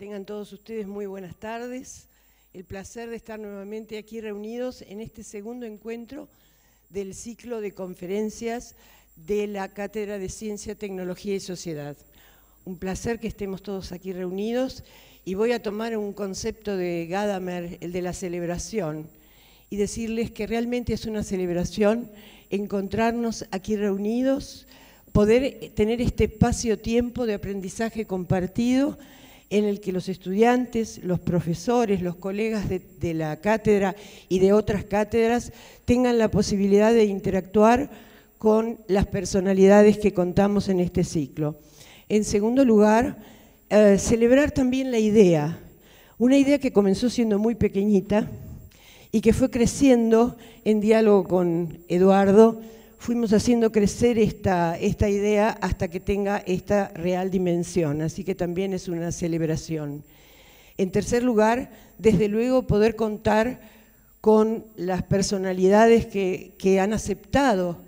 Tengan todos ustedes muy buenas tardes. El placer de estar nuevamente aquí reunidos en este segundo encuentro del ciclo de conferencias de la Cátedra de Ciencia, Tecnología y Sociedad. Un placer que estemos todos aquí reunidos y voy a tomar un concepto de Gadamer, el de la celebración, y decirles que realmente es una celebración encontrarnos aquí reunidos, poder tener este espacio-tiempo de aprendizaje compartido en el que los estudiantes, los profesores, los colegas de, la cátedra y de otras cátedras tengan la posibilidad de interactuar con las personalidades que contamos en este ciclo. En segundo lugar, eh, celebrar también la idea, una idea que comenzó siendo muy pequeñita y que fue creciendo en diálogo con Eduardo, fuimos haciendo crecer esta, idea hasta que tenga esta real dimensión, así que también es una celebración. En tercer lugar, desde luego poder contar con las personalidades que, han aceptado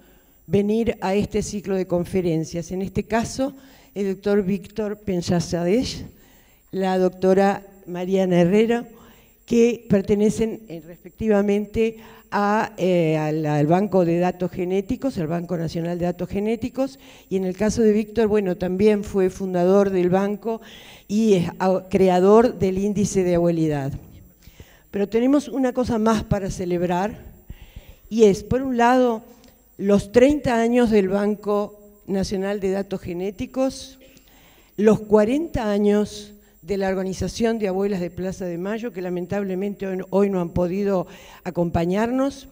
venir a este ciclo de conferencias. En este caso, el doctor Víctor Penchasadesh, la doctora Mariana Herrera, que pertenecen eh, respectivamente eh, al, Banco de Datos Genéticos, al Banco Nacional de Datos Genéticos, y en el caso de Víctor, bueno, también fue fundador del banco y es creador del índice de abuelidad. Pero tenemos una cosa más para celebrar, y es, por un lado, los 30 años del Banco Nacional de Datos Genéticos, los 40 años de la organización de abuelas de Plaza de Mayo, que lamentablemente hoy no han podido acompañarnos.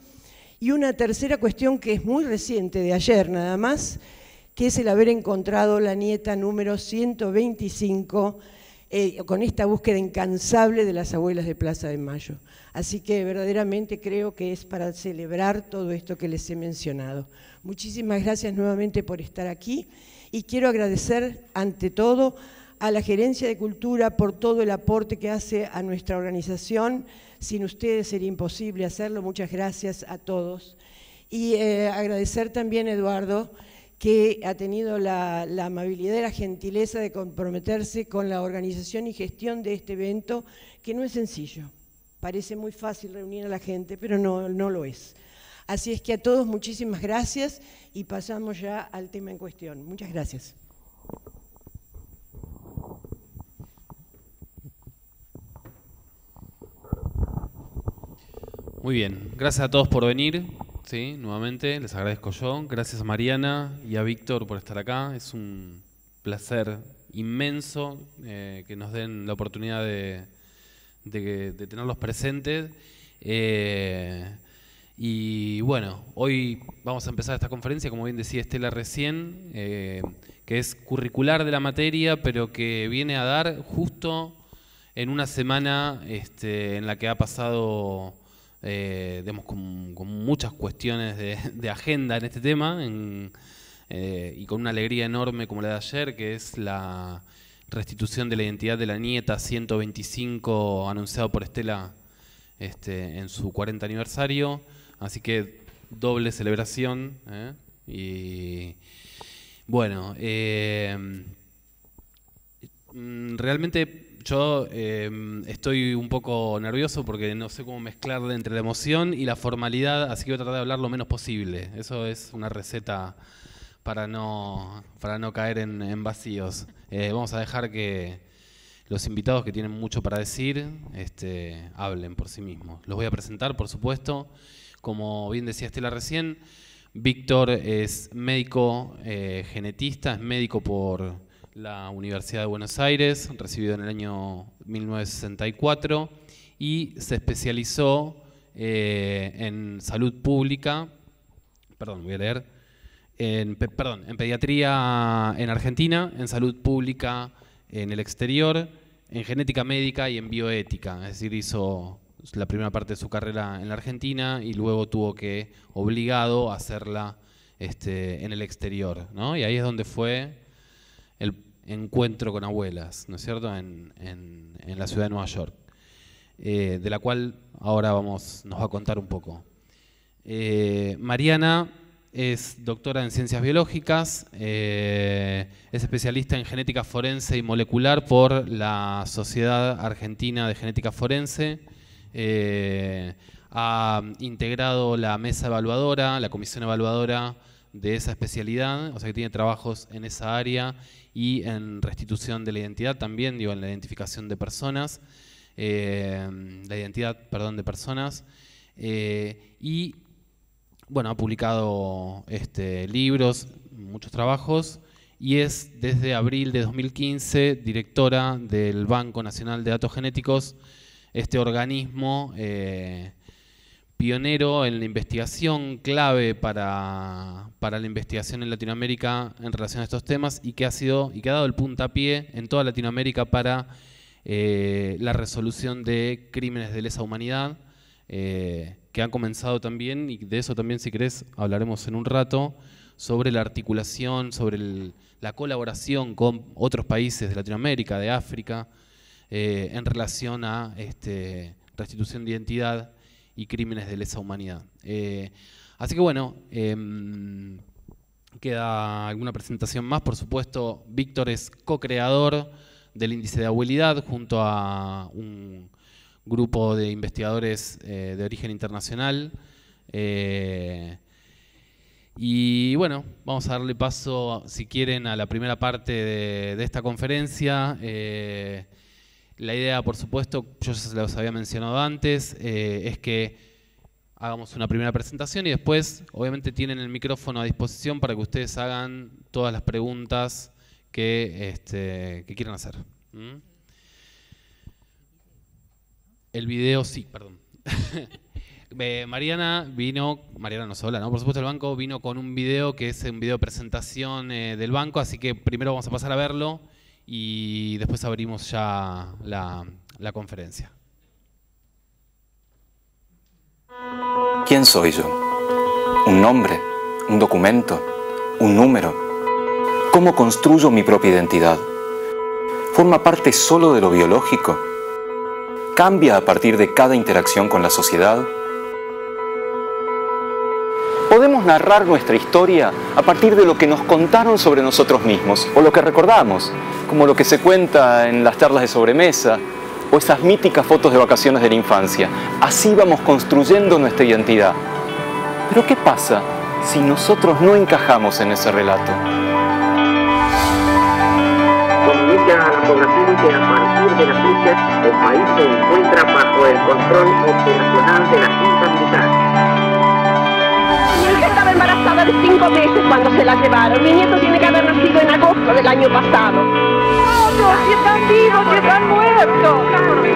Y una tercera cuestión que es muy reciente, de ayer nada más, que es el haber encontrado la nieta número 125 eh, con esta búsqueda incansable de las abuelas de Plaza de Mayo. Así que verdaderamente creo que es para celebrar todo esto que les he mencionado. Muchísimas gracias nuevamente por estar aquí y quiero agradecer ante todo a la Gerencia de Cultura por todo el aporte que hace a nuestra organización. Sin ustedes sería imposible hacerlo. Muchas gracias a todos. Y eh, agradecer también a Eduardo, que ha tenido la, amabilidad y la gentileza de comprometerse con la organización y gestión de este evento, que no es sencillo. Parece muy fácil reunir a la gente, pero no, no lo es. Así es que a todos muchísimas gracias y pasamos ya al tema en cuestión. Muchas gracias. Muy bien, gracias a todos por venir. Sí, nuevamente les agradezco yo. Gracias a Mariana y a Víctor por estar acá. Es un placer inmenso eh, que nos den la oportunidad de, tenerlos presentes. Eh, y bueno, hoy vamos a empezar esta conferencia, como bien decía Estela recién, eh, que es curricular de la materia, pero que viene a dar justo en una semana este, en la que ha pasado eh, con, muchas cuestiones de, agenda en este tema eh, y con una alegría enorme como la de ayer, que es la restitución de la identidad de la nieta 125 anunciado por Estela este, en su 40 aniversario. Así que doble celebración. ¿eh? Y bueno, eh, mm, realmente yo em, estoy un poco nervioso porque no sé cómo mezclar entre la emoción y la formalidad, así que voy a tratar de hablar lo menos posible. Eso es una receta para no, para no caer en, vacíos. Eh, vamos a dejar que los invitados que tienen mucho para decir este, hablen por sí mismos. Los voy a presentar, por supuesto. Como bien decía Estela recién, Víctor es médico eh, genetista, es médico por la Universidad de Buenos Aires, recibido en el año 1964, y se especializó eh, en salud pública, perdón, voy a leer, en, perdón, en pediatría en Argentina, en salud pública en el exterior, en genética médica y en bioética, es decir, hizo la primera parte de su carrera en la Argentina y luego tuvo que, obligado, a hacerla este, en el exterior. Y ahí es donde fue encuentro con abuelas, ¿no es cierto?, en, la ciudad de Nueva York, eh, de la cual ahora vamos, nos va a contar un poco. Eh, Mariana es doctora en ciencias biológicas, eh, es especialista en genética forense y molecular por la Sociedad Argentina de Genética Forense. ha integrado la mesa evaluadora, la comisión evaluadora de esa especialidad, o sea que tiene trabajos en esa área y en restitución de la identidad también, digo, en la identificación de personas, eh, la identidad, perdón, de personas. Eh, y bueno, ha publicado este, libros, muchos trabajos, y es desde abril de 2015 directora del Banco Nacional de Datos Genéticos, este organismo eh, pionero en la investigación, clave para, la investigación en Latinoamérica en relación a estos temas y que ha sido y que ha dado el puntapié en toda Latinoamérica para eh, la resolución de crímenes de lesa humanidad, eh, que han comenzado también, y de eso también si querés hablaremos en un rato, sobre la articulación, sobre la colaboración con otros países de Latinoamérica, de África, eh, en relación a este, restitución de identidad y crímenes de lesa humanidad. Eh, así que bueno, em, queda alguna presentación más. Por supuesto, Víctor es co-creador del índice de abuelidad junto a un grupo de investigadores eh, de origen internacional. Eh, y bueno, vamos a darle paso, si quieren, a la primera parte de, esta conferencia. La idea, por supuesto, yo ya se los había mencionado antes, eh, es que hagamos una primera presentación y después, obviamente, tienen el micrófono a disposición para que ustedes hagan todas las preguntas que, este, quieran hacer. ¿Mm? El video, sí, perdón. Eh, Mariana vino, Mariana no habla, ¿no? Por supuesto, el banco vino con un video que es un video de presentación eh, del banco, así que primero vamos a pasar a verlo y después abrimos ya la, conferencia. ¿Quién soy yo? ¿Un nombre? ¿Un documento? ¿Un número? ¿Cómo construyo mi propia identidad? ¿Forma parte solo de lo biológico? ¿Cambia a partir de cada interacción con la sociedad? podemos narrar nuestra historia a partir de lo que nos contaron sobre nosotros mismos o lo que recordamos, como lo que se cuenta en las charlas de sobremesa o esas míticas fotos de vacaciones de la infancia. Así vamos construyendo nuestra identidad. Pero ¿qué pasa si nosotros no encajamos en ese relato? Comunica a la población que partir de país se encuentra bajo el control operacional de la Militar de cinco meses cuando se la llevaron. Mi nieto tiene que haber nacido en agosto del año pasado. no, si están vivos, si están muertos.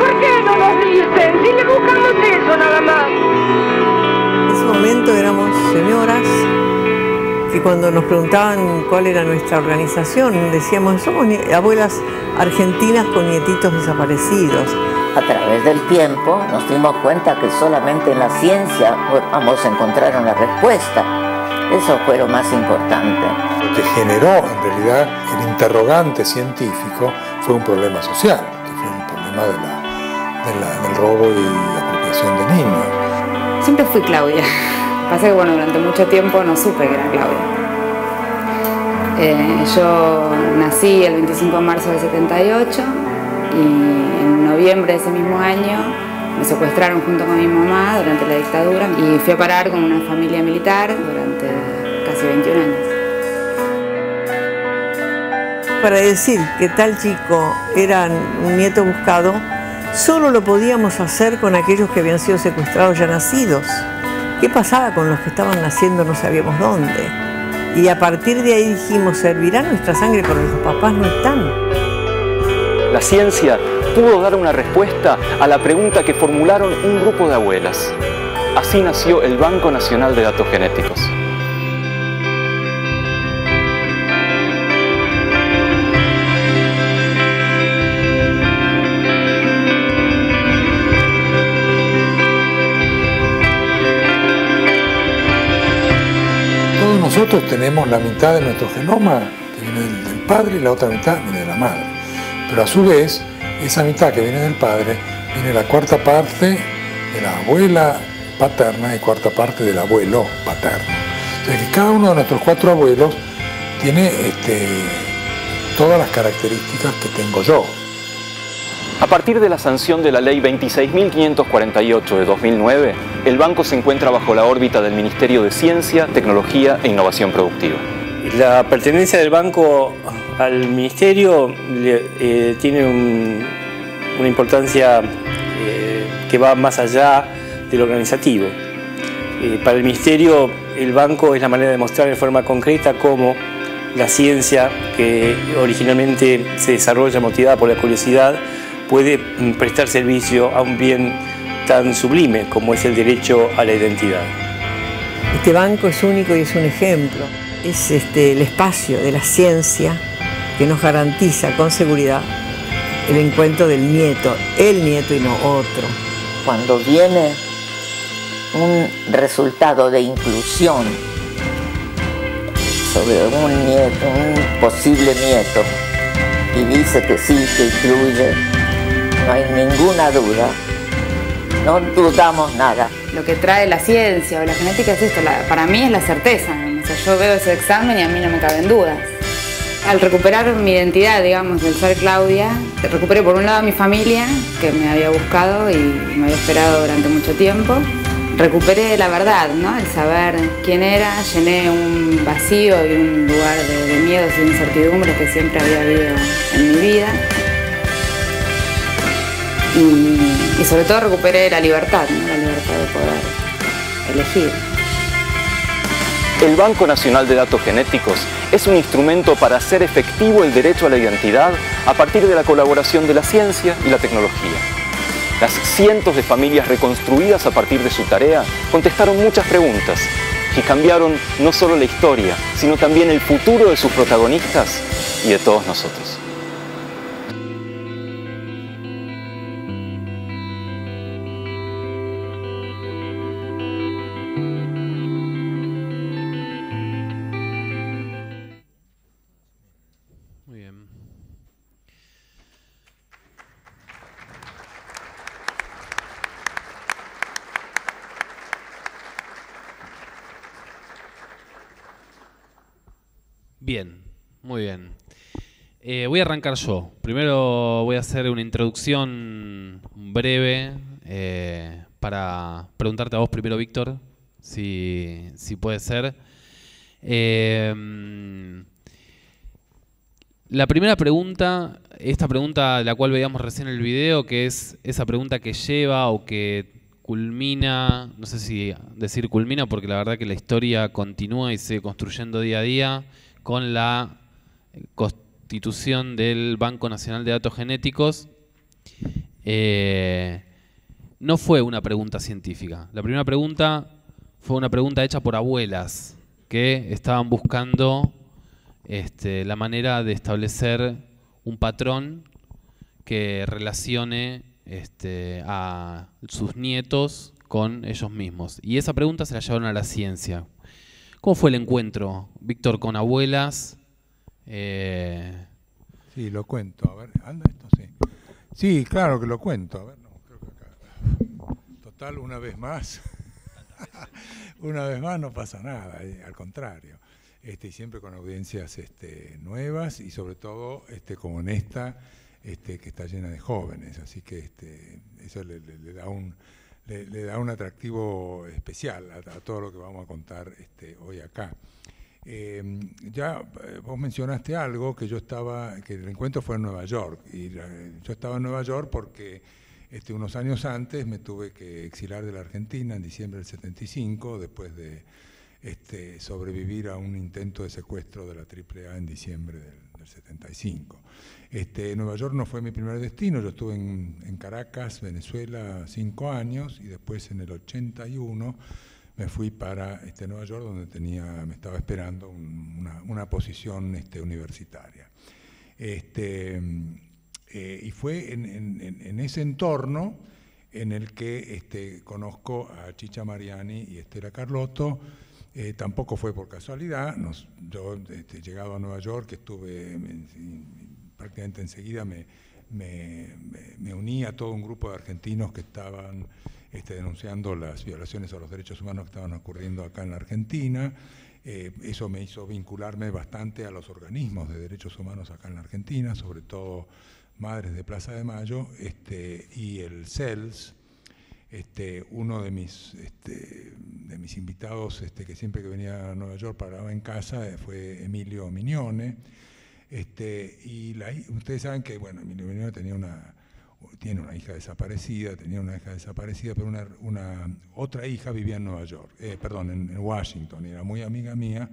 ¿Por qué no nos dicen? Si le buscamos eso nada más. En ese momento éramos señoras y cuando nos preguntaban cuál era nuestra organización, decíamos, somos abuelas argentinas con nietitos desaparecidos. A través del tiempo nos dimos cuenta que solamente en la ciencia pues, vamos a encontrar una respuesta. Eso fue lo más importante. Lo que generó en realidad el interrogante científico fue un problema social, que fue un problema del robo y apropiación de niños. Siempre fui Claudia. Pasa que bueno, durante mucho tiempo no supe que era Claudia. Eh, yo nací el 25 de marzo del 78 y en noviembre de ese mismo año me secuestraron junto con mi mamá durante la dictadura y fui a parar con una familia militar durante casi 21 años. Para decir que tal chico era un nieto buscado, solo lo podíamos hacer con aquellos que habían sido secuestrados ya nacidos. ¿Qué pasaba con los que estaban naciendo no sabíamos dónde? Y a partir de ahí dijimos, servirá nuestra sangre, Porque los papás no están. La ciencia pudo dar una respuesta a la pregunta que formularon un grupo de abuelas. Así nació el Banco Nacional de Datos Genéticos. Todos nosotros tenemos la mitad de nuestro genoma que viene del padre y la otra mitad viene de la madre. Pero a su vez, esa mitad que viene del padre, viene la cuarta parte de la abuela paterna y cuarta parte del abuelo paterno. O cada uno de nuestros cuatro abuelos tiene este, todas las características que tengo yo. A partir de la sanción de la Ley 26.548 de 2009, el banco se encuentra bajo la órbita del Ministerio de Ciencia, Tecnología e Innovación Productiva. La pertenencia del banco al Ministerio eh, tiene una importancia eh, que va más allá del organizativo. Eh, para el Ministerio, el banco es la manera de mostrar de forma concreta cómo la ciencia, que originalmente se desarrolla motivada por la curiosidad, puede mm, prestar servicio a un bien tan sublime como es el derecho a la identidad. Este banco es único y es un ejemplo. Es este, el espacio de la ciencia que nos garantiza con seguridad el encuentro del nieto, el nieto y no otro. Cuando viene un resultado de inclusión sobre un nieto, un posible nieto, y dice que sí, que incluye, no hay ninguna duda, no dudamos nada. Lo que trae la ciencia o la genética es esto, para mí es la certeza. yo veo ese examen y a mí no me caben dudas. Al recuperar mi identidad, digamos, del ser Claudia, recuperé por un lado mi familia, que me había buscado y me había esperado durante mucho tiempo. Recuperé la verdad, ¿no? El saber quién era, llené un vacío y un lugar de, miedos y incertidumbres que siempre había habido en mi vida. Y, y sobre todo recuperé la libertad, ¿no? La libertad de poder elegir el Banco Nacional de Datos Genéticos es un instrumento para hacer efectivo el derecho a la identidad a partir de la colaboración de la ciencia y la tecnología. Las cientos de familias reconstruidas a partir de su tarea contestaron muchas preguntas que cambiaron no solo la historia, sino también el futuro de sus protagonistas y de todos nosotros. Bien, muy bien. Eh, voy a arrancar yo. Primero voy a hacer una introducción breve eh, para preguntarte a vos primero, Víctor, si, si, puede ser. Eh, la primera pregunta, esta pregunta de la cual veíamos recién el video, que es esa pregunta que lleva o que culmina, no sé si decir culmina porque la verdad que la historia continúa y se construyendo día a día con la constitución del Banco Nacional de Datos Genéticos, eh, no fue una pregunta científica. La primera pregunta fue una pregunta hecha por abuelas que estaban buscando este, la manera de establecer un patrón que relacione este, a sus nietos con ellos mismos. Y esa pregunta se la llevaron a la ciencia, ¿Cómo fue el encuentro, Víctor, con abuelas? Eh, sí, lo cuento. A ver, anda esto, sí. Sí, claro que lo cuento. A ver, creo que acá. Total, una vez más. una vez más no pasa nada, eh, al contrario. Este, siempre con audiencias este, nuevas y sobre todo este, como en esta, este, que está llena de jóvenes. Así que este, eso le da un le, da un atractivo especial a, todo lo que vamos a contar este, hoy acá. Em, ya eh, vos mencionaste algo que yo estaba, que el encuentro fue en Nueva York, y yo estaba en Nueva York porque este, unos años antes me tuve que exilar de la Argentina en diciembre del 75, después de este, sobrevivir a un intento de secuestro de la AAA en diciembre del 75. Este, Nueva York no fue mi primer destino, yo estuve en, Caracas, Venezuela, cinco años y después en el 81 me fui para este, Nueva York donde tenía, me estaba esperando una, posición este, universitaria. Este, eh, y fue en, ese entorno en el que este, conozco a Chicha Mariani y Estela Carlotto. Eh, tampoco fue por casualidad, Nos, yo este, llegado a Nueva York, estuve prácticamente enseguida me, me, me, uní a todo un grupo de argentinos que estaban este, denunciando las violaciones a los derechos humanos que estaban ocurriendo acá en la Argentina. Eh, eso me hizo vincularme bastante a los organismos de derechos humanos acá en la Argentina, sobre todo Madres de Plaza de Mayo este, y el CELS. Este, uno de mis, este, de mis invitados este, que siempre que venía a Nueva York paraba en casa eh, fue Emilio Mignone este, y ustedes saben que, bueno, mi tenía una, tiene una hija desaparecida, tenía una hija desaparecida, pero una, otra hija vivía en Nueva York, eh, perdón, en, Washington, era muy amiga mía,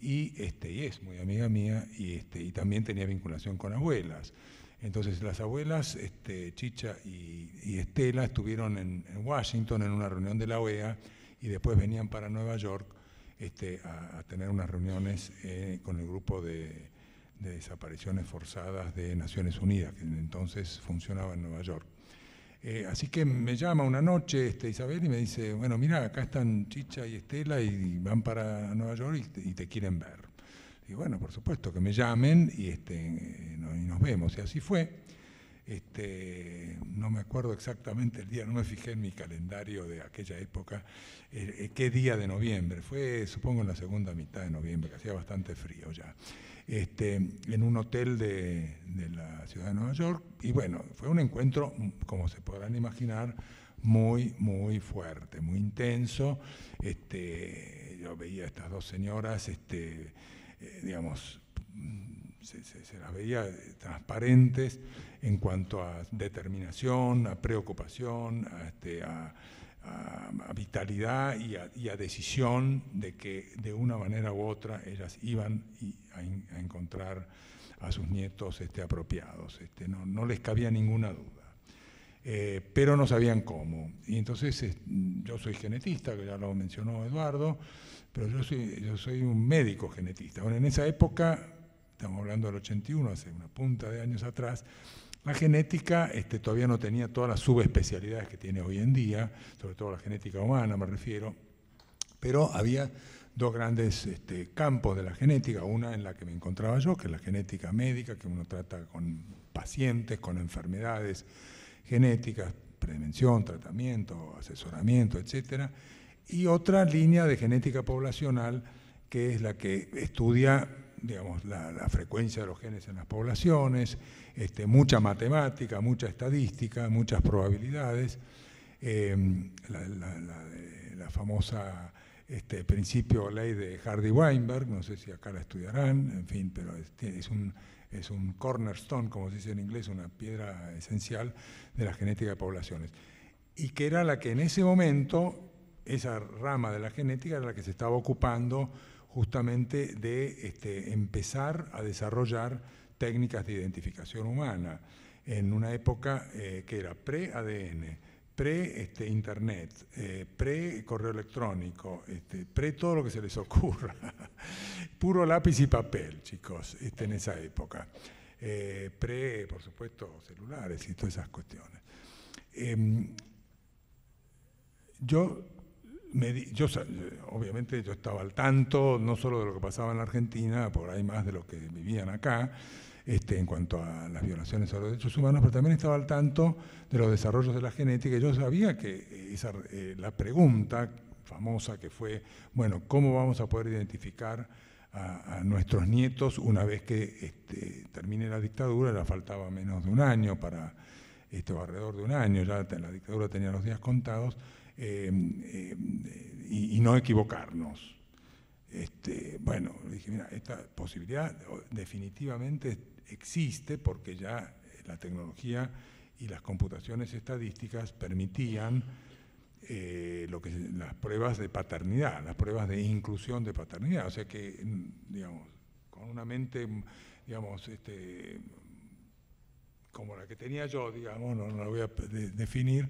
y, este, y es muy amiga mía, y, este, y también tenía vinculación con abuelas. Entonces las abuelas, este, Chicha y, Estela, estuvieron en, Washington en una reunión de la OEA y después venían para Nueva York este, a, tener unas reuniones eh, con el grupo de, de desapariciones forzadas de Naciones Unidas, que entonces funcionaba en Nueva York. Eh, así que me llama una noche este, Isabel y me dice, bueno, mira, acá están Chicha y Estela y van para Nueva York y te, quieren ver. Y bueno, por supuesto, que me llamen y, este, eh, y nos vemos. Y así fue. Este, no me acuerdo exactamente el día, no me fijé en mi calendario de aquella época, eh, qué día de noviembre. Fue, supongo, en la segunda mitad de noviembre, que hacía bastante frío ya. Este, en un hotel de, la ciudad de Nueva York. Y bueno, fue un encuentro, como se podrán imaginar, muy, muy fuerte, muy intenso. Este, yo veía a estas dos señoras, este, eh, digamos, se, las veía transparentes en cuanto a determinación, a preocupación, a a, vitalidad y a, decisión de que de una manera u otra ellas iban a, encontrar a sus nietos este, apropiados. Este, no, les cabía ninguna duda. Eh, pero no sabían cómo. Y entonces yo soy genetista, que ya lo mencionó Eduardo, pero yo soy, yo soy un médico genetista. bueno en esa época, estamos hablando del 81, hace una punta de años atrás, la genética este, todavía no tenía todas las subespecialidades que tiene hoy en día, sobre todo la genética humana me refiero, pero había dos grandes este, campos de la genética, una en la que me encontraba yo, que es la genética médica, que uno trata con pacientes, con enfermedades genéticas, prevención, tratamiento, asesoramiento, etcétera, y otra línea de genética poblacional que es la que estudia digamos, la, frecuencia de los genes en las poblaciones, este, mucha matemática, mucha estadística, muchas probabilidades, eh, la, famosa este, principio ley de Hardy-Weinberg, no sé si acá la estudiarán, en fin, pero es, un, es un cornerstone, como se dice en inglés, una piedra esencial de la genética de poblaciones. Y que era la que en ese momento, esa rama de la genética era la que se estaba ocupando justamente de este, empezar a desarrollar técnicas de identificación humana en una época eh, que era pre-ADN, pre-internet, este, pre-correo electrónico, este, pre todo lo que se les ocurra. Puro lápiz y papel, chicos, este, en esa época. Eh, pre, por supuesto, celulares y todas esas cuestiones. Em, yo yo, obviamente yo estaba al tanto no solo de lo que pasaba en la Argentina, por ahí más de los que vivían acá, este, en cuanto a las violaciones a los derechos humanos, pero también estaba al tanto de los desarrollos de la genética. yo sabía que eh, esa, eh, la pregunta famosa que fue, bueno, ¿cómo vamos a poder identificar a, nuestros nietos una vez que este, termine la dictadura? Ya faltaba menos de un año para, esto alrededor de un año, ya la dictadura tenía los días contados Em, em, y, no equivocarnos. Este, bueno, dije, mira, esta posibilidad definitivamente existe porque ya eh, la tecnología y las computaciones estadísticas permitían eh, lo que, las pruebas de paternidad, las pruebas de inclusión de paternidad. O sea que, mm, digamos, con una mente, mm, digamos, este, como la que tenía yo, digamos, no, la voy a definir,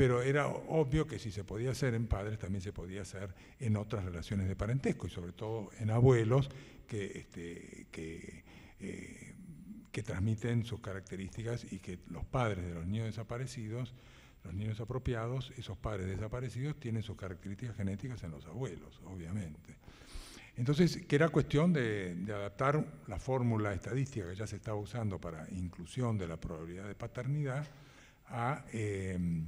pero era obvio que si se podía hacer en padres, también se podía hacer en otras relaciones de parentesco, y sobre todo en abuelos que, este, eh, que, transmiten sus características y que los padres de los niños desaparecidos, los niños apropiados, esos padres desaparecidos tienen sus características genéticas en los abuelos, obviamente. Entonces, que era cuestión de, adaptar la fórmula estadística que ya se estaba usando para inclusión de la probabilidad de paternidad a... Eh,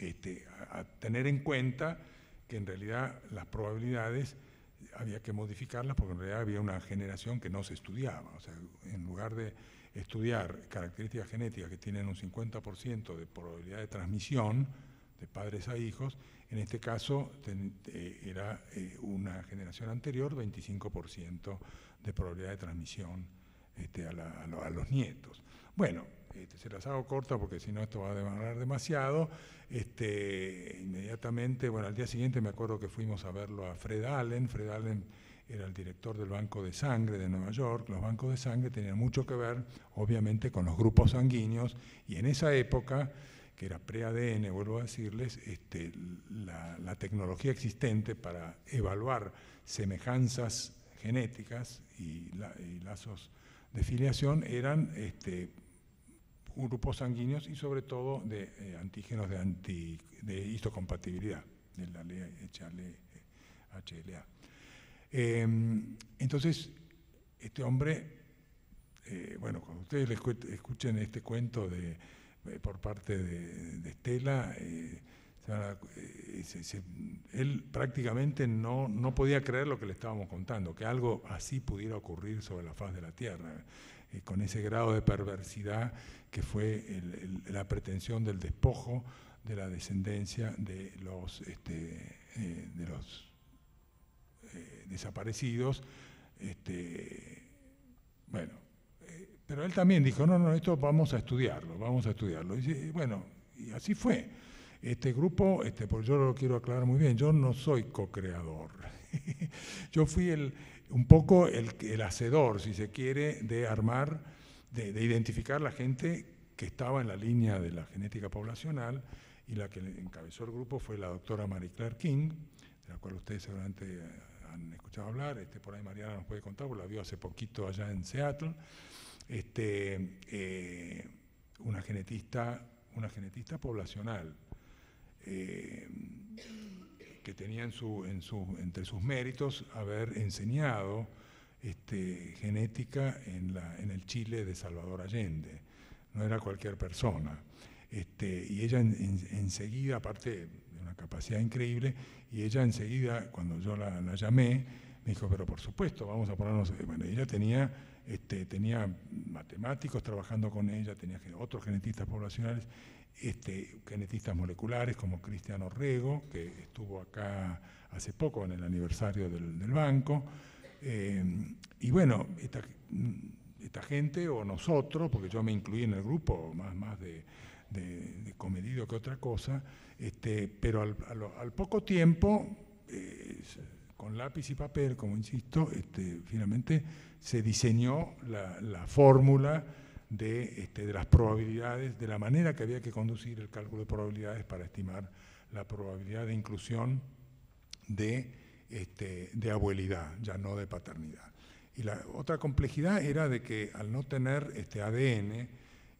este, a, tener en cuenta que en realidad las probabilidades había que modificarlas porque en realidad había una generación que no se estudiaba. O sea, en lugar de estudiar características genéticas que tienen un 50% de probabilidad de transmisión de padres a hijos, en este caso eh, era eh, una generación anterior 25% de probabilidad de transmisión este, a, los nietos. Bueno, este, se las hago cortas porque si no esto va a demorar demasiado. Este, inmediatamente, bueno, al día siguiente me acuerdo que fuimos a verlo a Fred Allen. Fred Allen era el director del Banco de Sangre de Nueva York. Los bancos de sangre tenían mucho que ver, obviamente, con los grupos sanguíneos y en esa época que era pre-ADN, vuelvo a decirles, este, la, tecnología existente para evaluar semejanzas genéticas y, lazos de filiación eran este, grupos sanguíneos y sobre todo de eh, antígenos de, anti, de histocompatibilidad, de la HLA. E, em, entonces, este hombre, eh, bueno, cuando ustedes escuchen este cuento de, eh, por parte de, Estela, él prácticamente no, no podía creer lo que le estábamos contando, que algo así pudiera ocurrir sobre la faz de la Tierra. Eh, con ese grado de perversidad que fue la pretensión del despojo de la descendencia de los, este, eh, de los eh, desaparecidos. Este, bueno, pero él también dijo, no, no, esto vamos a estudiarlo, vamos a estudiarlo. Y, bueno, y así fue. Este grupo, este, porque yo lo quiero aclarar muy bien, yo no soy co-creador Yo fui el, un poco el, hacedor, si se quiere, de armar, de, identificar la gente que estaba en la línea de la genética poblacional y la que encabezó el grupo fue la doctora Marie Claire King, de la cual ustedes seguramente eh, han escuchado hablar, este, por ahí Mariana nos puede contar, porque la vio hace poquito allá en Seattle, este, eh, una, genetista, una genetista poblacional. Eh, que tenía su, en entre sus méritos haber enseñado este, genética en, la, en, el Chile de Salvador Allende. No era cualquier persona. Este, y ella enseguida, aparte de una capacidad increíble, y ella enseguida, cuando yo la, llamé, me dijo, pero por supuesto, vamos a ponernos... Eh, bueno, ella tenía, este, tenía matemáticos trabajando con ella, tenía otros genetistas poblacionales, este, genetistas moleculares como Cristiano Rego, que estuvo acá hace poco en el aniversario del, banco. Eh, y bueno, esta, gente o nosotros, porque yo me incluí en el grupo más, más de, comedido que otra cosa, este, pero al, poco tiempo, eh, con lápiz y papel, como insisto, este, finalmente se diseñó la, la fórmula este, de, las probabilidades, de la manera que había que conducir el cálculo de probabilidades para estimar la probabilidad de inclusión de, este, de abuelidad, ya no de paternidad. Y la otra complejidad era de que al no tener este ADN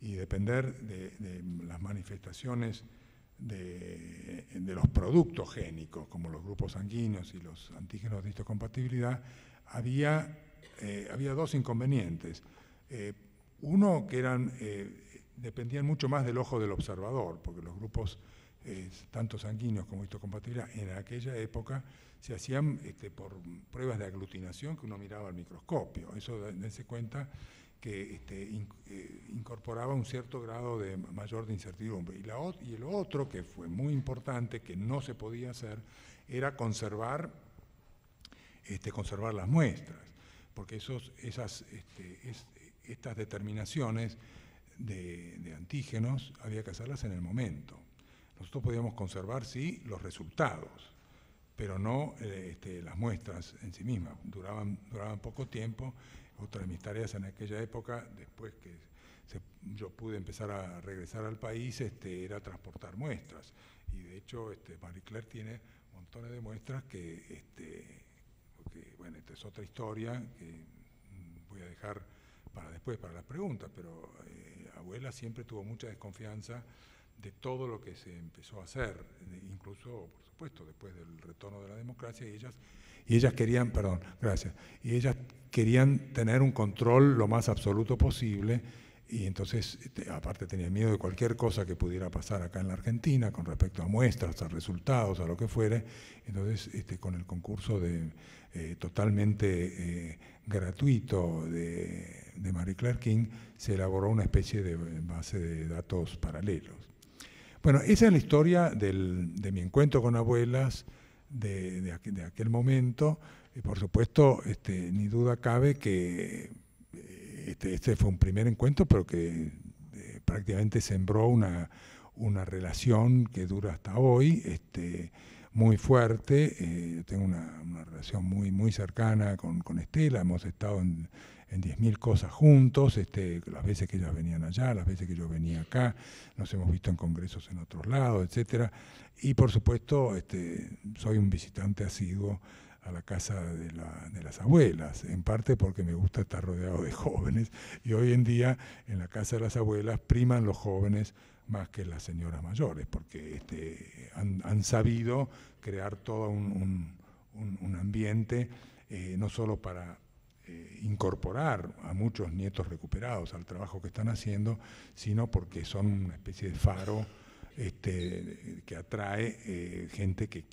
y depender de, las manifestaciones de, los productos génicos, como los grupos sanguíneos y los antígenos de histocompatibilidad, había, eh, había dos inconvenientes. Eh, uno, que eran, eh, dependían mucho más del ojo del observador, porque los grupos, eh, tanto sanguíneos como histocompatibles, en aquella época se hacían este, por pruebas de aglutinación que uno miraba al microscopio. Eso, dense cuenta que este, eh, incorporaba un cierto grado de mayor de incertidumbre. Y, la, otro que fue muy importante, que no se podía hacer, era conservar, este, conservar las muestras, porque esos, esas, estas determinaciones de, antígenos había que hacerlas en el momento. Nosotros podíamos conservar, sí, los resultados, pero no eh, este, las muestras en sí mismas. Duraban, duraban poco tiempo. Otra de mis tareas en aquella época, después que yo pude empezar a regresar al país, este, era transportar muestras. Y de hecho, este, Marie Claire tiene montones de muestras que, bueno, esta es otra historia que voy a dejar para después, para las preguntas, pero eh, abuela siempre tuvo mucha desconfianza de todo lo que se empezó a hacer, incluso, por supuesto, después del retorno de la democracia, y ellas, y ellas querían, perdón, gracias, y ellas querían tener un control lo más absoluto posible, y entonces, este, aparte tenía miedo de cualquier cosa que pudiera pasar acá en la Argentina con respecto a muestras, a resultados, a lo que fuere. Entonces, este, con el concurso de eh, totalmente eh, gratuito de, de Marie Clark King, se elaboró una especie de base de datos paralelos. Bueno, esa es la historia de mi encuentro con abuelas de, aquel, momento. Y por supuesto, este, ni duda cabe que eh, este, este, fue un primer encuentro, pero que eh, prácticamente sembró una, una, relación que dura hasta hoy. Este, muy fuerte. Eh, tengo una, relación muy, muy cercana con, Estela, hemos estado en, 10.000 cosas juntos, este, las veces que ellas venían allá, las veces que yo venía acá, nos hemos visto en congresos en otros lados, etcétera. Y por supuesto, este, soy un visitante asiduo a la casa de, de, las abuelas, en parte porque me gusta estar rodeado de jóvenes y hoy en día en la casa de las abuelas priman los jóvenes más que las señoras mayores, porque este, han, sabido crear todo un, ambiente, eh, no solo para eh, incorporar a muchos nietos recuperados al trabajo que están haciendo, sino porque son una especie de faro este, que atrae eh, gente que,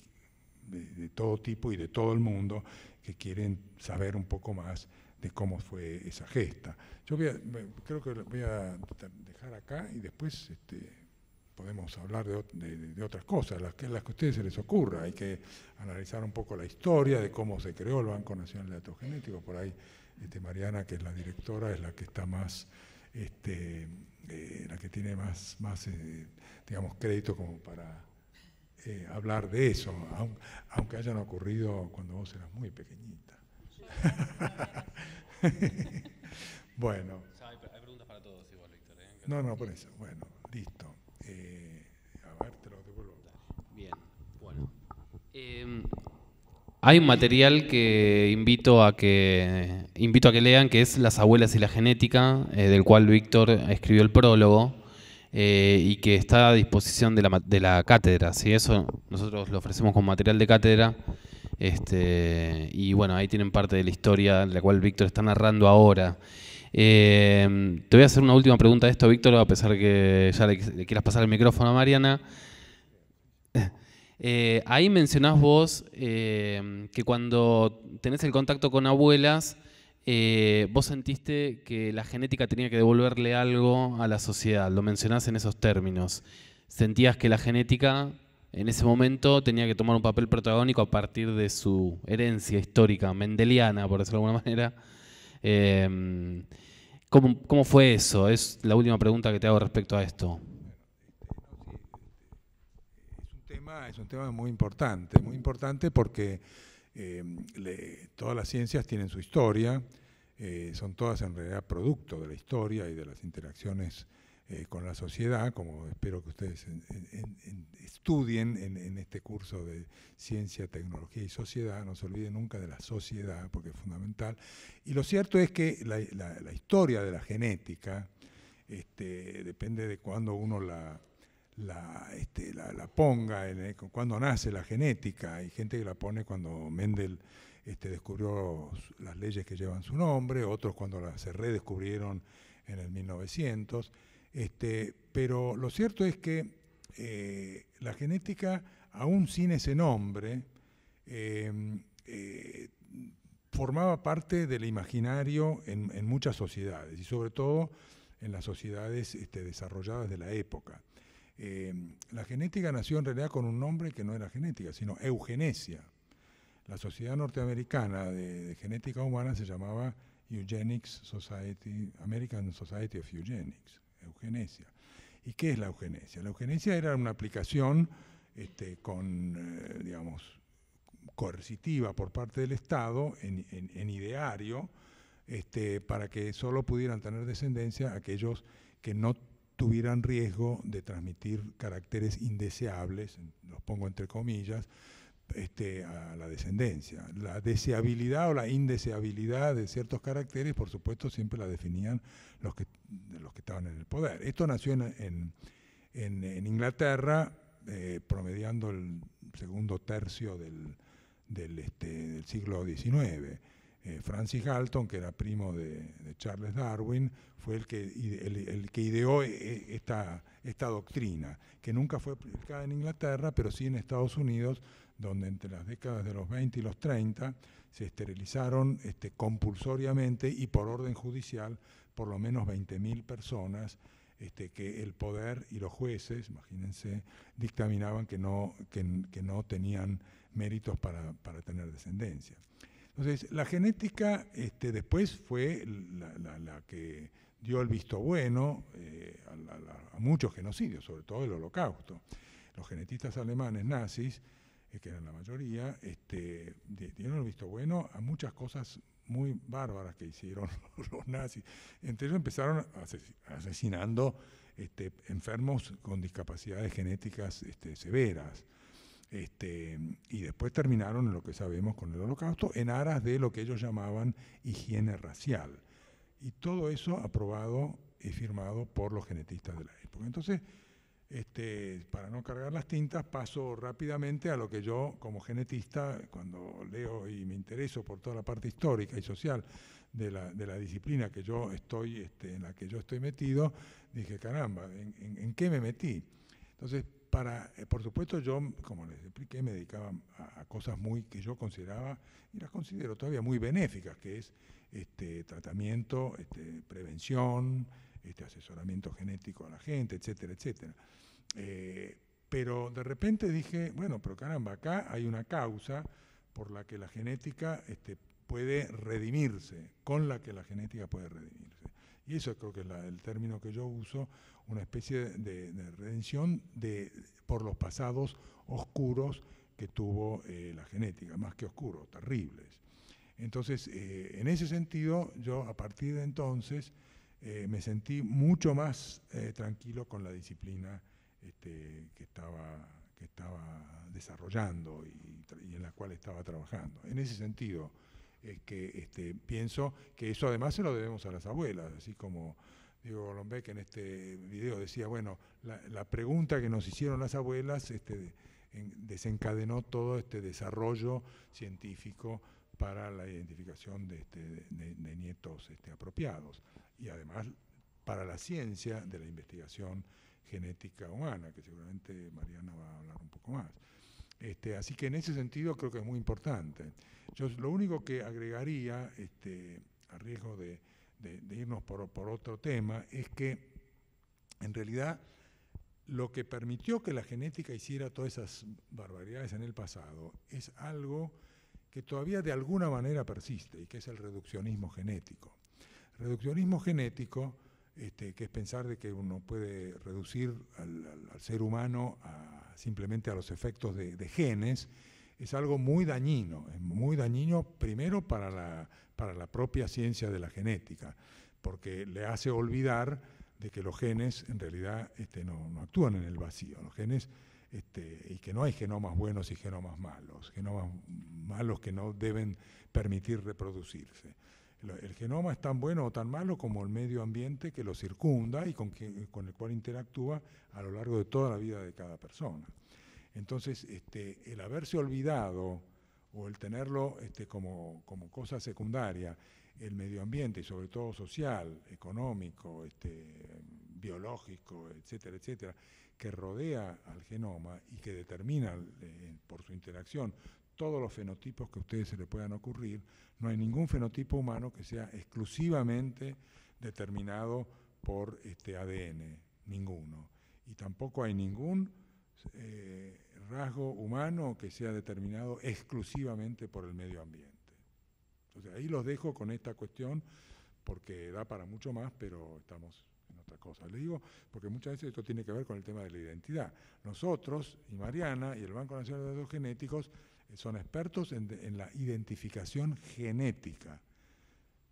de todo tipo y de todo el mundo que quieren saber un poco más de cómo fue esa gesta. Yo creo que voy a dejar acá y después este, podemos hablar de, otras cosas, las que, las que a ustedes se les ocurra. Hay que analizar un poco la historia de cómo se creó el Banco Nacional de Datos Por ahí este, Mariana, que es la directora, es la que está más... Este, eh, la que tiene más, más eh, digamos, crédito como para eh, hablar de eso, aunque hayan ocurrido cuando vos eras muy pequeñito. bueno. hay, preguntas para todos igual, Víctor. ¿eh? No, no, por eso. Bueno, listo. Eh, a ver, te lo devuelvo. Bien, bueno. Em, hay un material que invito a que invito a que lean que es Las abuelas y la genética, eh, del cual Víctor escribió el prólogo eh, y que está a disposición de la, de la cátedra. Si Eso nosotros lo ofrecemos como material de cátedra este, y bueno, ahí tienen parte de la historia, la cual Víctor está narrando ahora. Eh, te voy a hacer una última pregunta de esto, Víctor, a pesar que ya le, quieras pasar el micrófono a Mariana. Eh, ahí mencionás vos eh, que cuando tenés el contacto con abuelas, vos sentiste que la genética tenía que devolverle algo a la sociedad, lo mencionás en esos términos. Sentías que la genética en ese momento tenía que tomar un papel protagónico a partir de su herencia histórica, mendeliana, por decirlo de alguna manera. Em, ¿cómo, fue eso? Es la última pregunta que te hago respecto a esto. es un tema muy importante, muy importante porque em, todas las ciencias tienen su historia, eh, son todas en realidad producto de la historia y de las interacciones eh, con la sociedad, como espero que ustedes en, estudien en, este curso de ciencia, tecnología y sociedad, no se olviden nunca de la sociedad, porque es fundamental. Y lo cierto es que la, historia de la genética este, depende de cuando uno este, la, la, ponga, en, cuándo nace la genética. Hay gente que la pone cuando Mendel este, descubrió las leyes que llevan su nombre, otros cuando las se redescubrieron en el 1900. Este, pero lo cierto es que eh, la genética, aún sin ese nombre, em, eh, formaba parte del imaginario en, muchas sociedades y sobre todo en las sociedades este, desarrolladas de la época. Em, la genética nació en realidad con un nombre que no era genética, sino eugenesia. La Sociedad Norteamericana de, de Genética Humana se llamaba Eugenics Society, American Society of Eugenics, eugenesia. ¿Y qué es la eugenesia? La eugenesia era una aplicación este, con, eh, digamos, coercitiva por parte del Estado en, ideario este, para que solo pudieran tener descendencia aquellos que no tuvieran riesgo de transmitir caracteres indeseables, los pongo entre comillas, este, a la descendencia. La deseabilidad o la indeseabilidad de ciertos caracteres, por supuesto, siempre la definían los que, los que estaban en el poder. Esto nació en, Inglaterra, eh, promediando el segundo tercio del, del, este, siglo XIX. Eh, Francis Galton, que era primo de, Charles Darwin, fue el que, que ideó eh, esta, esta doctrina, que nunca fue aplicada en Inglaterra, pero sí en Estados Unidos, donde entre las décadas de los 20 y los 30 se esterilizaron este, compulsoriamente y por orden judicial por lo menos 20.000 personas este, que el poder y los jueces, imagínense, dictaminaban que no, que, no tenían méritos para, tener descendencia. Entonces, la genética este, después fue la, que dio el visto bueno eh, a, muchos genocidios, sobre todo el holocausto. Los genetistas alemanes nazis que eran la mayoría, este, dieron el visto bueno a muchas cosas muy bárbaras que hicieron los nazis. Entre ellos empezaron asesinando este, enfermos con discapacidades genéticas este, severas. Este, y después terminaron lo que sabemos con el holocausto, en aras de lo que ellos llamaban higiene racial. Y todo eso aprobado y firmado por los genetistas de la época. Entonces, este, para no cargar las tintas, paso rápidamente a lo que yo, como genetista, cuando leo y me intereso por toda la parte histórica y social de la, disciplina que yo estoy, este, en la que yo estoy metido, dije, caramba, ¿en, en, qué me metí? Entonces, eh, por supuesto, yo, como les expliqué, me dedicaba a, cosas muy que yo consideraba, y las considero todavía muy benéficas, que es este, tratamiento, prevención, este asesoramiento genético a la gente, etcétera, etcétera. Eh, pero de repente dije, bueno, pero caramba, acá hay una causa por la que la genética este, puede redimirse, con la que la genética puede redimirse. Y eso creo que es el término que yo uso, una especie de, redención de, por los pasados oscuros que tuvo eh, la genética, más que oscuros, terribles. Entonces, eh, en ese sentido, yo a partir de entonces eh, me sentí mucho más eh, tranquilo con la disciplina este, que, estaba, que estaba desarrollando y, en la cual estaba trabajando. En ese sentido, es que este, pienso que eso además se lo debemos a las abuelas, así como Diego Golombek en este video decía, bueno, la, pregunta que nos hicieron las abuelas este, desencadenó todo este desarrollo científico para la identificación de, nietos apropiados y además para la ciencia de la investigación genética humana, que seguramente Mariana va a hablar un poco más. Este, así que en ese sentido creo que es muy importante. Yo lo único que agregaría, este, a riesgo de, irnos por, otro tema, es que en realidad lo que permitió que la genética hiciera todas esas barbaridades en el pasado es algo que todavía de alguna manera persiste y que es el reduccionismo genético. Reduccionismo genético, este, que es pensar de que uno puede reducir al, ser humano simplemente a los efectos de, genes, es algo muy dañino, es muy dañino primero para la, propia ciencia de la genética, porque le hace olvidar de que los genes en realidad este, no, actúan en el vacío, los genes este, y que no hay genomas buenos y genomas malos, genomas malos que no deben permitir reproducirse. El genoma es tan bueno o tan malo como el medio ambiente que lo circunda y con, el cual interactúa a lo largo de toda la vida de cada persona. Entonces, este, el haberse olvidado o el tenerlo este, como, cosa secundaria, el medio ambiente, y sobre todo social, económico, este, biológico, etcétera, etcétera, que rodea al genoma y que determina eh, por su interacción todos los fenotipos que a ustedes se le puedan ocurrir. No hay ningún fenotipo humano que sea exclusivamente determinado por este ADN, ninguno. Y tampoco hay ningún eh, rasgo humano que sea determinado exclusivamente por el medio ambiente. Entonces ahí los dejo con esta cuestión porque da para mucho más, pero estamos en otra cosa. Le digo, porque muchas veces esto tiene que ver con el tema de la identidad. Nosotros y Mariana y el Banco Nacional de Datos Genéticos son expertos en, la identificación genética.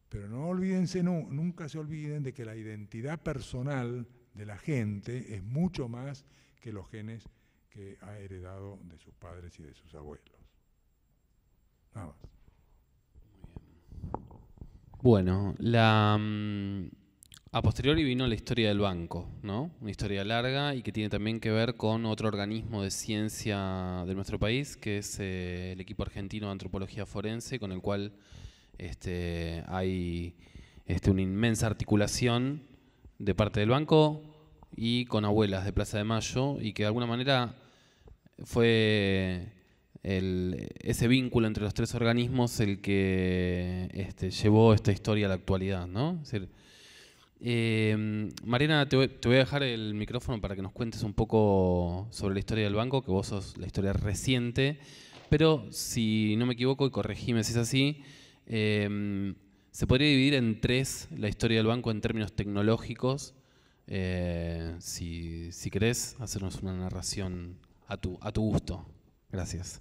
Pero no olvídense, nunca se olviden de que la identidad personal de la gente es mucho más que los genes que ha heredado de sus padres y de sus abuelos. Nada más. Bueno, la. Mm, a posteriori vino la historia del banco, ¿no? Una historia larga y que tiene también que ver con otro organismo de ciencia de nuestro país, que es eh, el equipo argentino de antropología forense, con el cual este, hay este, una inmensa articulación de parte del banco y con abuelas de Plaza de Mayo, y que de alguna manera fue ese vínculo entre los tres organismos el que este, llevó esta historia a la actualidad, ¿no? Em, Mariana, te voy, a dejar el micrófono para que nos cuentes un poco sobre la historia del banco, que vos sos la historia reciente, pero si no me equivoco, y corregime si es así, em, se podría dividir en tres la historia del banco en términos tecnológicos. Eh, si, querés hacernos una narración a tu, a tu gusto. Gracias.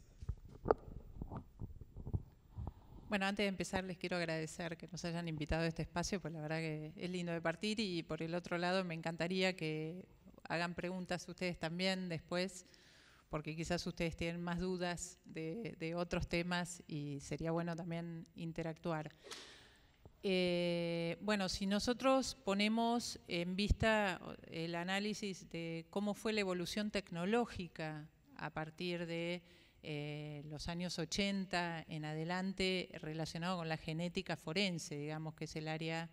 Bueno, antes de empezar les quiero agradecer que nos hayan invitado a este espacio, pues la verdad que es lindo de partir y por el otro lado me encantaría que hagan preguntas ustedes también después, porque quizás ustedes tienen más dudas de, otros temas y sería bueno también interactuar. Eh, bueno, si nosotros ponemos en vista el análisis de cómo fue la evolución tecnológica a partir de eh, los años 80 en adelante relacionado con la genética forense, digamos que es el área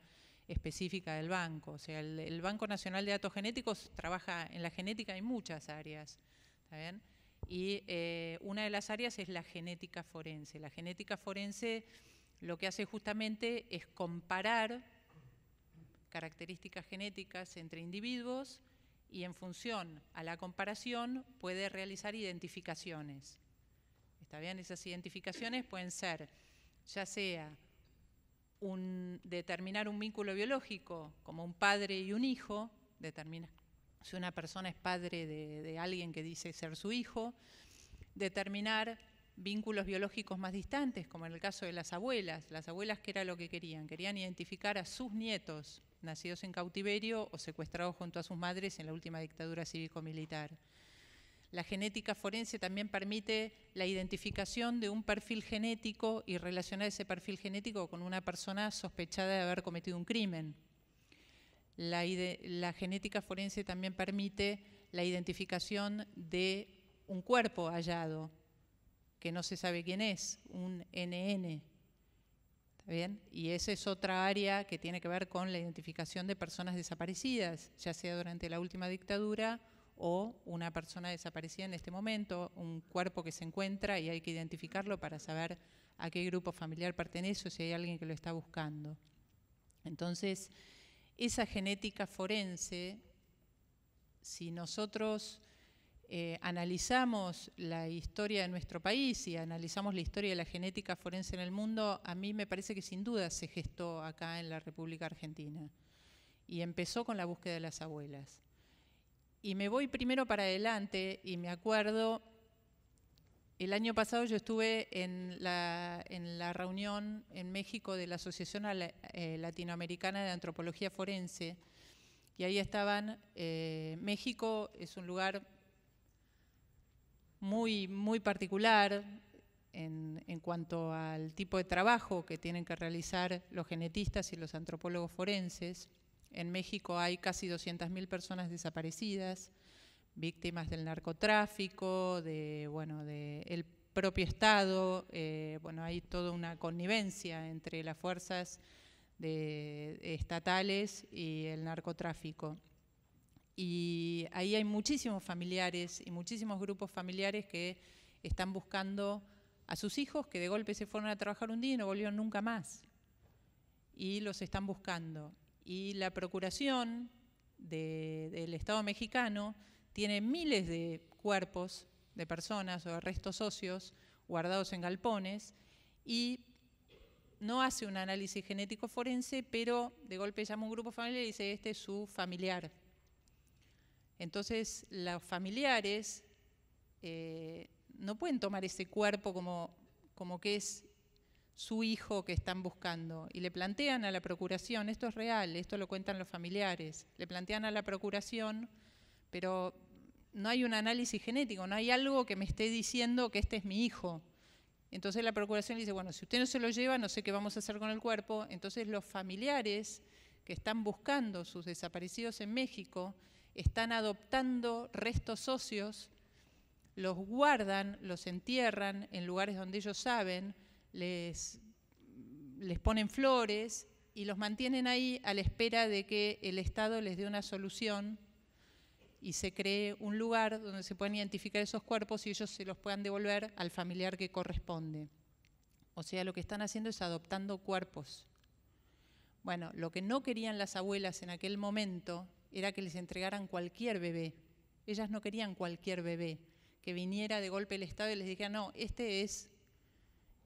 específica del banco. O sea, el, Banco Nacional de Datos Genéticos trabaja en la genética en muchas áreas. ¿está bien? Y eh, una de las áreas es la genética forense. La genética forense lo que hace justamente es comparar características genéticas entre individuos y en función a la comparación puede realizar identificaciones. Esas identificaciones pueden ser, ya sea determinar un vínculo biológico, como un padre y un hijo, determinar si una persona es padre de, de alguien que dice ser su hijo, determinar vínculos biológicos más distantes, como en el caso de las abuelas. Las abuelas, ¿qué era lo que querían? Querían identificar a sus nietos nacidos en cautiverio o secuestrados junto a sus madres en la última dictadura cívico-militar. La genética forense también permite la identificación de un perfil genético y relacionar ese perfil genético con una persona sospechada de haber cometido un crimen. La, genética forense también permite la identificación de un cuerpo hallado, que no se sabe quién es, un NN. Bien, y esa es otra área que tiene que ver con la identificación de personas desaparecidas, ya sea durante la última dictadura o una persona desaparecida en este momento, un cuerpo que se encuentra y hay que identificarlo para saber a qué grupo familiar pertenece o si hay alguien que lo está buscando. Entonces, esa genética forense, si nosotros eh, analizamos la historia de nuestro país y analizamos la historia de la genética forense en el mundo, a mí me parece que sin duda se gestó acá en la República Argentina. Y empezó con la búsqueda de las abuelas. Y me voy primero para adelante y me acuerdo, el año pasado yo estuve en la, reunión en México de la Asociación eh, Latinoamericana de Antropología Forense, y ahí estaban, eh, México es un lugar muy, muy particular en, en, cuanto al tipo de trabajo que tienen que realizar los genetistas y los antropólogos forenses. En México hay casi 200.000 personas desaparecidas, víctimas del narcotráfico, de, bueno, de el propio Estado. Eh, bueno, hay toda una connivencia entre las fuerzas estatales y el narcotráfico. Y ahí hay muchísimos familiares y muchísimos grupos familiares que están buscando a sus hijos que de golpe se fueron a trabajar un día y no volvieron nunca más. Y los están buscando y la Procuración del Estado mexicano tiene miles de cuerpos de personas o restos socios guardados en galpones y no hace un análisis genético forense, pero de golpe llama a un grupo familiar y dice, este es su familiar. Entonces, los familiares eh, no pueden tomar ese cuerpo como, como que es su hijo que están buscando y le plantean a la Procuración, esto es real, esto lo cuentan los familiares, le plantean a la Procuración, pero no hay un análisis genético, no hay algo que me esté diciendo que este es mi hijo. Entonces la Procuración dice, bueno, si usted no se lo lleva, no sé qué vamos a hacer con el cuerpo. Entonces los familiares que están buscando sus desaparecidos en México están adoptando restos socios, los guardan, los entierran en lugares donde ellos saben, les, ponen flores y los mantienen ahí a la espera de que el Estado les dé una solución y se cree un lugar donde se puedan identificar esos cuerpos y ellos se los puedan devolver al familiar que corresponde. O sea, lo que están haciendo es adoptando cuerpos. Bueno, lo que no querían las abuelas en aquel momento era que les entregaran cualquier bebé. Ellas no querían cualquier bebé, que viniera de golpe el Estado y les dijera, no, este es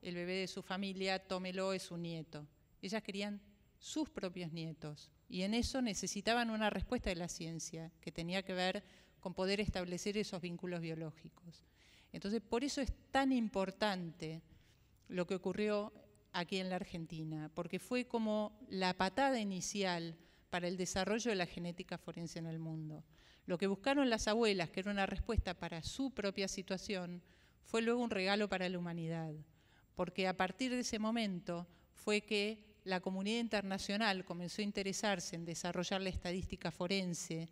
el bebé de su familia, tómelo, es su nieto. Ellas querían sus propios nietos y en eso necesitaban una respuesta de la ciencia que tenía que ver con poder establecer esos vínculos biológicos. Entonces, por eso es tan importante lo que ocurrió aquí en la Argentina, porque fue como la patada inicial para el desarrollo de la genética forense en el mundo. Lo que buscaron las abuelas, que era una respuesta para su propia situación, fue luego un regalo para la humanidad porque a partir de ese momento fue que la comunidad internacional comenzó a interesarse en desarrollar la estadística forense,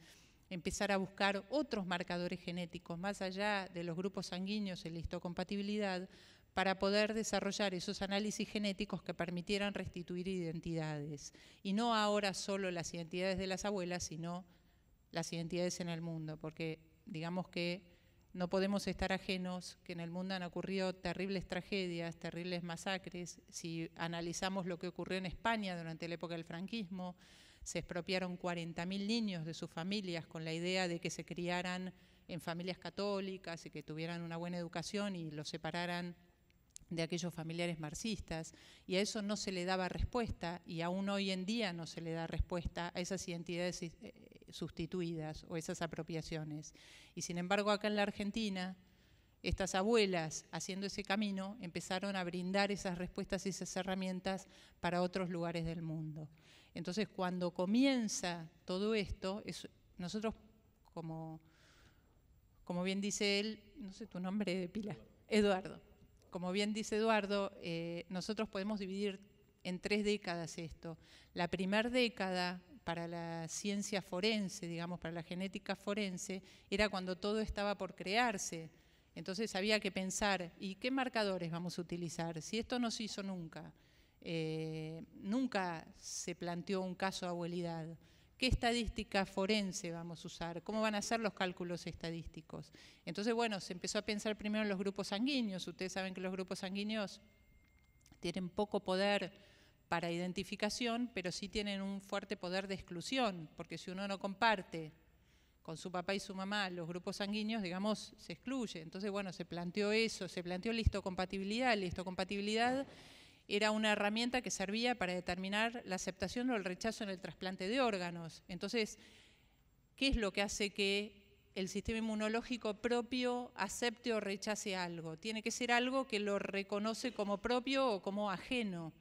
empezar a buscar otros marcadores genéticos más allá de los grupos sanguíneos y la histocompatibilidad para poder desarrollar esos análisis genéticos que permitieran restituir identidades. Y no ahora solo las identidades de las abuelas, sino las identidades en el mundo, porque digamos que no podemos estar ajenos que en el mundo han ocurrido terribles tragedias, terribles masacres. Si analizamos lo que ocurrió en España durante la época del franquismo, se expropiaron 40.000 niños de sus familias con la idea de que se criaran en familias católicas y que tuvieran una buena educación y los separaran de aquellos familiares marxistas. Y a eso no se le daba respuesta y aún hoy en día no se le da respuesta a esas identidades eh, sustituidas o esas apropiaciones. Y sin embargo, acá en la Argentina, estas abuelas haciendo ese camino empezaron a brindar esas respuestas y esas herramientas para otros lugares del mundo. Entonces, cuando comienza todo esto, es, nosotros como, como bien dice él, no sé tu nombre de pila, Eduardo. Como bien dice Eduardo, eh, nosotros podemos dividir en tres décadas esto. La primera década para la ciencia forense, digamos, para la genética forense, era cuando todo estaba por crearse. Entonces había que pensar, ¿y qué marcadores vamos a utilizar? Si esto no se hizo nunca, eh, nunca se planteó un caso de abuelidad. ¿Qué estadística forense vamos a usar? ¿Cómo van a hacer los cálculos estadísticos? Entonces, bueno, se empezó a pensar primero en los grupos sanguíneos. Ustedes saben que los grupos sanguíneos tienen poco poder para identificación, pero sí tienen un fuerte poder de exclusión, porque si uno no comparte con su papá y su mamá los grupos sanguíneos, digamos, se excluye. Entonces, bueno, se planteó eso, se planteó la histocompatibilidad. La compatibilidad era una herramienta que servía para determinar la aceptación o el rechazo en el trasplante de órganos. Entonces, ¿qué es lo que hace que el sistema inmunológico propio acepte o rechace algo? Tiene que ser algo que lo reconoce como propio o como ajeno.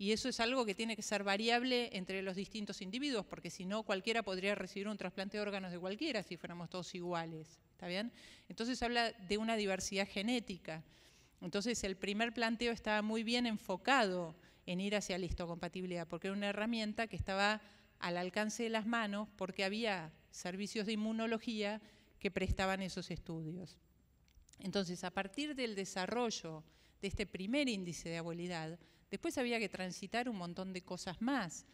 Y eso es algo que tiene que ser variable entre los distintos individuos, porque si no, cualquiera podría recibir un trasplante de órganos de cualquiera si fuéramos todos iguales. ¿Está bien? Entonces habla de una diversidad genética. Entonces el primer planteo estaba muy bien enfocado en ir hacia la histocompatibilidad, porque era una herramienta que estaba al alcance de las manos porque había servicios de inmunología que prestaban esos estudios. Entonces, a partir del desarrollo de este primer índice de abuelidad, Después había que transitar un montón de cosas más,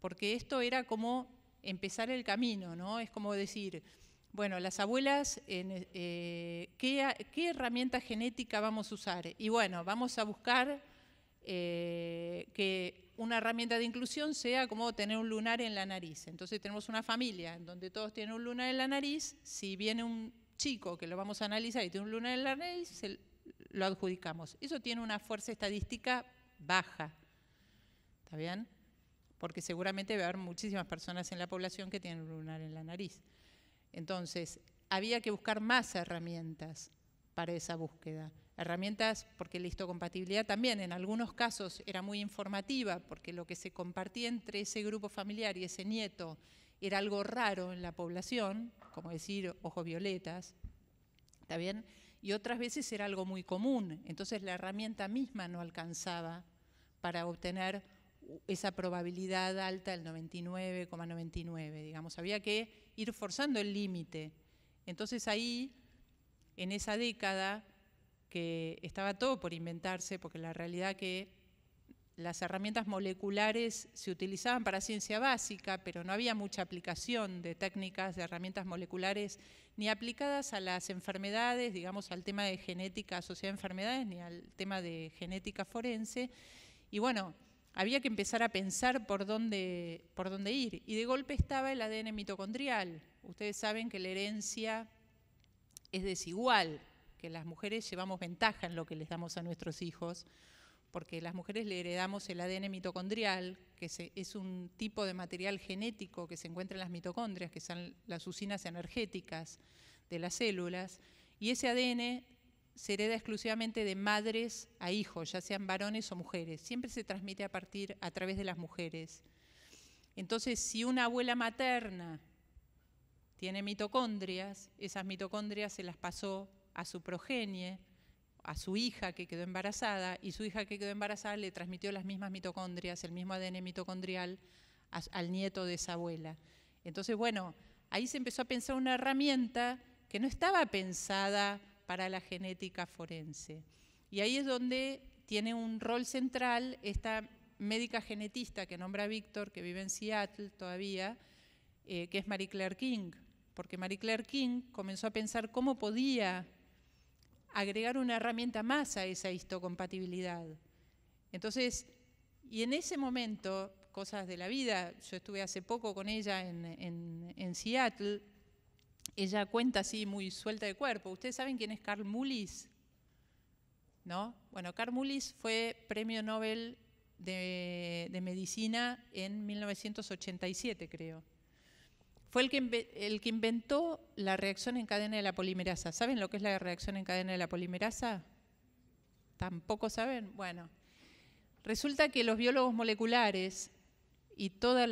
porque esto era como empezar el camino, ¿no? Es como decir, bueno, las abuelas, eh, ¿qué, herramienta genética vamos a usar? Y bueno, vamos a buscar eh, que una herramienta de inclusión sea como tener un lunar en la nariz. Entonces tenemos una familia en donde todos tienen un lunar en la nariz, si viene un chico que lo vamos a analizar y tiene un lunar en la nariz, lo adjudicamos. Eso tiene una fuerza estadística baja. ¿Está bien? Porque seguramente va a haber muchísimas personas en la población que tienen lunar en la nariz. Entonces, había que buscar más herramientas para esa búsqueda. Herramientas, porque la histocompatibilidad también en algunos casos era muy informativa, porque lo que se compartía entre ese grupo familiar y ese nieto era algo raro en la población, como decir ojos violetas, ¿está y otras veces era algo muy común. Entonces la herramienta misma no alcanzaba para obtener esa probabilidad alta del 99,99, digamos. Había que ir forzando el límite. Entonces ahí, en esa década, que estaba todo por inventarse, porque la realidad que las herramientas moleculares se utilizaban para ciencia básica, pero no había mucha aplicación de técnicas de herramientas moleculares ni aplicadas a las enfermedades, digamos al tema de genética asociada a enfermedades, ni al tema de genética forense. Y bueno, había que empezar a pensar por dónde, ir. Y de golpe estaba el ADN mitocondrial. Ustedes saben que la herencia es desigual, que las mujeres llevamos ventaja en lo que les damos a nuestros hijos porque las mujeres le heredamos el ADN mitocondrial, que es un tipo de material genético que se encuentra en las mitocondrias, que son las usinas energéticas de las células, y ese ADN se hereda exclusivamente de madres a hijos, ya sean varones o mujeres. Siempre se transmite a partir a través de las mujeres. Entonces, si una abuela materna tiene mitocondrias, esas mitocondrias se las pasó a su progenie, a su hija que quedó embarazada y su hija que quedó embarazada le transmitió las mismas mitocondrias, el mismo ADN mitocondrial al nieto de esa abuela. Entonces, bueno, ahí se empezó a pensar una herramienta que no estaba pensada para la genética forense. Y ahí es donde tiene un rol central esta médica genetista que nombra Víctor, que vive en Seattle todavía, eh, que es Marie Claire King, porque Marie Claire King comenzó a pensar cómo podía agregar una herramienta más a esa histocompatibilidad. Entonces, y en ese momento, cosas de la vida, yo estuve hace poco con ella en, Seattle, ella cuenta así muy suelta de cuerpo, ¿ustedes saben quién es Carl Mullis? ¿No? Bueno, Carl Mullis fue premio Nobel de Medicina en 1987, creo fue el que, el que inventó la reacción en cadena de la polimerasa. ¿Saben lo que es la reacción en cadena de la polimerasa? ¿Tampoco saben? Bueno, resulta que los biólogos moleculares y todos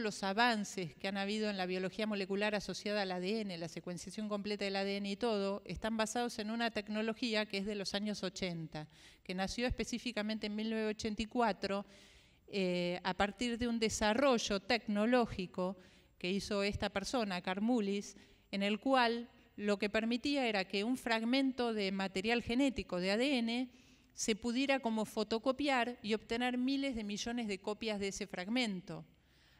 los avances que han habido en la biología molecular asociada al ADN, la secuenciación completa del ADN y todo, están basados en una tecnología que es de los años 80, que nació específicamente en 1984 eh, a partir de un desarrollo tecnológico que hizo esta persona, Carmulis, en el cual lo que permitía era que un fragmento de material genético de ADN se pudiera como fotocopiar y obtener miles de millones de copias de ese fragmento.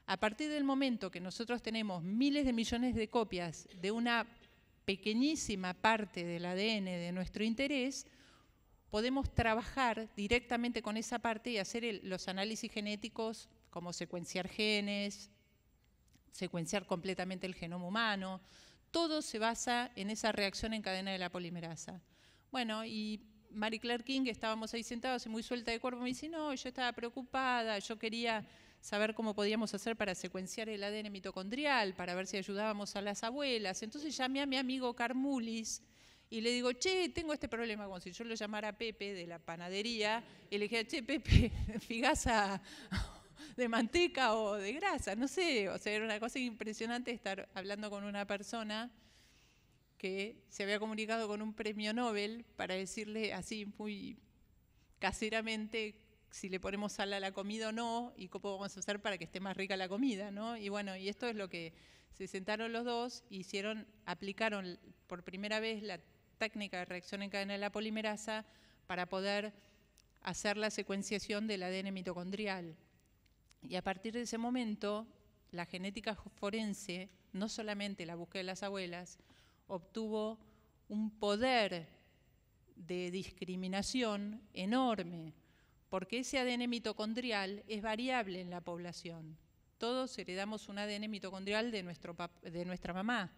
A partir del momento que nosotros tenemos miles de millones de copias de una pequeñísima parte del ADN de nuestro interés, podemos trabajar directamente con esa parte y hacer los análisis genéticos como secuenciar genes, secuenciar completamente el genoma humano. Todo se basa en esa reacción en cadena de la polimerasa. Bueno, y Mary Claire King, estábamos ahí sentados y muy suelta de cuerpo, me dice, no, yo estaba preocupada, yo quería saber cómo podíamos hacer para secuenciar el ADN mitocondrial, para ver si ayudábamos a las abuelas. Entonces llamé a mi amigo Carmulis y le digo, che, tengo este problema, como si yo lo llamara Pepe de la panadería, y le dije, che, Pepe, figás de manteca o de grasa, no sé, o sea, era una cosa impresionante estar hablando con una persona que se había comunicado con un premio Nobel para decirle así muy caseramente si le ponemos sal a la comida o no y cómo vamos a hacer para que esté más rica la comida, ¿no? Y bueno, y esto es lo que se sentaron los dos, hicieron, aplicaron por primera vez la técnica de reacción en cadena de la polimerasa para poder hacer la secuenciación del ADN mitocondrial. Y a partir de ese momento, la genética forense, no solamente la búsqueda de las abuelas, obtuvo un poder de discriminación enorme, porque ese ADN mitocondrial es variable en la población. Todos heredamos un ADN mitocondrial de, nuestra mamá,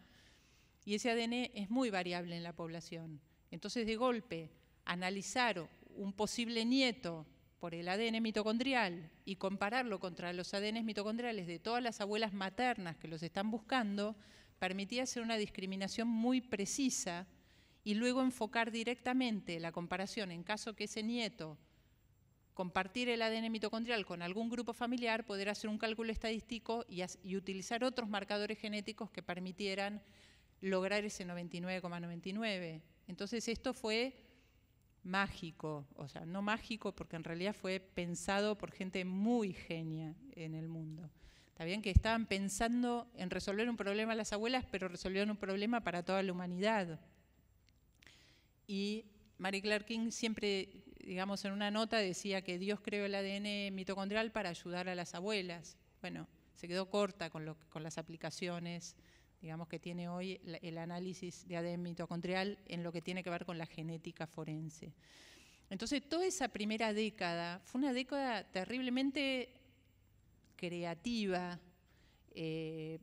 y ese ADN es muy variable en la población. Entonces, de golpe, analizar un posible nieto por el ADN mitocondrial y compararlo contra los ADN mitocondriales de todas las abuelas maternas que los están buscando, permitía hacer una discriminación muy precisa y luego enfocar directamente la comparación en caso que ese nieto compartiera el ADN mitocondrial con algún grupo familiar, poder hacer un cálculo estadístico y, utilizar otros marcadores genéticos que permitieran lograr ese 99,99. Entonces esto fue mágico, o sea, no mágico porque en realidad fue pensado por gente muy genia en el mundo. Está que estaban pensando en resolver un problema a las abuelas, pero resolvieron un problema para toda la humanidad. Y Mary Clark King siempre, digamos, en una nota decía que Dios creó el ADN mitocondrial para ayudar a las abuelas. Bueno, se quedó corta con las aplicaciones digamos, que tiene hoy el análisis de ADN mitocondrial en lo que tiene que ver con la genética forense. Entonces, toda esa primera década fue una década terriblemente creativa. Eh,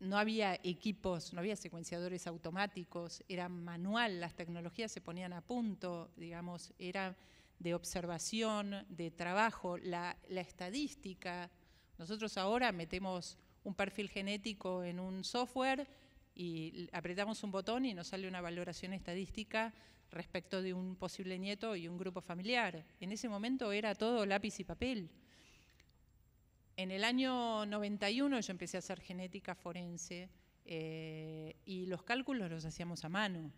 no había equipos, no había secuenciadores automáticos, era manual, las tecnologías se ponían a punto, digamos, era de observación, de trabajo, la estadística. Nosotros ahora metemos un perfil genético en un software y apretamos un botón y nos sale una valoración estadística respecto de un posible nieto y un grupo familiar. En ese momento era todo lápiz y papel. En el año 91 yo empecé a hacer genética forense eh, y los cálculos los hacíamos a mano.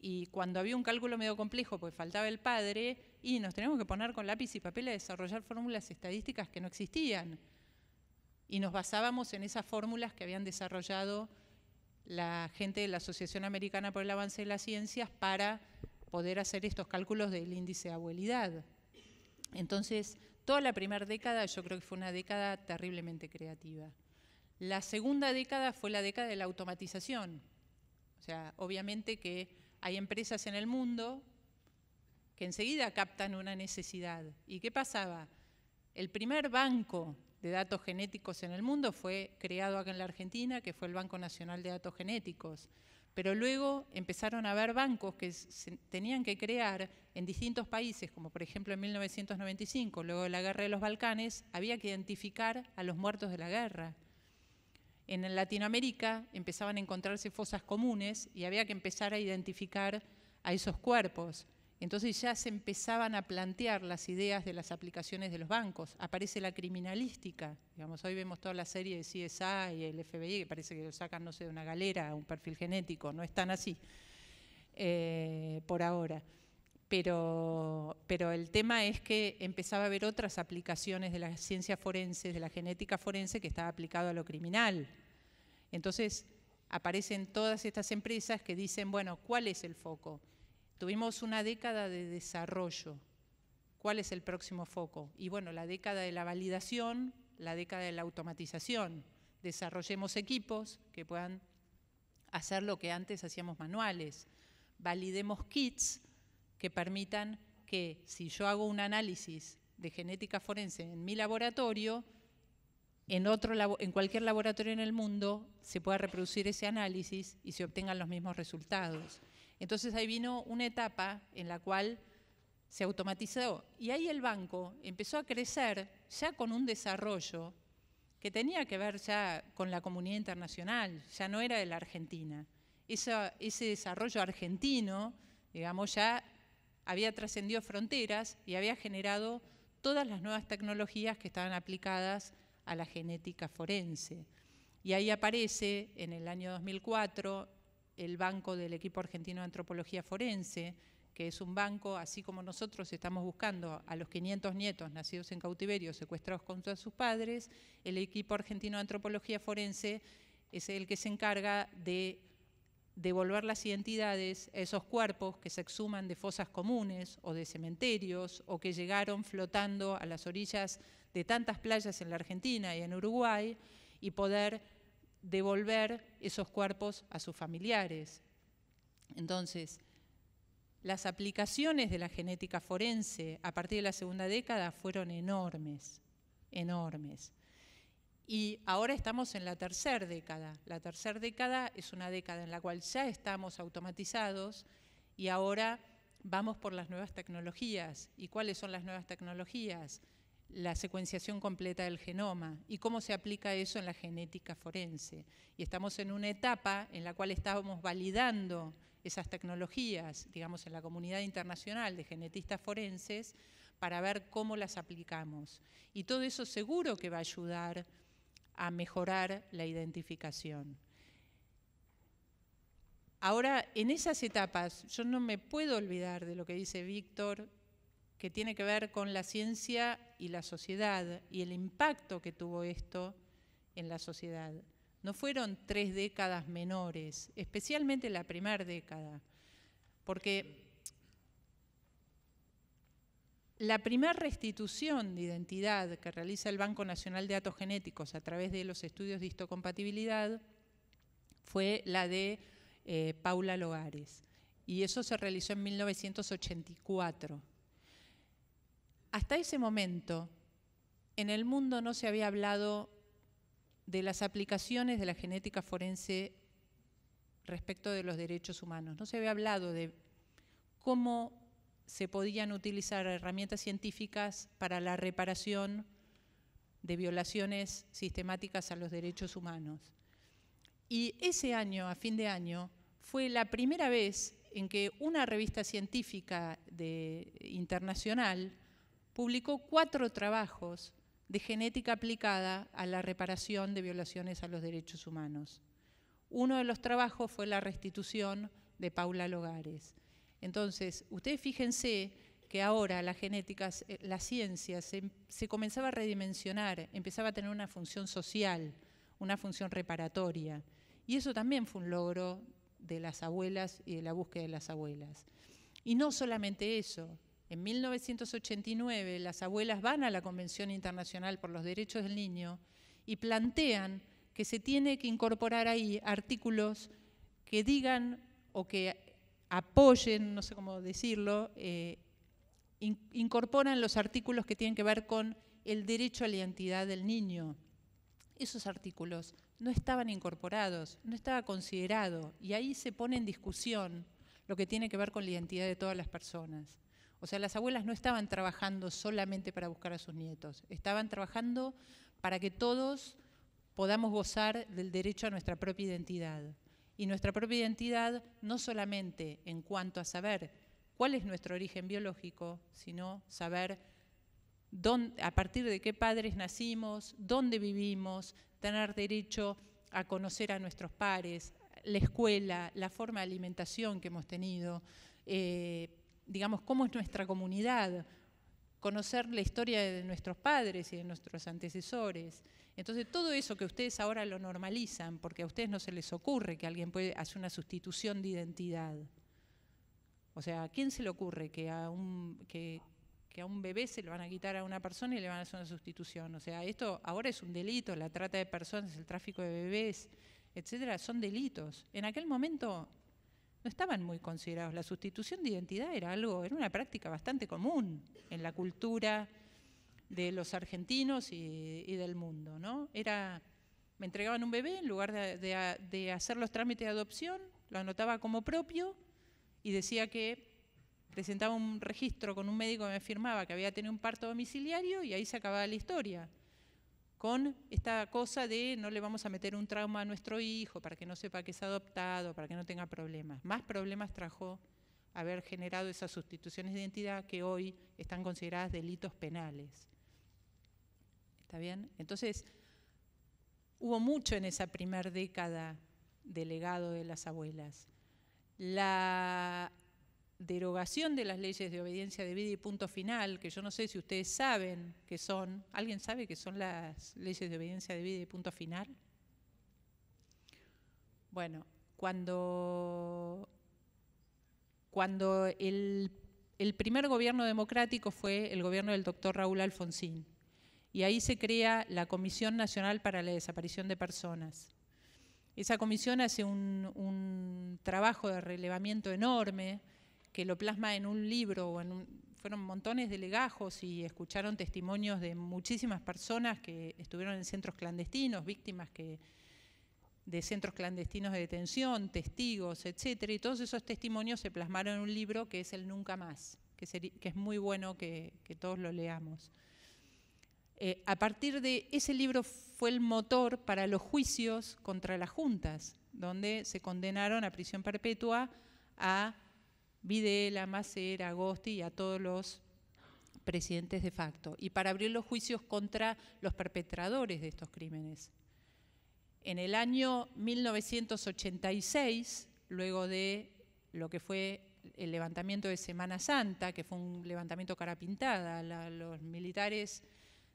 Y cuando había un cálculo medio complejo, pues faltaba el padre, y nos teníamos que poner con lápiz y papel a desarrollar fórmulas estadísticas que no existían y nos basábamos en esas fórmulas que habían desarrollado la gente de la Asociación Americana por el Avance de las Ciencias para poder hacer estos cálculos del índice de abuelidad. Entonces, toda la primera década yo creo que fue una década terriblemente creativa. La segunda década fue la década de la automatización. O sea, obviamente que hay empresas en el mundo que enseguida captan una necesidad. ¿Y qué pasaba? El primer banco de datos genéticos en el mundo fue creado acá en la Argentina, que fue el Banco Nacional de Datos Genéticos. Pero luego empezaron a haber bancos que tenían que crear en distintos países, como por ejemplo en 1995, luego de la guerra de los Balcanes, había que identificar a los muertos de la guerra. En Latinoamérica empezaban a encontrarse fosas comunes y había que empezar a identificar a esos cuerpos. Entonces ya se empezaban a plantear las ideas de las aplicaciones de los bancos. Aparece la criminalística. Digamos, hoy vemos toda la serie de CSA y el FBI, que parece que lo sacan, no sé, de una galera, un perfil genético. No es tan así eh, por ahora. Pero, el tema es que empezaba a haber otras aplicaciones de las ciencias forenses, de la genética forense, que estaba aplicado a lo criminal. Entonces aparecen todas estas empresas que dicen, bueno, ¿cuál es el foco? Tuvimos una década de desarrollo. ¿Cuál es el próximo foco? Y bueno, la década de la validación, la década de la automatización. Desarrollemos equipos que puedan hacer lo que antes hacíamos manuales. Validemos kits que permitan que si yo hago un análisis de genética forense en mi laboratorio, en, otro, en cualquier laboratorio en el mundo se pueda reproducir ese análisis y se obtengan los mismos resultados. Entonces ahí vino una etapa en la cual se automatizó y ahí el banco empezó a crecer ya con un desarrollo que tenía que ver ya con la comunidad internacional, ya no era de la Argentina. ese desarrollo argentino, digamos, ya había trascendido fronteras y había generado todas las nuevas tecnologías que estaban aplicadas a la genética forense. Y ahí aparece en el año 2004 el banco del equipo argentino de antropología forense, que es un banco, así como nosotros estamos buscando a los 500 nietos nacidos en cautiverio, secuestrados con sus padres, el equipo argentino de antropología forense es el que se encarga de devolver las identidades a esos cuerpos que se exhuman de fosas comunes o de cementerios o que llegaron flotando a las orillas de tantas playas en la Argentina y en Uruguay y poder devolver esos cuerpos a sus familiares. Entonces, las aplicaciones de la genética forense a partir de la segunda década fueron enormes, enormes. Y ahora estamos en la tercera década. La tercera década es una década en la cual ya estamos automatizados y ahora vamos por las nuevas tecnologías. ¿Y cuáles son las nuevas tecnologías? la secuenciación completa del genoma y cómo se aplica eso en la genética forense. Y estamos en una etapa en la cual estábamos validando esas tecnologías, digamos, en la comunidad internacional de genetistas forenses para ver cómo las aplicamos. Y todo eso seguro que va a ayudar a mejorar la identificación. Ahora, en esas etapas, yo no me puedo olvidar de lo que dice Víctor que tiene que ver con la ciencia y la sociedad y el impacto que tuvo esto en la sociedad. No fueron tres décadas menores, especialmente la primera década, porque la primera restitución de identidad que realiza el Banco Nacional de Datos Genéticos a través de los estudios de histocompatibilidad fue la de eh, Paula Logares. Y eso se realizó en 1984. Hasta ese momento, en el mundo no se había hablado de las aplicaciones de la genética forense respecto de los derechos humanos. No se había hablado de cómo se podían utilizar herramientas científicas para la reparación de violaciones sistemáticas a los derechos humanos. Y ese año, a fin de año, fue la primera vez en que una revista científica internacional publicó cuatro trabajos de genética aplicada a la reparación de violaciones a los derechos humanos. Uno de los trabajos fue la restitución de Paula Logares. Entonces, ustedes fíjense que ahora la genética, la ciencia se, se, comenzaba a redimensionar, empezaba a tener una función social, una función reparatoria. Y eso también fue un logro de las abuelas y de la búsqueda de las abuelas. Y no solamente eso, en 1989 las abuelas van a la Convención Internacional por los Derechos del Niño y plantean que se tiene que incorporar ahí artículos que digan o que apoyen, no sé cómo decirlo, eh, incorporan los artículos que tienen que ver con el derecho a la identidad del niño. Esos artículos no estaban incorporados, no estaba considerado, y ahí se pone en discusión lo que tiene que ver con la identidad de todas las personas. O sea, las abuelas no estaban trabajando solamente para buscar a sus nietos, estaban trabajando para que todos podamos gozar del derecho a nuestra propia identidad. Y nuestra propia identidad no solamente en cuanto a saber cuál es nuestro origen biológico, sino saber dónde, a partir de qué padres nacimos, dónde vivimos, tener derecho a conocer a nuestros pares, la escuela, la forma de alimentación que hemos tenido, eh, digamos, cómo es nuestra comunidad, conocer la historia de nuestros padres y de nuestros antecesores. Entonces, todo eso que ustedes ahora lo normalizan, porque a ustedes no se les ocurre que alguien puede hacer una sustitución de identidad. O sea, ¿a quién se le ocurre que a un, que, que a un bebé se lo van a quitar a una persona y le van a hacer una sustitución? O sea, esto ahora es un delito, la trata de personas, el tráfico de bebés, etcétera, son delitos. En aquel momento no estaban muy considerados. La sustitución de identidad era algo, era una práctica bastante común en la cultura de los argentinos y, del mundo, ¿no? Era, me entregaban un bebé, en lugar de, hacer los trámites de adopción, lo anotaba como propio y decía que presentaba un registro con un médico que me afirmaba que había tenido un parto domiciliario y ahí se acababa la historia con esta cosa de no le vamos a meter un trauma a nuestro hijo para que no sepa que es adoptado, para que no tenga problemas. Más problemas trajo haber generado esas sustituciones de identidad que hoy están consideradas delitos penales. ¿Está bien? Entonces, hubo mucho en esa primera década de legado de las abuelas. La derogación de las leyes de obediencia debida y punto final, que yo no sé si ustedes saben que son, ¿alguien sabe que son las leyes de obediencia debida y punto final? Bueno, cuando, cuando el, el primer gobierno democrático fue el gobierno del doctor Raúl Alfonsín, y ahí se crea la Comisión Nacional para la Desaparición de Personas. Esa comisión hace un, un trabajo de relevamiento enorme, que lo plasma en un libro o en fueron montones de legajos y escucharon testimonios de muchísimas personas que estuvieron en centros clandestinos, víctimas que, de centros clandestinos de detención, testigos, etcétera, y todos esos testimonios se plasmaron en un libro que es el Nunca Más, que, es muy bueno que, todos lo leamos. Eh, a partir de ese libro fue el motor para los juicios contra las juntas, donde se condenaron a prisión perpetua a Videla, Macera, Agosti y a todos los presidentes de facto, y para abrir los juicios contra los perpetradores de estos crímenes. En el año 1986, luego de lo que fue el levantamiento de Semana Santa, que fue un levantamiento cara pintada, los militares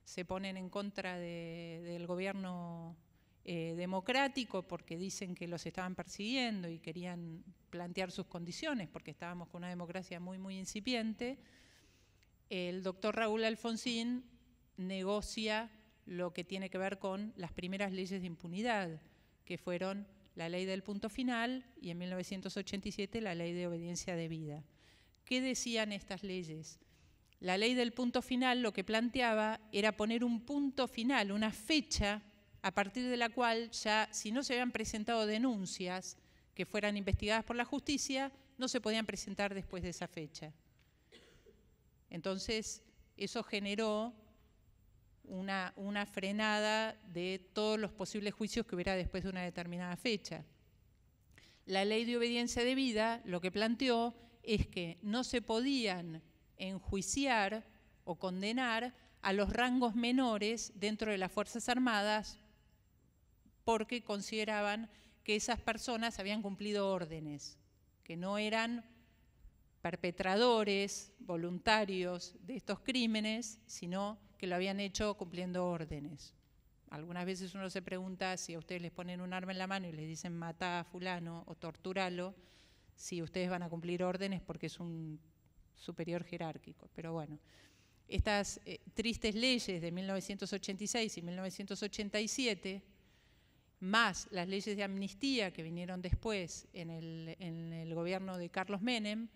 se ponen en contra del gobierno eh, democrático porque dicen que los estaban persiguiendo y querían plantear sus condiciones porque estábamos con una democracia muy, muy incipiente, el doctor Raúl Alfonsín negocia lo que tiene que ver con las primeras leyes de impunidad, que fueron la ley del punto final y en 1987 la ley de obediencia debida. ¿Qué decían estas leyes? La ley del punto final lo que planteaba era poner un punto final, una fecha a partir de la cual ya, si no se habían presentado denuncias que fueran investigadas por la justicia, no se podían presentar después de esa fecha. Entonces, eso generó una, frenada de todos los posibles juicios que hubiera después de una determinada fecha. La ley de obediencia debida lo que planteó es que no se podían enjuiciar o condenar a los rangos menores dentro de las Fuerzas Armadas porque consideraban que esas personas habían cumplido órdenes, que no eran perpetradores voluntarios de estos crímenes, sino que lo habían hecho cumpliendo órdenes. Algunas veces uno se pregunta si a ustedes les ponen un arma en la mano y les dicen mata a fulano o torturalo, si ustedes van a cumplir órdenes porque es un superior jerárquico. Pero bueno, estas eh, tristes leyes de 1986 y 1987 más las leyes de amnistía que vinieron después en el, gobierno de Carlos Menem,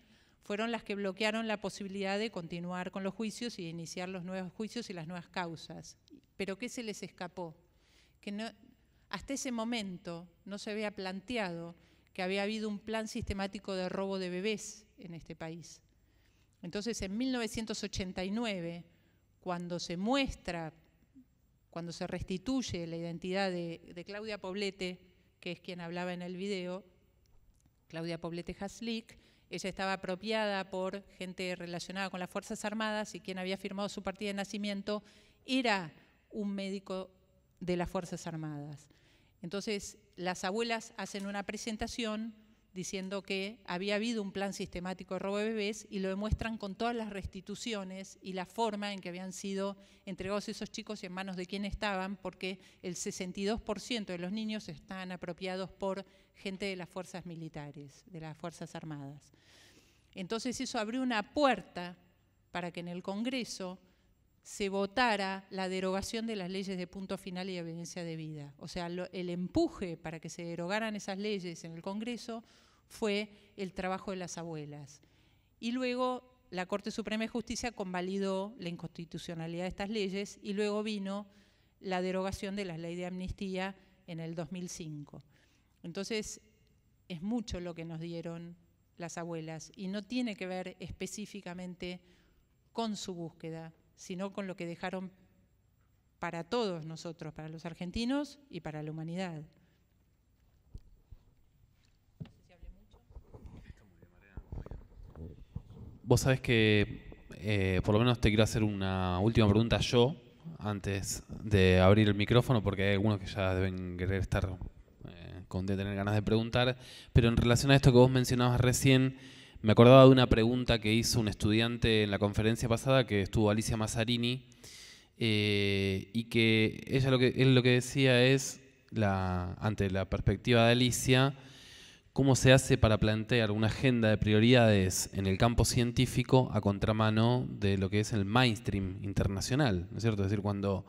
fueron las que bloquearon la posibilidad de continuar con los juicios y iniciar los nuevos juicios y las nuevas causas. Pero ¿qué se les escapó? Que no, hasta ese momento no se había planteado que había habido un plan sistemático de robo de bebés en este país. Entonces, en 1989, cuando se muestra cuando se restituye la identidad de, Claudia Poblete, que es quien hablaba en el video, Claudia Poblete Haslick, ella estaba apropiada por gente relacionada con las Fuerzas Armadas y quien había firmado su partida de nacimiento era un médico de las Fuerzas Armadas. Entonces, las abuelas hacen una presentación diciendo que había habido un plan sistemático de robo de bebés y lo demuestran con todas las restituciones y la forma en que habían sido entregados esos chicos y en manos de quién estaban, porque el 62% de los niños están apropiados por gente de las fuerzas militares, de las Fuerzas Armadas. Entonces eso abrió una puerta para que en el Congreso se votara la derogación de las leyes de punto final y evidencia de vida. O sea, el empuje para que se derogaran esas leyes en el Congreso fue el trabajo de las abuelas. Y luego la Corte Suprema de Justicia convalidó la inconstitucionalidad de estas leyes y luego vino la derogación de la ley de amnistía en el 2005. Entonces, es mucho lo que nos dieron las abuelas y no tiene que ver específicamente con su búsqueda, sino con lo que dejaron para todos nosotros, para los argentinos y para la humanidad. Vos sabés que, eh, por lo menos te quiero hacer una última pregunta yo, antes de abrir el micrófono, porque hay algunos que ya deben querer estar eh, con de tener ganas de preguntar, pero en relación a esto que vos mencionabas recién, me acordaba de una pregunta que hizo un estudiante en la conferencia pasada que estuvo Alicia Mazzarini eh, y que ella lo que él lo que decía es la, ante la perspectiva de Alicia cómo se hace para plantear una agenda de prioridades en el campo científico a contramano de lo que es el mainstream internacional, ¿no es cierto? decir, cuando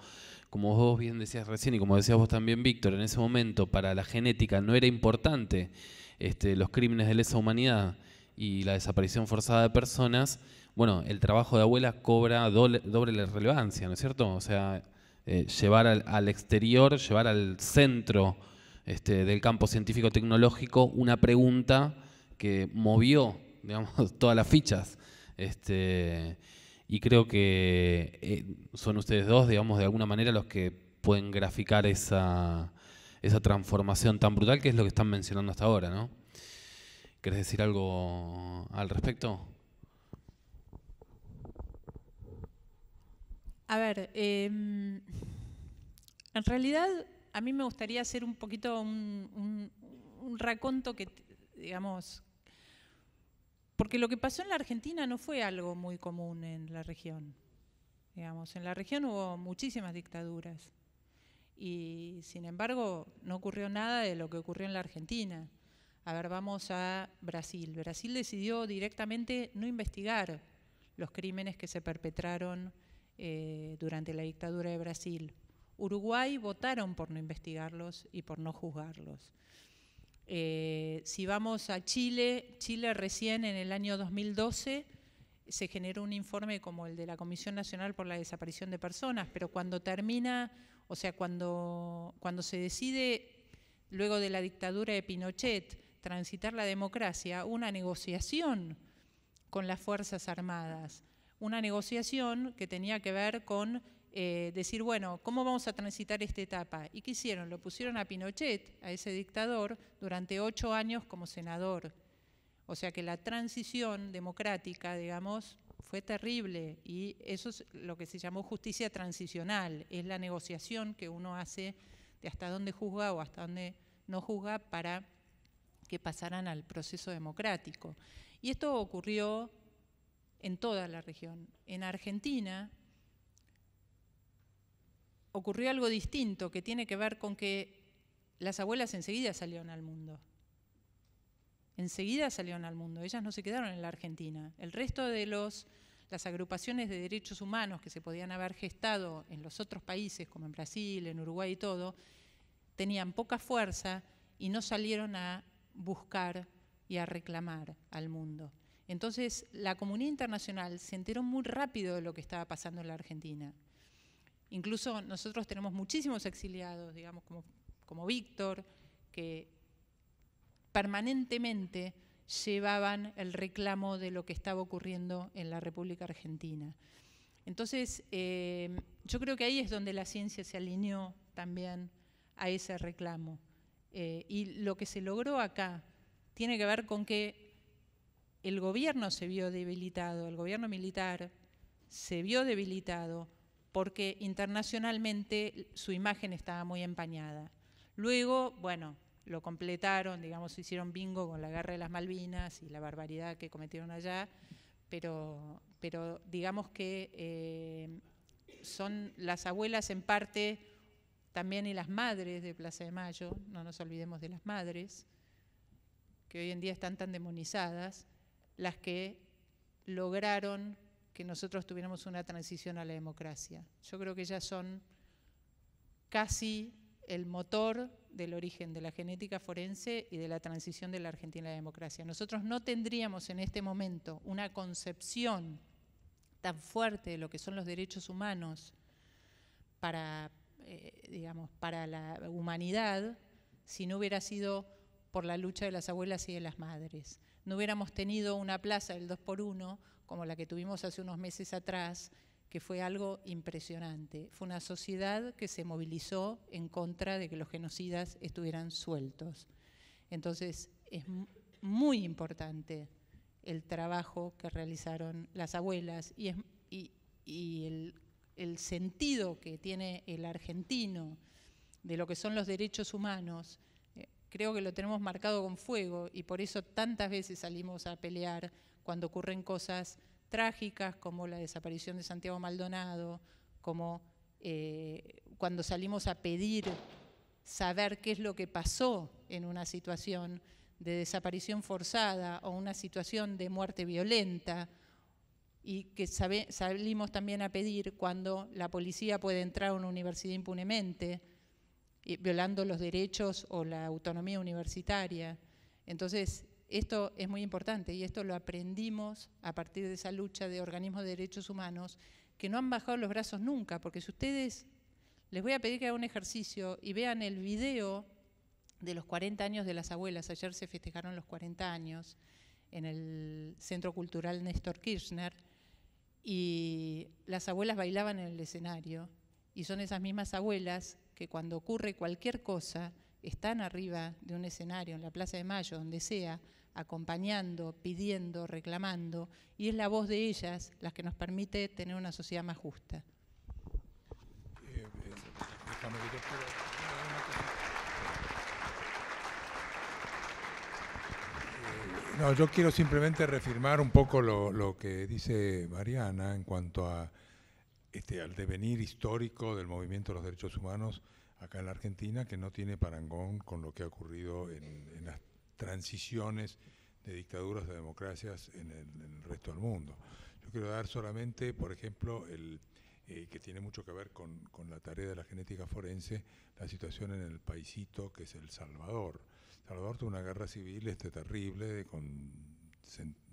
como vos bien decías recién y como decías vos también, Víctor, en ese momento para la genética no era importante este, los crímenes de lesa humanidad y la desaparición forzada de personas, bueno, el trabajo de abuela cobra doble, relevancia, ¿no es cierto? O sea, eh, llevar al, exterior, llevar al centro este, del campo científico-tecnológico una pregunta que movió, digamos, todas las fichas. Este, y creo que eh, son ustedes dos, digamos, de alguna manera los que pueden graficar esa, esa transformación tan brutal que es lo que están mencionando hasta ahora, ¿no? ¿Querés decir algo al respecto? A ver, em, en realidad a mí me gustaría hacer un poquito un, un raconto que, digamos, porque lo que pasó en la Argentina no fue algo muy común en la región. Digamos, en la región hubo muchísimas dictaduras y sin embargo no ocurrió nada de lo que ocurrió en la Argentina. A ver, vamos a Brasil. Brasil decidió directamente no investigar los crímenes que se perpetraron eh, durante la dictadura de Brasil. Uruguay votaron por no investigarlos y por no juzgarlos. Eh, si vamos a Chile, Chile recién en el año 2012 se generó un informe como el de la Comisión Nacional por la Desaparición de Personas, pero cuando termina, o sea, cuando, cuando se decide luego de la dictadura de Pinochet transitar la democracia una negociación con las Fuerzas Armadas, una negociación que tenía que ver con eh, decir, bueno, ¿cómo vamos a transitar esta etapa? ¿Y qué hicieron? Lo pusieron a Pinochet, a ese dictador, durante ocho años como senador. O sea que la transición democrática, digamos, fue terrible y eso es lo que se llamó justicia transicional, es la negociación que uno hace de hasta dónde juzga o hasta dónde no juzga para que pasaran al proceso democrático. Y esto ocurrió en toda la región. En Argentina ocurrió algo distinto que tiene que ver con que las abuelas enseguida salieron al mundo. Enseguida salieron al mundo. Ellas no se quedaron en la Argentina. El resto de los, las agrupaciones de derechos humanos que se podían haber gestado en los otros países, como en Brasil, en Uruguay y todo, tenían poca fuerza y no salieron a buscar y a reclamar al mundo. Entonces, la comunidad internacional se enteró muy rápido de lo que estaba pasando en la Argentina. Incluso nosotros tenemos muchísimos exiliados, digamos, como, Víctor, que permanentemente llevaban el reclamo de lo que estaba ocurriendo en la República Argentina. Entonces, eh, yo creo que ahí es donde la ciencia se alineó también a ese reclamo. Eh, y lo que se logró acá tiene que ver con que el gobierno se vio debilitado, el gobierno militar se vio debilitado porque internacionalmente su imagen estaba muy empañada. Luego, bueno, lo completaron, digamos, hicieron bingo con la guerra de las Malvinas y la barbaridad que cometieron allá, pero, pero digamos que eh, son las abuelas en parte también y las madres de Plaza de Mayo, no nos olvidemos de las madres, que hoy en día están tan demonizadas, las que lograron que nosotros tuviéramos una transición a la democracia. Yo creo que ellas son casi el motor del origen de la genética forense y de la transición de la Argentina a la democracia. Nosotros no tendríamos en este momento una concepción tan fuerte de lo que son los derechos humanos para, eh, digamos, para la humanidad si no hubiera sido por la lucha de las abuelas y de las madres. No hubiéramos tenido una plaza del 2 por 1 como la que tuvimos hace unos meses atrás, que fue algo impresionante. Fue una sociedad que se movilizó en contra de que los genocidas estuvieran sueltos. Entonces, es muy importante el trabajo que realizaron las abuelas y, y el el sentido que tiene el argentino de lo que son los derechos humanos, eh, creo que lo tenemos marcado con fuego y por eso tantas veces salimos a pelear cuando ocurren cosas trágicas como la desaparición de Santiago Maldonado, como eh, cuando salimos a pedir saber qué es lo que pasó en una situación de desaparición forzada o una situación de muerte violenta y que salimos también a pedir cuando la policía puede entrar a una universidad impunemente, violando los derechos o la autonomía universitaria. Entonces, esto es muy importante y esto lo aprendimos a partir de esa lucha de organismos de derechos humanos que no han bajado los brazos nunca, porque si ustedes, les voy a pedir que hagan un ejercicio y vean el video de los 40 años de las abuelas, ayer se festejaron los 40 años en el Centro Cultural Néstor Kirchner, y las abuelas bailaban en el escenario y son esas mismas abuelas que cuando ocurre cualquier cosa están arriba de un escenario, en la Plaza de Mayo, donde sea, acompañando, pidiendo, reclamando, y es la voz de ellas las que nos permite tener una sociedad más justa. Eh, eh, No, yo quiero simplemente reafirmar un poco lo, que dice Mariana en cuanto este, al devenir histórico del movimiento de los derechos humanos acá en la Argentina, que no tiene parangón con lo que ha ocurrido en, las transiciones de dictaduras de democracias en el, resto del mundo. Yo quiero dar solamente, por ejemplo, el eh, que tiene mucho que ver con, la tarea de la genética forense, la situación en el paisito que es El Salvador Salvador tuvo una guerra civil este, terrible, con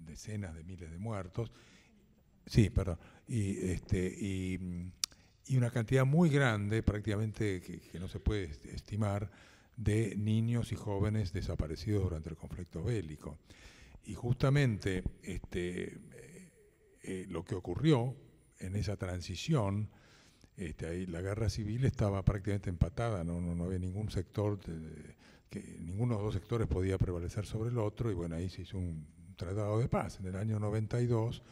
decenas de miles de muertos. Sí, perdón. Y, este, y, una cantidad muy grande, prácticamente que, no se puede estimar, de niños y jóvenes desaparecidos durante el conflicto bélico. Y justamente este, eh, eh, lo que ocurrió en esa transición, este, ahí, la guerra civil estaba prácticamente empatada, no, no, había ningún sector de, que ninguno de los dos sectores podía prevalecer sobre el otro, y bueno, ahí se hizo un tratado de paz en el año 92,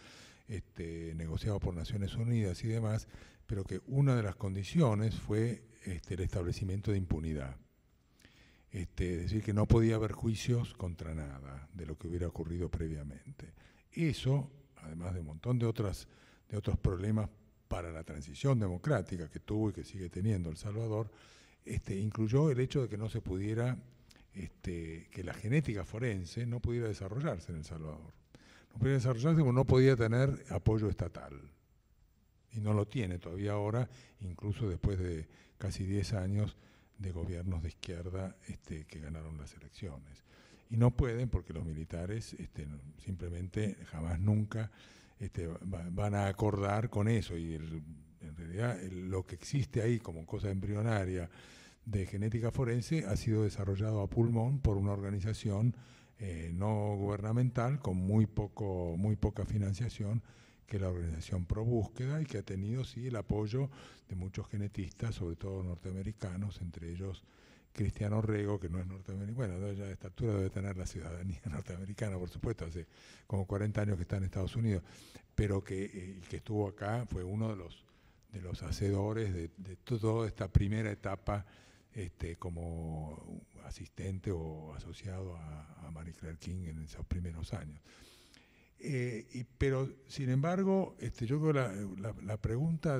este, negociado por Naciones Unidas y demás, pero que una de las condiciones fue este, el establecimiento de impunidad. Este, es decir, que no podía haber juicios contra nada de lo que hubiera ocurrido previamente. Eso, además de un montón de, otras, de otros problemas para la transición democrática que tuvo y que sigue teniendo El Salvador, este, incluyó el hecho de que no se pudiera, este, que la genética forense no pudiera desarrollarse en El Salvador. No pudiera desarrollarse porque no podía tener apoyo estatal. Y no lo tiene todavía ahora, incluso después de casi 10 años de gobiernos de izquierda este, que ganaron las elecciones. Y no pueden porque los militares simplemente jamás nunca van a acordar con eso y el en realidad, lo que existe ahí como cosa embrionaria de genética forense ha sido desarrollado a pulmón por una organización eh, no gubernamental con muy, poco, muy poca financiación que es la organización ProBúsqueda y que ha tenido sí el apoyo de muchos genetistas, sobre todo norteamericanos, entre ellos Cristiano Rego, que no es norteamericano, bueno, ya a esta altura debe tener la ciudadanía norteamericana, por supuesto, hace como 40 años que está en Estados Unidos, pero que, eh, que estuvo acá, fue uno de los de los hacedores de, toda esta primera etapa este, como asistente o asociado a, a Marie Claire King en esos primeros años. Eh, pero, sin embargo, este, yo creo que la, pregunta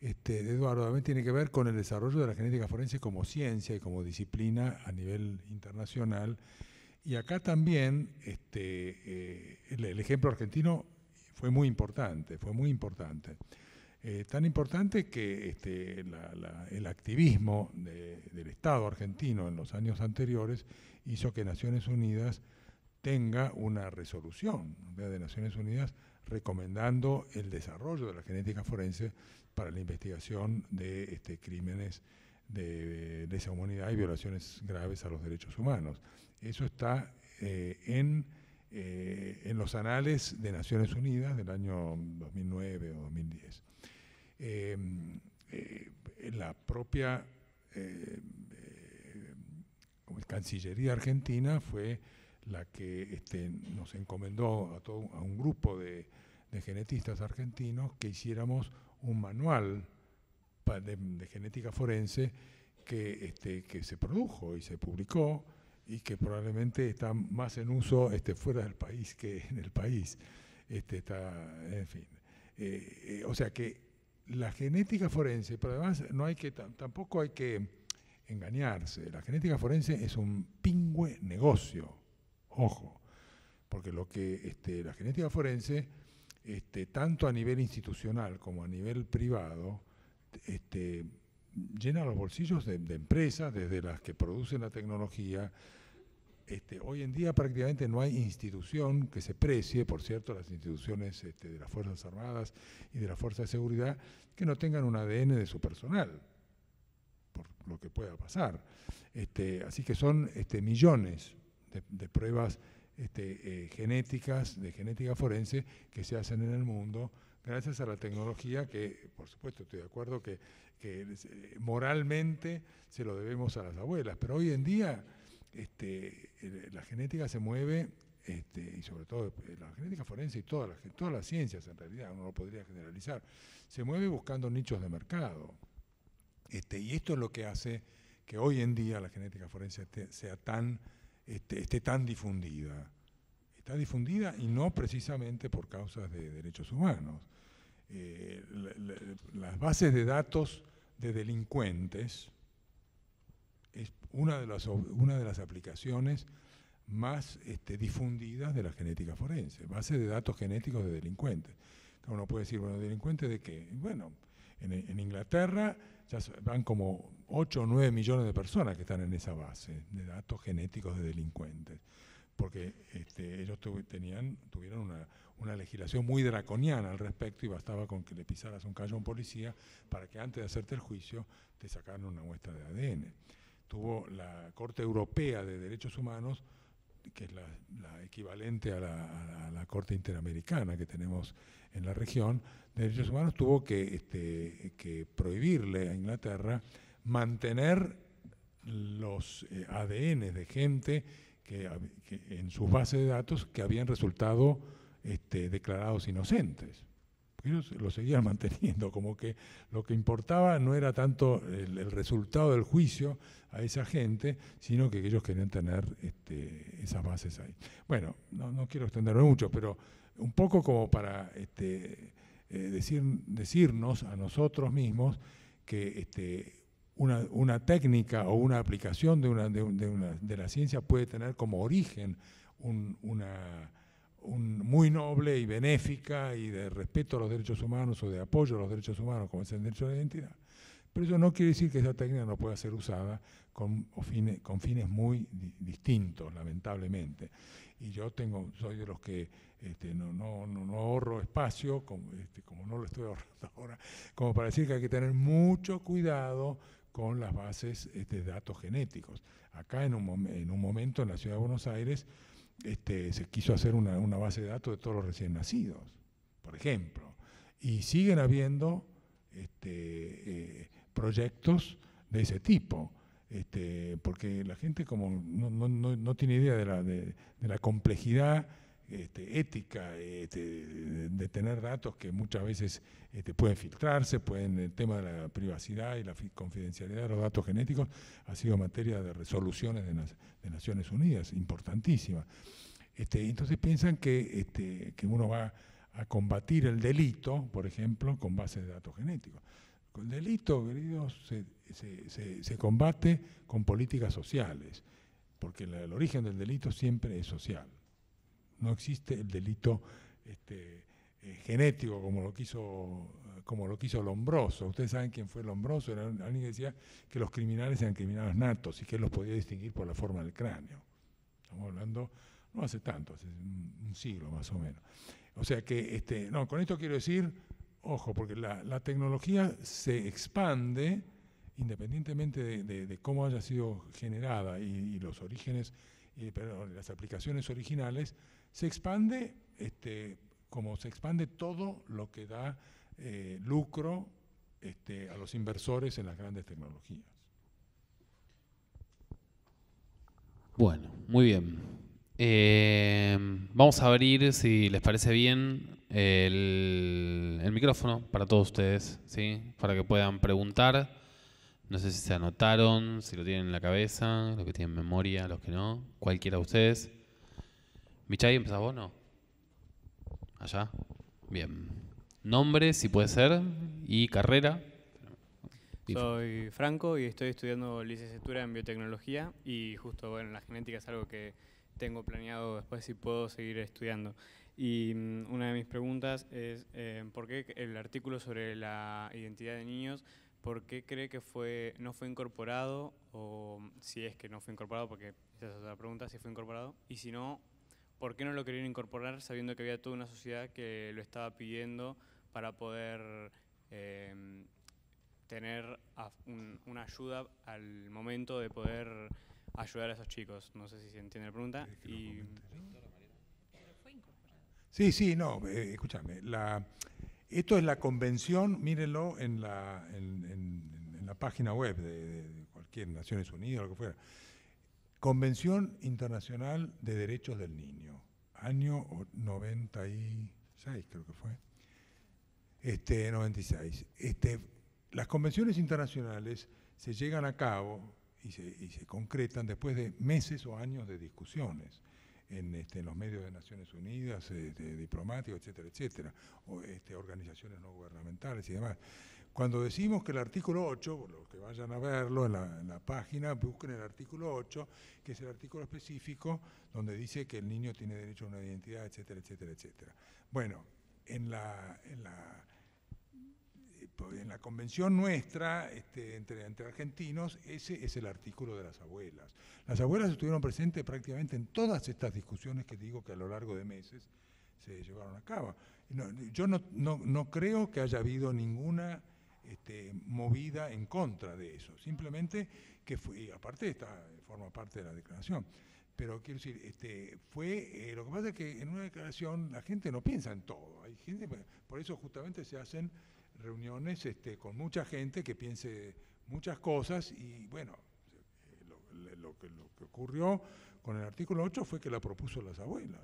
este, de, Eduardo también tiene que ver con el desarrollo de la genética forense como ciencia y como disciplina a nivel internacional. Y acá también eh, el, ejemplo argentino fue muy importante, fue muy importante. Eh, tan importante que este, el activismo del Estado argentino en los años anteriores hizo que Naciones Unidas tenga una resolución de Naciones Unidas recomendando el desarrollo de la genética forense para la investigación de este, crímenes de deshumanidad y violaciones graves a los derechos humanos. Eso está eh, eh, en los anales de Naciones Unidas del año 2009 o 2010. Eh, la propia eh, eh, Cancillería Argentina fue la que este, nos encomendó a, un grupo de, genetistas argentinos que hiciéramos un manual de, genética forense que, este, que se produjo y se publicó y que probablemente está más en uso este, fuera del país que en el país. Este, está, en fin. o sea que la genética forense, pero además no hay que, tampoco hay que engañarse. La genética forense es un pingüe negocio, ojo, porque lo que este, la genética forense, este, tanto a nivel institucional como a nivel privado, este, llena los bolsillos de empresas, desde las que producen la tecnología, este, hoy en día prácticamente no hay institución que se precie, por cierto, las instituciones este, de las Fuerzas Armadas y de la Fuerza de Seguridad, que no tengan un ADN de su personal, por lo que pueda pasar. Este, así que son millones de, pruebas eh, genéticas, de genética forense, que se hacen en el mundo gracias a la tecnología que, por supuesto, estoy de acuerdo que eh, moralmente se lo debemos a las abuelas, pero hoy en día este, la genética se mueve, este, y sobre todo eh, la genética forense y todas las, todas las ciencias en realidad, uno lo podría generalizar, se mueve buscando nichos de mercado. Este, y esto es lo que hace que hoy en día la genética forense esté, sea tan, esté tan difundida. Está difundida y no precisamente por causas de derechos humanos. Eh, las bases de datos de delincuentes, una de las, una de las aplicaciones más este, difundidas de la genética forense, base de datos genéticos de delincuentes. Uno puede decir, bueno, ¿delincuentes de qué? Bueno, en, Inglaterra ya van como 8 o 9 millones de personas que están en esa base de datos genéticos de delincuentes, porque este, ellos tenían, tuvieron una, una legislación muy draconiana al respecto y bastaba con que le pisaras un callo a un policía para que antes de hacerte el juicio te sacaran una muestra de ADN tuvo la Corte Europea de Derechos Humanos, que es la, equivalente a la, Corte Interamericana que tenemos en la región de Derechos Humanos, tuvo que, este, prohibirle a Inglaterra mantener los eh, ADN de gente en sus bases de datos que habían resultado este, declarados inocentes ellos lo seguían manteniendo, como que lo que importaba no era tanto el, resultado del juicio a esa gente, sino que ellos querían tener este, esas bases ahí. Bueno, no, quiero extenderme mucho, pero un poco como para este, eh, decir, decirnos a nosotros mismos que este, una, técnica o una aplicación de, una, una, la ciencia puede tener como origen una muy noble y benéfica y de respeto a los derechos humanos o de apoyo a los derechos humanos, como es el derecho a la identidad. Pero eso no quiere decir que esa técnica no pueda ser usada con fines, con fines muy distintos, lamentablemente. Y yo tengo, soy de los que este, no, ahorro espacio, como, este, como no lo estoy ahorrando ahora, como para decir que hay que tener mucho cuidado con las bases este, de datos genéticos. Acá en un, en un momento en la ciudad de Buenos Aires este, se quiso hacer una, base de datos de todos los recién nacidos, por ejemplo. Y siguen habiendo este, eh, proyectos de ese tipo, este, porque la gente como no, tiene idea de la, de la complejidad este, ética, este, de tener datos que muchas veces este, pueden filtrarse, pueden el tema de la privacidad y la confidencialidad de los datos genéticos ha sido materia de resoluciones de, Naciones Unidas, importantísima. entonces piensan que, que uno va a combatir el delito, por ejemplo, con base de datos genéticos. El delito, queridos, se, combate con políticas sociales, porque el origen del delito siempre es social no existe el delito este, eh, genético como lo quiso como lo quiso Lombroso. Ustedes saben quién fue Lombroso, era alguien que decía que los criminales eran criminales natos y que él los podía distinguir por la forma del cráneo. Estamos hablando no hace tanto, hace un siglo más o menos. O sea que, este, no, con esto quiero decir, ojo, porque la, tecnología se expande independientemente de, cómo haya sido generada y, los orígenes, eh, pero las aplicaciones originales, se expande este, como se expande todo lo que da eh, lucro este, a los inversores en las grandes tecnologías. Bueno, muy bien. Eh, vamos a abrir, si les parece bien, el, micrófono para todos ustedes, ¿sí? para que puedan preguntar. No sé si se anotaron, si lo tienen en la cabeza, los que tienen memoria, los que no, cualquiera de ustedes. Michay, ¿empezás vos no? Allá. Bien. Nombre, si puede ser, y carrera. Soy Franco y estoy estudiando licenciatura en biotecnología y justo bueno, la genética es algo que tengo planeado después si puedo seguir estudiando. Y mm, una de mis preguntas es, eh, ¿por qué el artículo sobre la identidad de niños, por qué cree que fue, no fue incorporado, o mm, si es que no fue incorporado, porque esa es otra pregunta, si fue incorporado, y si no, ¿por qué no lo querían incorporar sabiendo que había toda una sociedad que lo estaba pidiendo para poder em, tener una ayuda al momento de poder ayudar a esos chicos? No sé si se entiende la pregunta. sí, sí, no, eh, escúchame. La, esto es la convención, mírenlo en la, en, la página web de, de cualquier Naciones Unidas, o lo que fuera Convención Internacional de Derechos del Niño, año 96, creo que fue. Este, 96. Este, las convenciones internacionales se llegan a cabo y se, concretan después de meses o años de discusiones en, este, los medios de Naciones Unidas, este, diplomáticos, etcétera, etcétera, o, este, organizaciones no gubernamentales y demás. Cuando decimos que el artículo 8, los que vayan a verlo en la, página, busquen el artículo 8, que es el artículo específico donde dice que el niño tiene derecho a una identidad, etcétera, etcétera, etcétera. Bueno, en la, en la, eh, en la convención nuestra, este, entre, entre argentinos, ese es el artículo de las abuelas. Las abuelas estuvieron presentes prácticamente en todas estas discusiones que digo que a lo largo de meses se llevaron a cabo. yo no, no creo que haya habido ninguna este, movida en contra de eso. Simplemente que fue, y aparte esta forma parte de la declaración, pero quiero decir, este, fue, eh, lo que pasa es que en una declaración la gente no piensa en todo, hay gente, por eso justamente se hacen reuniones este, con mucha gente que piense muchas cosas y bueno, lo, que, ocurrió con el artículo 8 fue que la propuso las abuelas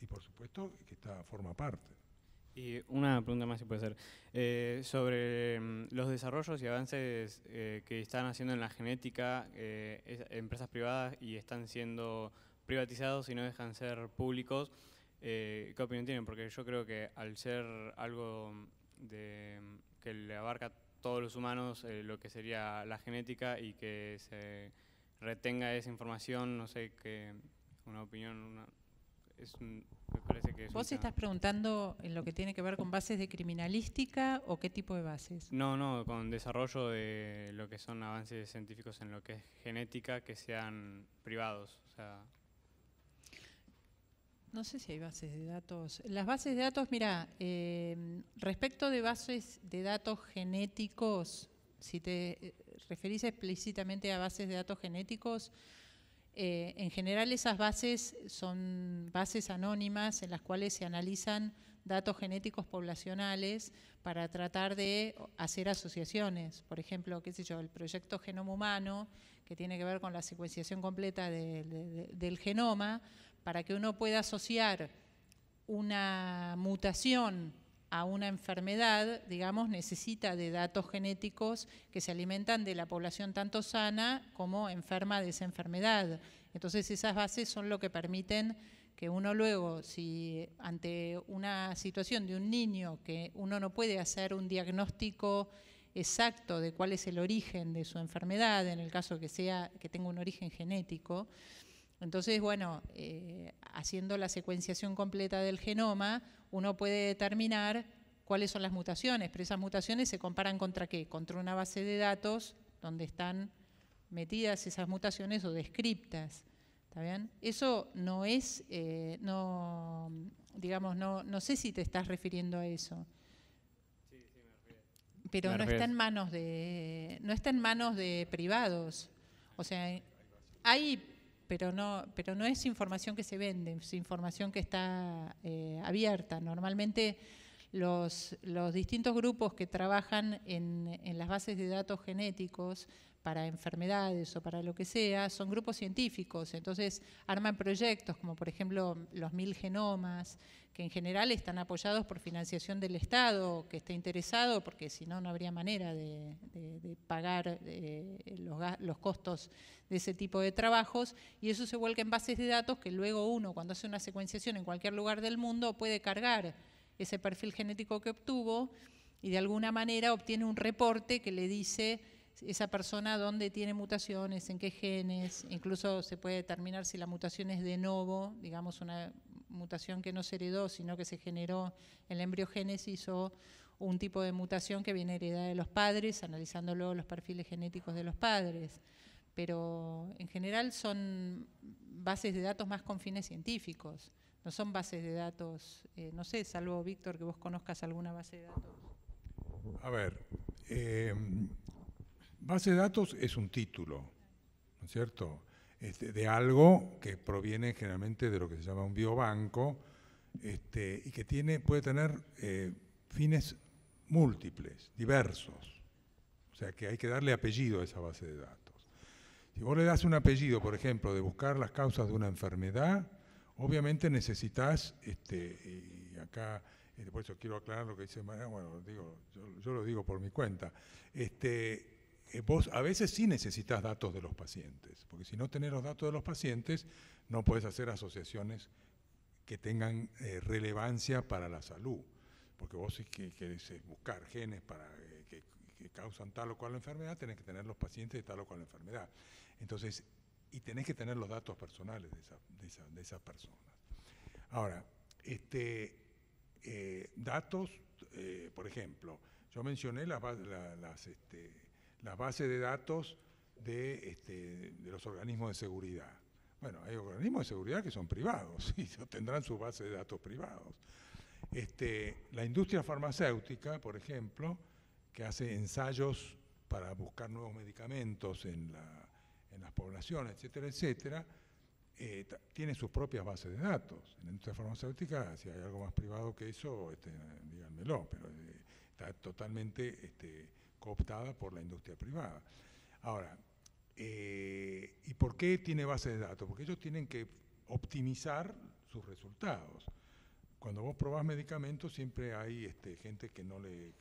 y por supuesto que esta forma parte. Y una pregunta más, si puede ser, eh, sobre mm, los desarrollos y avances eh, que están haciendo en la genética eh, empresas privadas y están siendo privatizados y no dejan ser públicos. ¿Qué opinión tienen? Porque yo creo que al ser algo mm, mm, que le abarca a todos los humanos, lo que sería la genética y que se retenga esa información, no sé, qué una opinión, una- ¿Vos estás preguntando en lo que tiene que ver con bases de criminalística o qué tipo de bases? No, no, con desarrollo de lo que son avances científicos en lo que es genética que sean privados. No sé si hay bases de datos. Las bases de datos, mira, eh, respecto de bases de datos genéticos, si te eh, referís explícitamente a bases de datos genéticos, eh, en general esas bases son bases anónimas en las cuales se analizan datos genéticos poblacionales para tratar de hacer asociaciones. Por ejemplo, qué sé yo, el proyecto Genoma Humano, que tiene que ver con la secuenciación completa del genoma, para que uno pueda asociar una mutación a una enfermedad, digamos, necesita de datos genéticos que se alimentan de la población tanto sana como enferma de esa enfermedad. Entonces esas bases son lo que permiten que uno luego, si ante una situación de un niño que uno no puede hacer un diagnóstico exacto de cuál es el origen de su enfermedad, en el caso que sea que tenga un origen genético, entonces, bueno, eh, haciendo la secuenciación completa del genoma, uno puede determinar cuáles son las mutaciones, pero esas mutaciones se comparan contra qué? Contra una base de datos donde están metidas esas mutaciones o descriptas. ¿Está bien? Eso no es, eh, no, digamos, no, sé si te estás refiriendo a eso. Pero no está en manos de, no está en manos de privados. O sea, hay pero no, pero no es información que se vende, es información que está eh, abierta. Normalmente los, distintos grupos que trabajan en las bases de datos genéticos para enfermedades o para lo que sea, son grupos científicos, entonces arman proyectos como por ejemplo los mil genomas, que en general están apoyados por financiación del Estado, que está interesado, porque si no, no habría manera de, pagar eh, los, los, costos de ese tipo de trabajos, y eso se vuelca en bases de datos que luego uno, cuando hace una secuenciación en cualquier lugar del mundo, puede cargar ese perfil genético que obtuvo y de alguna manera obtiene un reporte que le dice esa persona dónde tiene mutaciones, en qué genes, incluso se puede determinar si la mutación es de novo, digamos una mutación que no se heredó, sino que se generó en la embriogénesis o un tipo de mutación que viene heredada de los padres, analizando luego los perfiles genéticos de los padres. Pero en general son bases de datos más con fines científicos, no son bases de datos, eh, no sé, salvo Víctor, que vos conozcas alguna base de datos. A ver, eh, Base de datos es un título, ¿no es cierto? Este, de algo que proviene generalmente de lo que se llama un biobanco este, y que tiene, puede tener eh, fines múltiples, diversos. O sea que hay que darle apellido a esa base de datos. Si vos le das un apellido, por ejemplo, de buscar las causas de una enfermedad, obviamente necesitas, este, y acá, eh, por eso quiero aclarar lo que dice María, bueno, yo, yo, lo digo por mi cuenta, este, eh, vos a veces sí necesitas datos de los pacientes, porque si no tenés los datos de los pacientes, no puedes hacer asociaciones que tengan eh, relevancia para la salud, porque vos si querés buscar genes para eh, que, causan tal o cual enfermedad, tenés que tener los pacientes de tal o cual enfermedad. Entonces, y tenés que tener los datos personales de, esas personas. Ahora, este, datos, por ejemplo, yo mencioné las, este, las bases de datos de, este, de los organismos de seguridad. Bueno, hay organismos de seguridad que son privados y tendrán sus bases de datos privados. Este, la industria farmacéutica, por ejemplo, que hace ensayos para buscar nuevos medicamentos en, las poblaciones, etcétera, etcétera, eh, tiene sus propias bases de datos. En la industria farmacéutica, si hay algo más privado que eso, este, díganmelo, pero eh, está totalmente este, cooptada por la industria privada. Ahora, eh, ¿y por qué tiene base de datos? Porque ellos tienen que optimizar sus resultados. Cuando vos probás medicamentos siempre hay este, gente que no le,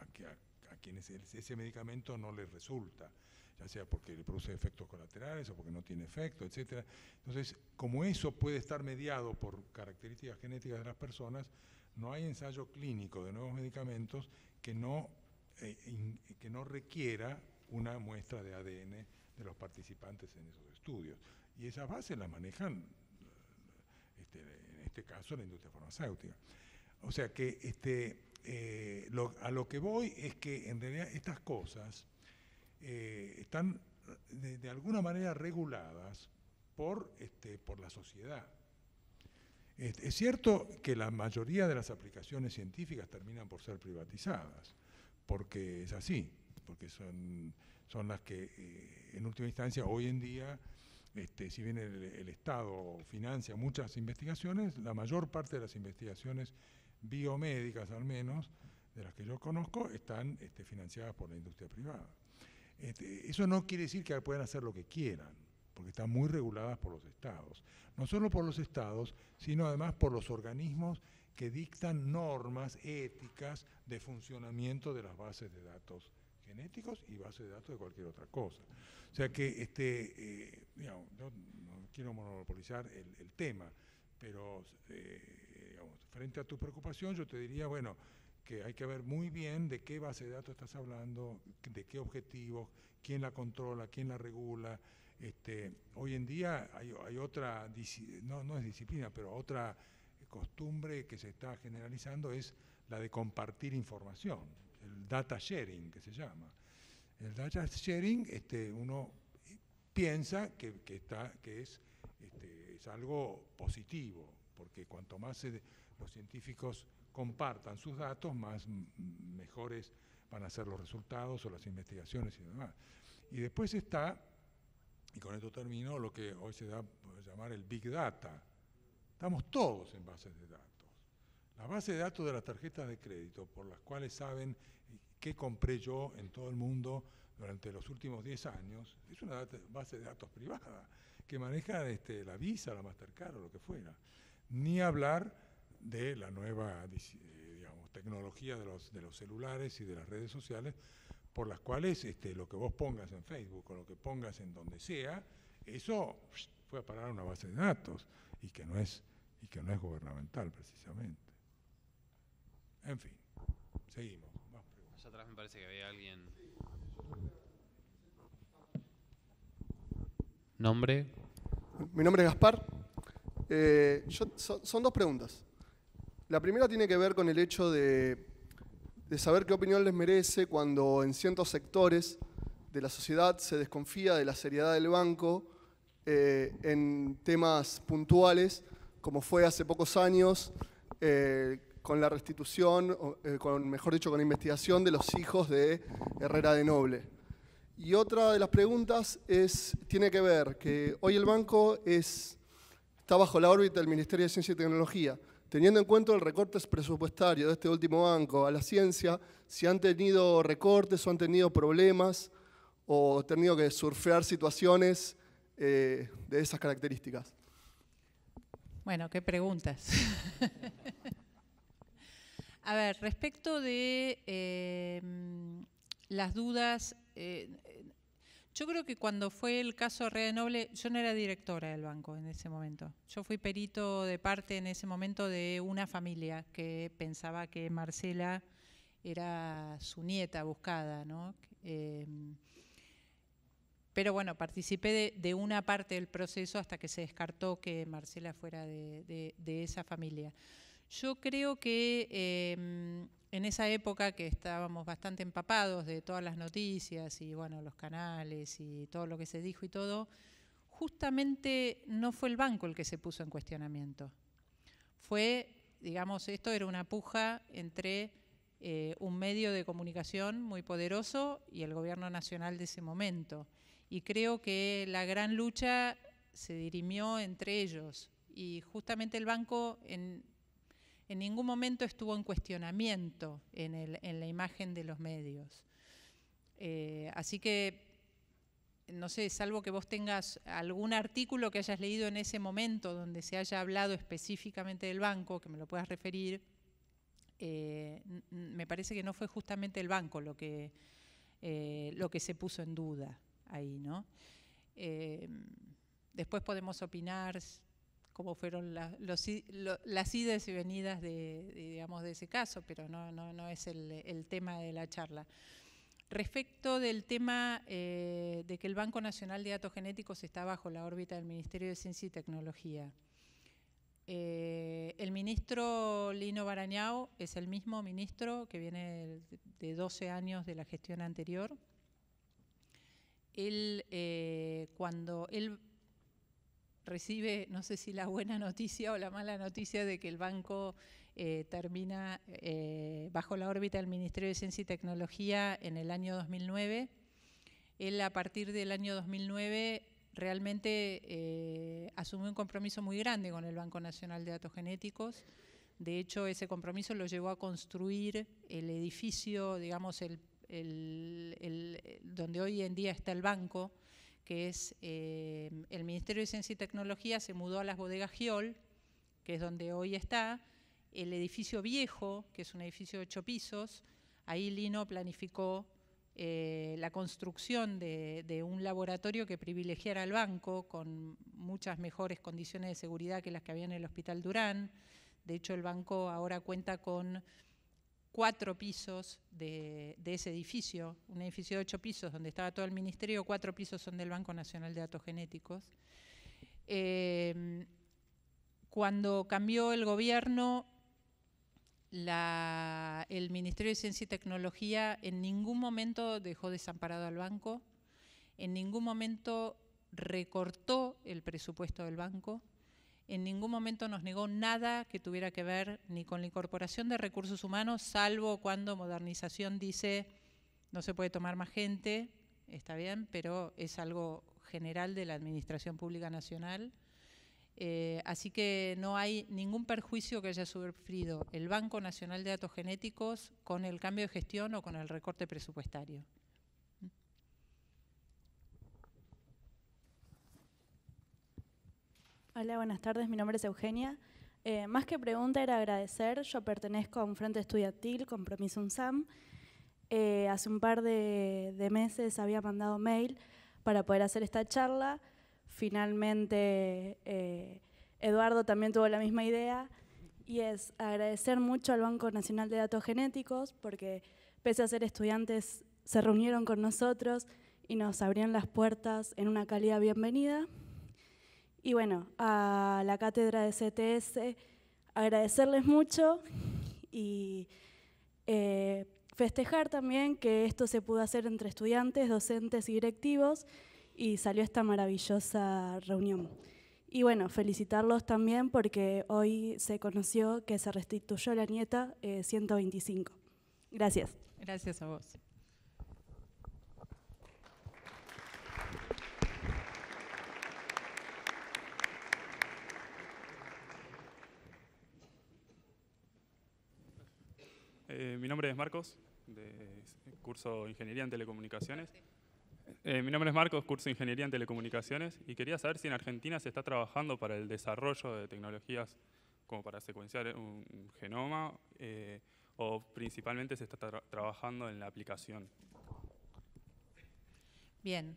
a, quienes ese medicamento no les resulta, ya sea porque le produce efectos colaterales o porque no tiene efecto, etc. Entonces, como eso puede estar mediado por características genéticas de las personas, no hay ensayo clínico de nuevos medicamentos que no eh, que no requiera una muestra de ADN de los participantes en esos estudios. Y esas bases las manejan, eh, este, en este caso, la industria farmacéutica. O sea que este, eh, a lo que voy es que en realidad estas cosas están de, alguna manera reguladas por, este, la sociedad. es cierto que la mayoría de las aplicaciones científicas terminan por ser privatizadas, porque es así, porque son, son las que eh, en última instancia hoy en día, este, si bien el, Estado financia muchas investigaciones, la mayor parte de las investigaciones biomédicas al menos, de las que yo conozco, están este, financiadas por la industria privada. Este, eso no quiere decir que puedan hacer lo que quieran, porque están muy reguladas por los estados. No solo por los estados, sino además por los organismos que dictan normas éticas de funcionamiento de las bases de datos genéticos y bases de datos de cualquier otra cosa. O sea que, este, eh, digamos, yo no quiero monopolizar el, tema, pero eh, digamos, frente a tu preocupación yo te diría, bueno, que hay que ver muy bien de qué base de datos estás hablando, de qué objetivos, quién la controla, quién la regula. Este, hoy en día hay, hay otra, no, no es disciplina, pero otra costumbre que se está generalizando es la de compartir información, el data sharing que se llama. El data sharing, este, uno piensa que, está, que es, este, es algo positivo, porque cuanto más los científicos compartan sus datos, más mejores van a ser los resultados o las investigaciones y demás. Y después está, y con esto termino, lo que hoy se da a llamar el Big Data, Estamos todos en bases de datos. La base de datos de las tarjetas de crédito, por las cuales saben qué compré yo en todo el mundo durante los últimos 10 años, es una base de datos privada que maneja este, la Visa, la Mastercard o lo que fuera. Ni hablar de la nueva eh, tecnología de los, de los celulares y de las redes sociales, por las cuales este, lo que vos pongas en Facebook o lo que pongas en donde sea, eso fue a parar a una base de datos y que no es, y que no es gubernamental precisamente. En fin, seguimos. Más atrás me parece que había alguien. Nombre. Mi nombre es Gaspar. Eh, son dos preguntas. La primera tiene que ver con el hecho de, de saber qué opinión les merece cuando en ciertos sectores de la sociedad se desconfía de la seriedad del banco eh, en temas puntuales, como fue hace pocos años eh, con la restitución, eh, con, mejor dicho, con la investigación de los hijos de Herrera de Noble. Y otra de las preguntas es, tiene que ver que hoy el banco es, está bajo la órbita del Ministerio de Ciencia y Tecnología. Teniendo en cuenta el recorte presupuestario de este último banco a la ciencia, si han tenido recortes o han tenido problemas o han tenido que surfear situaciones eh, de esas características. Bueno, qué preguntas. A ver, respecto de em, las dudas, eh, yo creo que cuando fue el caso Red Noble, yo no era directora del banco en ese momento. Yo fui perito de parte en ese momento de una familia que pensaba que Marcela era su nieta buscada, ¿no? Em, pero bueno, participé de, una parte del proceso hasta que se descartó que Marcela fuera de, esa familia. Yo creo que em, en esa época que estábamos bastante empapados de todas las noticias y bueno, los canales y todo lo que se dijo y todo, justamente no fue el banco el que se puso en cuestionamiento. Fue, digamos, esto era una puja entre eh, un medio de comunicación muy poderoso y el gobierno nacional de ese momento. Y creo que la gran lucha se dirimió entre ellos. Y justamente el banco en, ningún momento estuvo en cuestionamiento en, la imagen de los medios. Eh, así que, no sé, salvo que vos tengas algún artículo que hayas leído en ese momento donde se haya hablado específicamente del banco, que me lo puedas referir, eh, me parece que no fue justamente el banco lo que eh, se puso en duda ahí, ¿no? Eh, después podemos opinar cómo fueron las ideas y venidas de, digamos, de ese caso, pero no, es el, tema de la charla. Respecto del tema eh, de que el Banco Nacional de Datos Genéticos está bajo la órbita del Ministerio de Ciencia y Tecnología, eh, el ministro Lino Barañao es el mismo ministro que viene de 12 años de la gestión anterior, él, eh, cuando él recibe, no sé si la buena noticia o la mala noticia de que el banco eh, termina eh, bajo la órbita del Ministerio de Ciencia y Tecnología en el año 2009. Él a partir del año 2009 realmente eh, asumió un compromiso muy grande con el Banco Nacional de Datos Genéticos. De hecho, ese compromiso lo llevó a construir el edificio, digamos, el el, eh, donde hoy en día está el banco, que es eh, el Ministerio de Ciencia y Tecnología, se mudó a las bodegas Giol, que es donde hoy está, el edificio viejo, que es un edificio de ocho pisos, ahí Lino planificó eh, la construcción de, de, un laboratorio que privilegiara al banco con muchas mejores condiciones de seguridad que las que había en el Hospital Durán. De hecho, el banco ahora cuenta con cuatro pisos de, ese edificio, un edificio de ocho pisos donde estaba todo el ministerio, cuatro pisos son del Banco Nacional de Datos Genéticos. Em, cuando cambió el gobierno, el Ministerio de Ciencia y Tecnología en ningún momento dejó desamparado al banco, en ningún momento recortó el presupuesto del banco, en ningún momento nos negó nada que tuviera que ver ni con la incorporación de recursos humanos, salvo cuando modernización dice no se puede tomar más gente, está bien, pero es algo general de la Administración Pública Nacional. Eh, así que no hay ningún perjuicio que haya sufrido el Banco Nacional de Datos Genéticos con el cambio de gestión o con el recorte presupuestario. Hola, buenas tardes. Mi nombre es Eugenia. Eh, más que pregunta era agradecer. Yo pertenezco a un frente estudiantil, Compromiso UNSAM. Eh, hace un par de, meses había mandado mail para poder hacer esta charla. Finalmente, eh, Eduardo también tuvo la misma idea. Y es agradecer mucho al Banco Nacional de Datos Genéticos, porque pese a ser estudiantes, se reunieron con nosotros y nos abrieron las puertas en una calidad bienvenida. Y bueno, a la cátedra de CTS agradecerles mucho y eh, festejar también que esto se pudo hacer entre estudiantes, docentes y directivos y salió esta maravillosa reunión. Y bueno, felicitarlos también porque hoy se conoció que se restituyó la nieta 125. Eh, Gracias. Gracias a vos. Eh, mi nombre es Marcos, de curso Ingeniería en Telecomunicaciones. Eh, mi nombre es Marcos, curso Ingeniería en Telecomunicaciones, y quería saber si en Argentina se está trabajando para el desarrollo de tecnologías como para secuenciar un, genoma, eh, o principalmente se está trabajando en la aplicación. Bien.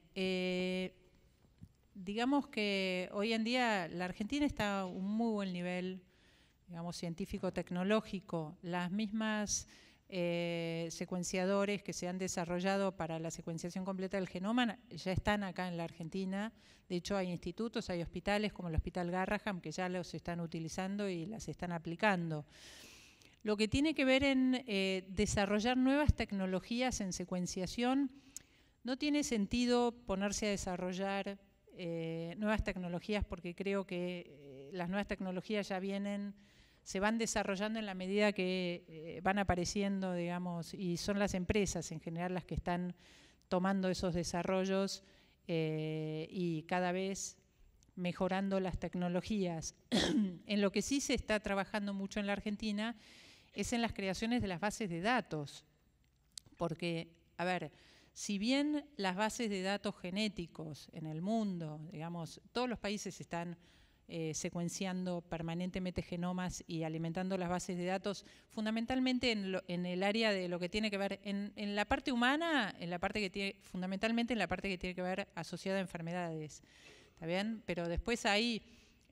digamos que hoy en día la Argentina está a un muy buen nivel digamos, científico-tecnológico, las mismas eh, secuenciadores que se han desarrollado para la secuenciación completa del genoma ya están acá en la Argentina. De hecho, hay institutos, hay hospitales como el Hospital Garraham que ya los están utilizando y las están aplicando. Lo que tiene que ver en eh, desarrollar nuevas tecnologías en secuenciación, no tiene sentido ponerse a desarrollar eh, nuevas tecnologías porque creo que las nuevas tecnologías ya vienen se van desarrollando en la medida que eh, van apareciendo, digamos, y son las empresas en general las que están tomando esos desarrollos eh, y cada vez mejorando las tecnologías. en lo que sí se está trabajando mucho en la Argentina es en las creaciones de las bases de datos, porque, a ver, si bien las bases de datos genéticos en el mundo, digamos, todos los países están eh, secuenciando permanentemente genomas y alimentando las bases de datos, fundamentalmente en, el área de lo que tiene que ver en, la parte humana, en la parte que tiene, fundamentalmente en la parte que tiene que ver asociada a enfermedades. ¿Está bien? Pero después hay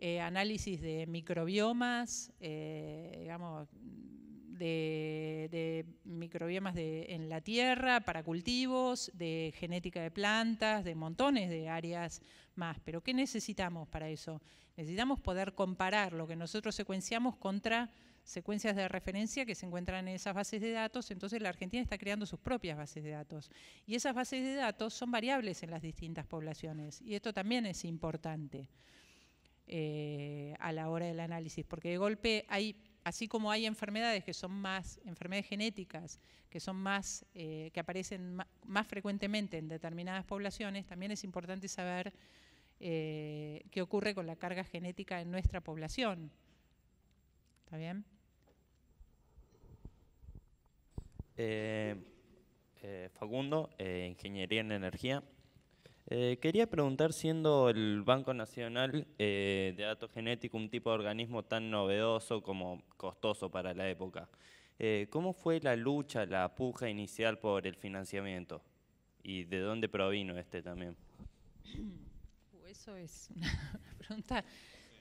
eh, análisis de microbiomas, eh, digamos, de, de microbiomas en la tierra, para cultivos, de genética de plantas, de montones de áreas más. Pero ¿qué necesitamos para eso? Necesitamos poder comparar lo que nosotros secuenciamos contra secuencias de referencia que se encuentran en esas bases de datos, entonces la Argentina está creando sus propias bases de datos. Y esas bases de datos son variables en las distintas poblaciones, y esto también es importante eh, a la hora del análisis, porque de golpe hay, así como hay enfermedades que son más, enfermedades genéticas, que son más, eh, que aparecen más frecuentemente en determinadas poblaciones, también es importante saber eh, qué ocurre con la carga genética en nuestra población. ¿Está bien? Eh, eh, Facundo, Ingeniería en Energía. quería preguntar, siendo el Banco Nacional de Datos Genéticos un tipo de organismo tan novedoso como costoso para la época, ¿cómo fue la lucha, la puja inicial por el financiamiento? ¿Y de dónde provino este también? eso es una pregunta.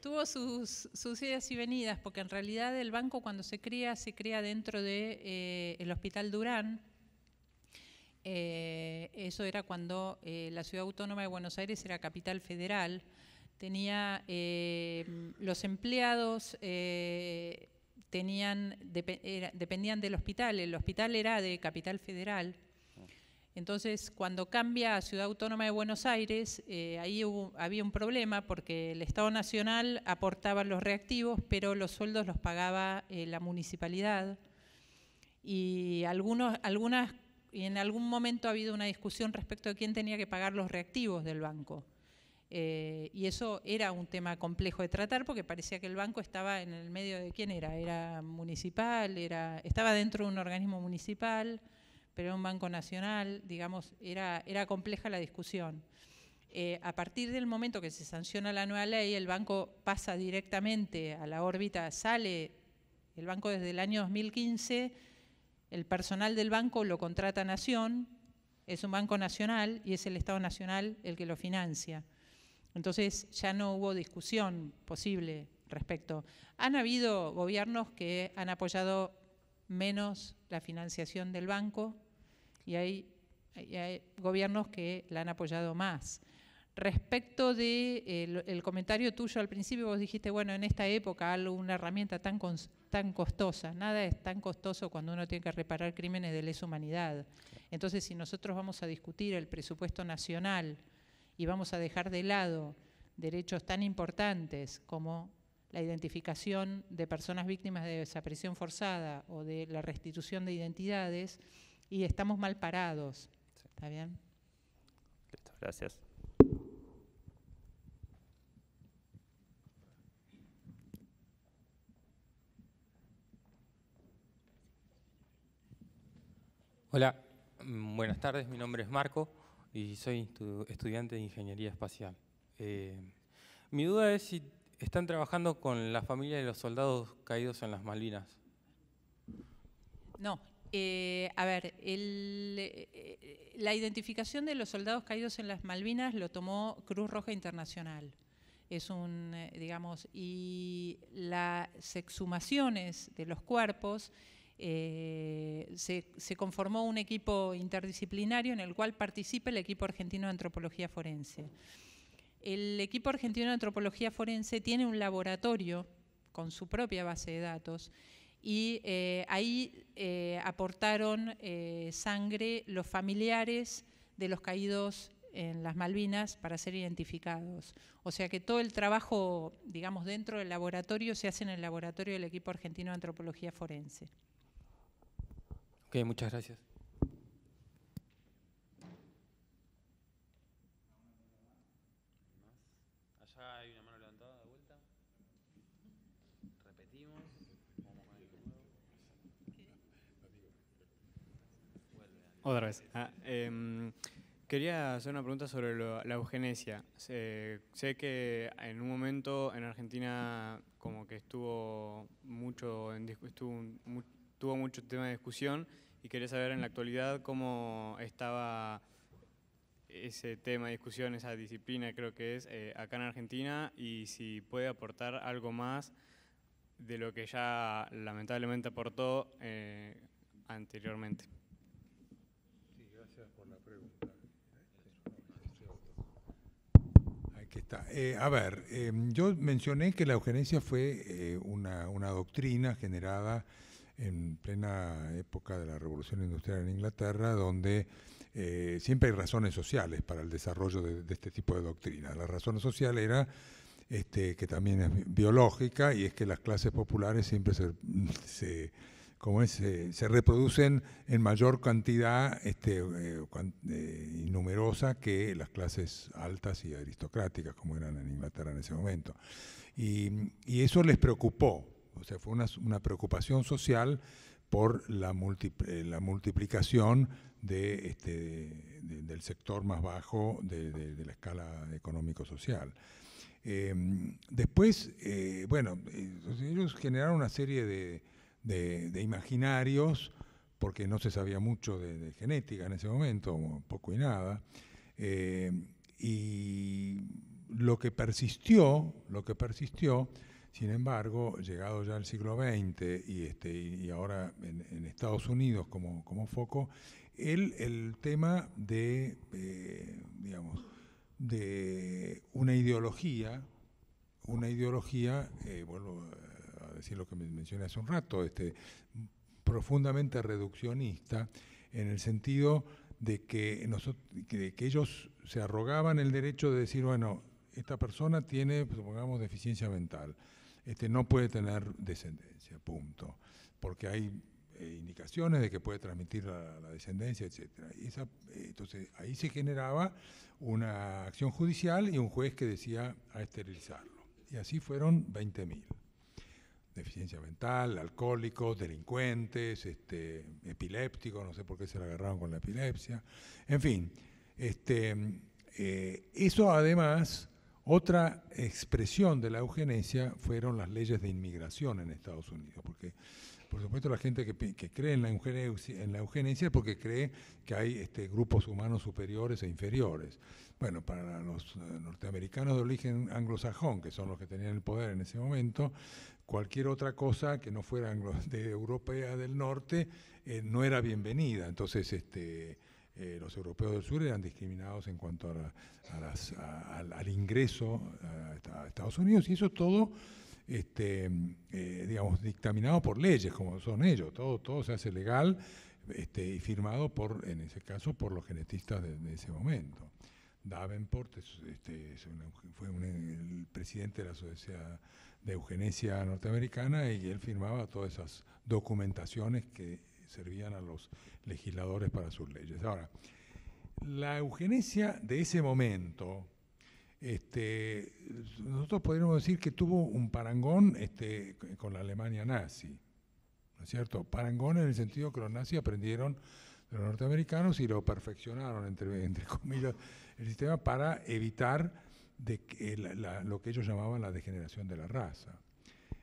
Tuvo sus, sus, y venidas, porque en realidad el banco cuando se crea, se crea dentro del eh, Hospital Durán. Eh, eso era cuando eh, la Ciudad Autónoma de Buenos Aires era capital federal. Tenía los empleados tenían, dependían del hospital. El hospital era de capital federal entonces, cuando cambia a Ciudad Autónoma de Buenos Aires, eh, ahí había un problema porque el Estado Nacional aportaba los reactivos, pero los sueldos los pagaba eh, la municipalidad. Y algunos, algunas, en algún momento ha habido una discusión respecto de quién tenía que pagar los reactivos del banco. Eh, y eso era un tema complejo de tratar porque parecía que el banco estaba en el medio de quién era, era municipal, era, estaba dentro de un organismo municipal pero era un banco nacional, digamos, era, era compleja la discusión. Eh, a partir del momento que se sanciona la nueva ley, el banco pasa directamente a la órbita, sale el banco desde el año 2015, el personal del banco lo contrata Nación, es un banco nacional y es el Estado Nacional el que lo financia. Entonces ya no hubo discusión posible respecto. Han habido gobiernos que han apoyado menos la financiación del banco, y hay, gobiernos que la han apoyado más. Respecto del de, comentario tuyo al principio, vos dijiste, bueno, en esta época una herramienta tan, tan costosa, nada es tan costoso cuando uno tiene que reparar crímenes de lesa humanidad. Entonces, si nosotros vamos a discutir el presupuesto nacional y vamos a dejar de lado derechos tan importantes como la identificación de personas víctimas de desaparición forzada o de la restitución de identidades, y estamos mal parados. ¿Está bien? gracias. Hola, mm, buenas tardes, mi nombre es Marco y soy estudiante de Ingeniería Espacial. Eh, mi duda es si están trabajando con la familia de los soldados caídos en las Malvinas. No, eh, a ver, eh, la identificación de los soldados caídos en las Malvinas lo tomó Cruz Roja Internacional. Es un, eh, digamos, y las exhumaciones de los cuerpos, se, se, conformó un equipo interdisciplinario en el cual participa el equipo argentino de antropología forense. El equipo argentino de antropología forense tiene un laboratorio con su propia base de datos y eh, ahí eh, aportaron eh, sangre los familiares de los caídos en las Malvinas para ser identificados. O sea que todo el trabajo, digamos, dentro del laboratorio se hace en el laboratorio del equipo argentino de antropología forense. Ok, muchas gracias. Otra vez. Ah, em, quería hacer una pregunta sobre la eugenesia. sé que en un momento en Argentina como que estuvo mucho en, estuvo tuvo mucho tema de discusión y quería saber en la actualidad cómo estaba ese tema de discusión, esa disciplina creo que es eh, acá en Argentina y si puede aportar algo más de lo que ya lamentablemente aportó eh, anteriormente. que está. Eh, a ver, em, yo mencioné que la eugenesia fue eh, una, doctrina generada en plena época de la Revolución Industrial en Inglaterra, donde eh, siempre hay razones sociales para el desarrollo de, este tipo de doctrina. La razón social era este, que también es biológica y es que las clases populares siempre se como es, eh, se reproducen en mayor cantidad este, eh, eh, y numerosa que las clases altas y aristocráticas, como eran en Inglaterra en ese momento. Y, eso les preocupó, o sea, fue una, preocupación social por la, la multiplicación este, de, del sector más bajo de, la escala económico-social. Em, después, bueno, ellos generaron una serie de, de, imaginarios, porque no se sabía mucho de, genética en ese momento, poco y nada. Eh, y lo que persistió, lo que persistió, sin embargo, llegado ya al siglo XX y, este, y ahora en, Estados Unidos como, como foco, el, el tema de, eh, digamos, de una ideología, una ideología, eh, decir lo que mencioné hace un rato, este, profundamente reduccionista, en el sentido de que, nosotros, ellos se arrogaban el derecho de decir, bueno, esta persona tiene, supongamos, deficiencia mental, este, no puede tener descendencia, punto, porque hay eh, indicaciones de que puede transmitir la, descendencia, etcétera. entonces ahí se generaba una acción judicial y un juez que decía a esterilizarlo. Y así fueron 20.000 deficiencia mental, alcohólicos, delincuentes, este, epilépticos, no sé por qué se la agarraron con la epilepsia. En fin, este, eh, eso además, otra expresión de la eugenesia fueron las leyes de inmigración en Estados Unidos, porque por supuesto la gente que, cree en la, eugenesia, en la eugenesia es porque cree que hay este, grupos humanos superiores e inferiores. Bueno, para los eh, norteamericanos de origen anglosajón, que son los que tenían el poder en ese momento, cualquier otra cosa que no fueran de Europea del Norte eh, no era bienvenida. Entonces, este, eh, los europeos del sur eran discriminados en cuanto al, ingreso a, Estados Unidos y eso todo, este, eh, digamos, dictaminado por leyes como son ellos. Todo, todo se hace legal este, y firmado por, en ese caso, por los genetistas de, ese momento. Davenport fue el presidente de la sociedad de eugenesia norteamericana y él firmaba todas esas documentaciones que servían a los legisladores para sus leyes. Ahora, la eugenesia de ese momento, este, nosotros podríamos decir que tuvo un parangón este, con la Alemania nazi, ¿no es cierto? Parangón en el sentido que los nazis aprendieron de los norteamericanos y lo perfeccionaron, entre, entre comillas, el sistema para evitar de eh, lo que ellos llamaban la degeneración de la raza.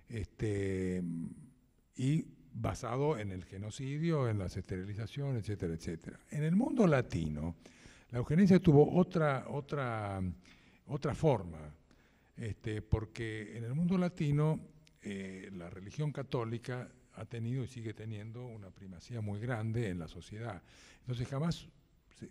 Este, y basado en el genocidio, en la esterilización, etcétera, etcétera. En el mundo latino, la eugenesia tuvo otra, otra, otra forma, este, porque en el mundo latino eh, la religión católica ha tenido y sigue teniendo una primacía muy grande en la sociedad. Entonces jamás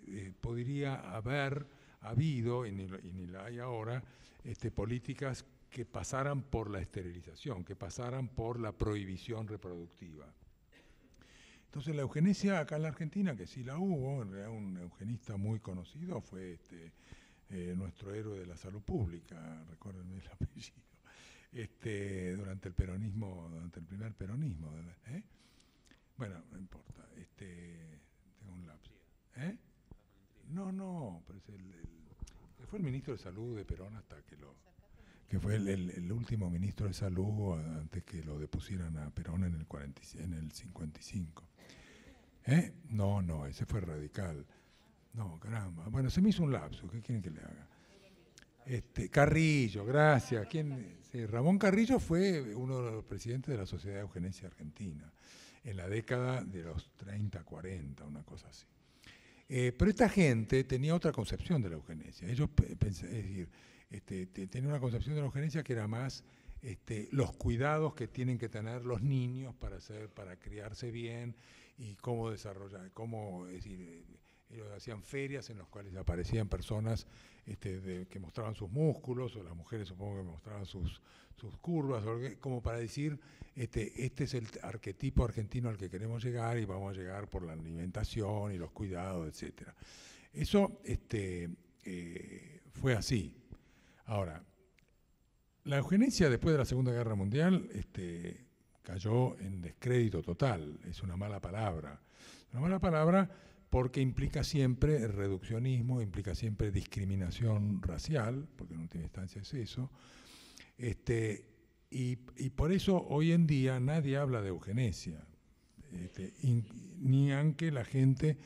eh, podría haber ha habido y ni, la hay ahora este, políticas que pasaran por la esterilización, que pasaran por la prohibición reproductiva. Entonces la eugenesia acá en la Argentina, que sí la hubo, en un eugenista muy conocido fue este, eh, nuestro héroe de la salud pública, recuérdenme el apellido, este, durante el peronismo, durante el primer peronismo. ¿eh? Bueno, no importa, este, tengo un lapso. ¿eh? No, no, pues fue el ministro de Salud de Perón hasta que lo... Que fue el, último ministro de Salud antes que lo depusieran a Perón en el, en el 55. ¿Eh? No, no, ese fue radical. No, caramba. Bueno, se me hizo un lapso, ¿qué quieren que le haga? Este, Carrillo, gracias. Ramón Carrillo fue uno de los presidentes de la Sociedad de Eugenesia Argentina en la década de los 30, 40, una cosa así. Eh, pero esta gente tenía otra concepción de la eugenesia. Ellos decir, este, tenían una concepción de la eugenesia que era más este, los cuidados que tienen que tener los niños para, hacer para criarse bien y cómo desarrollar, cómo, decir, eh, ellos hacían ferias en las cuales aparecían personas este, que mostraban sus músculos, o las mujeres supongo que mostraban sus, sus curvas, como para decir, este, este es el arquetipo argentino al que queremos llegar y vamos a llegar por la alimentación y los cuidados, etc. Eso este, eh, fue así. Ahora, la eugenesia después de la Segunda Guerra Mundial este, cayó en descrédito total, es una mala palabra. Una mala palabra porque implica siempre reduccionismo, implica siempre discriminación racial, porque en última instancia es eso. Este, y, por eso hoy en día nadie habla de eugenesia, este, ni aunque la gente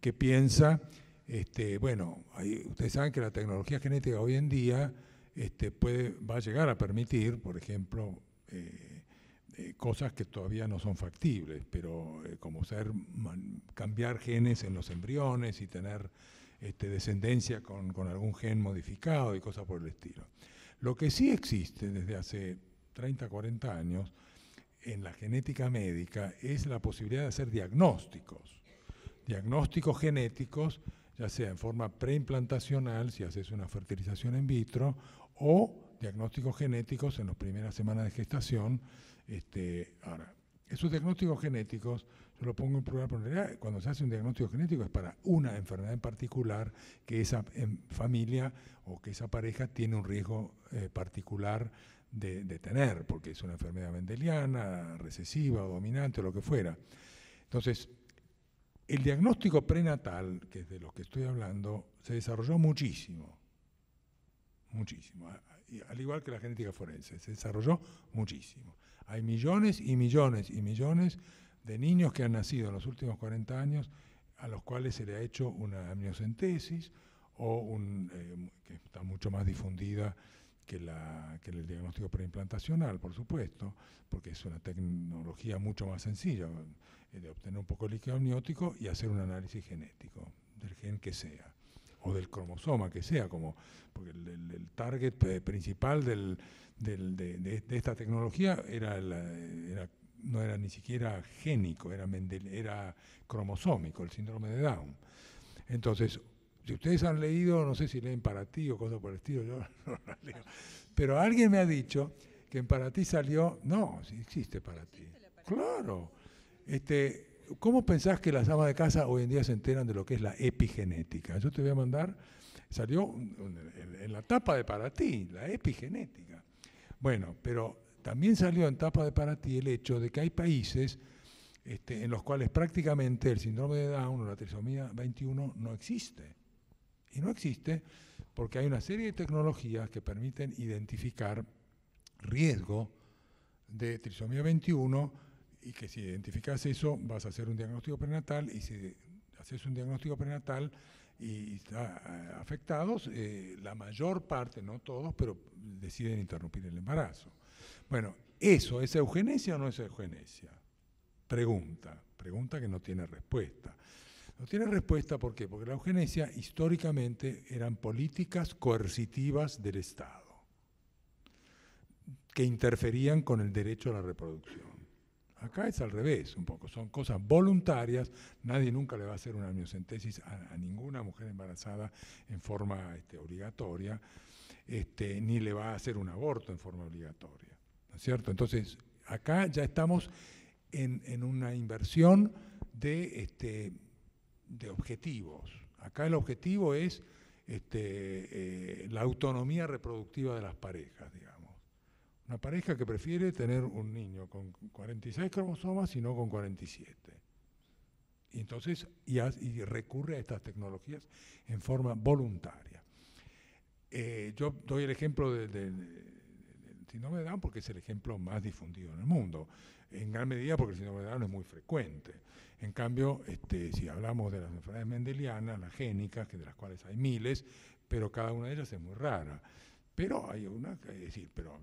que piensa, este, bueno, ustedes saben que la tecnología genética hoy en día este, puede, va a llegar a permitir, por ejemplo, eh, eh, cosas que todavía no son factibles, pero eh, como ser, cambiar genes en los embriones y tener este, descendencia con, con, algún gen modificado y cosas por el estilo. Lo que sí existe desde hace 30, 40 años en la genética médica es la posibilidad de hacer diagnósticos, diagnósticos genéticos, ya sea en forma preimplantacional, si haces una fertilización in vitro, o diagnósticos genéticos en las primeras semanas de gestación, este, ahora, esos diagnósticos genéticos, yo lo pongo en plural, cuando se hace un diagnóstico genético es para una enfermedad en particular que esa em, familia o que esa pareja tiene un riesgo eh, particular de, tener, porque es una enfermedad mendeliana, recesiva o dominante o lo que fuera. Entonces, el diagnóstico prenatal, que es de lo que estoy hablando, se desarrolló muchísimo, muchísimo, al igual que la genética forense, se desarrolló muchísimo. Hay millones y millones y millones de niños que han nacido en los últimos 40 años a los cuales se le ha hecho una amniocentesis o un, eh, que está mucho más difundida que, la, el diagnóstico preimplantacional, por supuesto, porque es una tecnología mucho más sencilla eh, de obtener un poco de líquido amniótico y hacer un análisis genético del gen que sea o del cromosoma que sea, como porque el target eh, principal del, de, esta tecnología era, no era ni siquiera génico, era, Mendel, era cromosómico, el síndrome de Down. Entonces, si ustedes han leído, no sé si leen para ti o cosas por el estilo, yo no leo, pero alguien me ha dicho que en para ti salió, no, sí existe para ti. Claro. Este, ¿Cómo pensás que las amas de casa hoy en día se enteran de lo que es la epigenética? Yo te voy a mandar, salió en la tapa de para ti, la epigenética. Bueno, pero también salió en tapa de para ti el hecho de que hay países este, en los cuales prácticamente el síndrome de Down o la trisomía 21 no existe. Y no existe porque hay una serie de tecnologías que permiten identificar riesgo de trisomía 21 y que si identificas eso vas a hacer un diagnóstico prenatal y si haces un diagnóstico prenatal y eh, afectados, eh, la mayor parte, no todos, pero deciden interrumpir el embarazo. Bueno, ¿eso es eugenesia o no es eugenesia? Pregunta, pregunta que no tiene respuesta. No tiene respuesta ¿por qué? porque la eugenesia históricamente eran políticas coercitivas del Estado que interferían con el derecho a la reproducción. Acá es al revés, un poco, son cosas voluntarias, nadie nunca le va a hacer una amniocentesis a, ninguna mujer embarazada en forma este, obligatoria, este, ni le va a hacer un aborto en forma obligatoria, es cierto? Entonces, acá ya estamos en, una inversión este, de, objetivos. Acá el objetivo es eh, la autonomía reproductiva de las parejas, una pareja que prefiere tener un niño con 46 cromosomas y no con 47. Y entonces y, recurre a estas tecnologías en forma voluntaria. Eh, yo doy el ejemplo del síndrome de Down porque es el ejemplo más difundido en el mundo, en gran medida porque el síndrome de Down es muy frecuente. En cambio, este, si hablamos de las enfermedades mendelianas, las génicas, que de las cuales hay miles, pero cada una de ellas es muy rara. Pero hay una, es decir, pero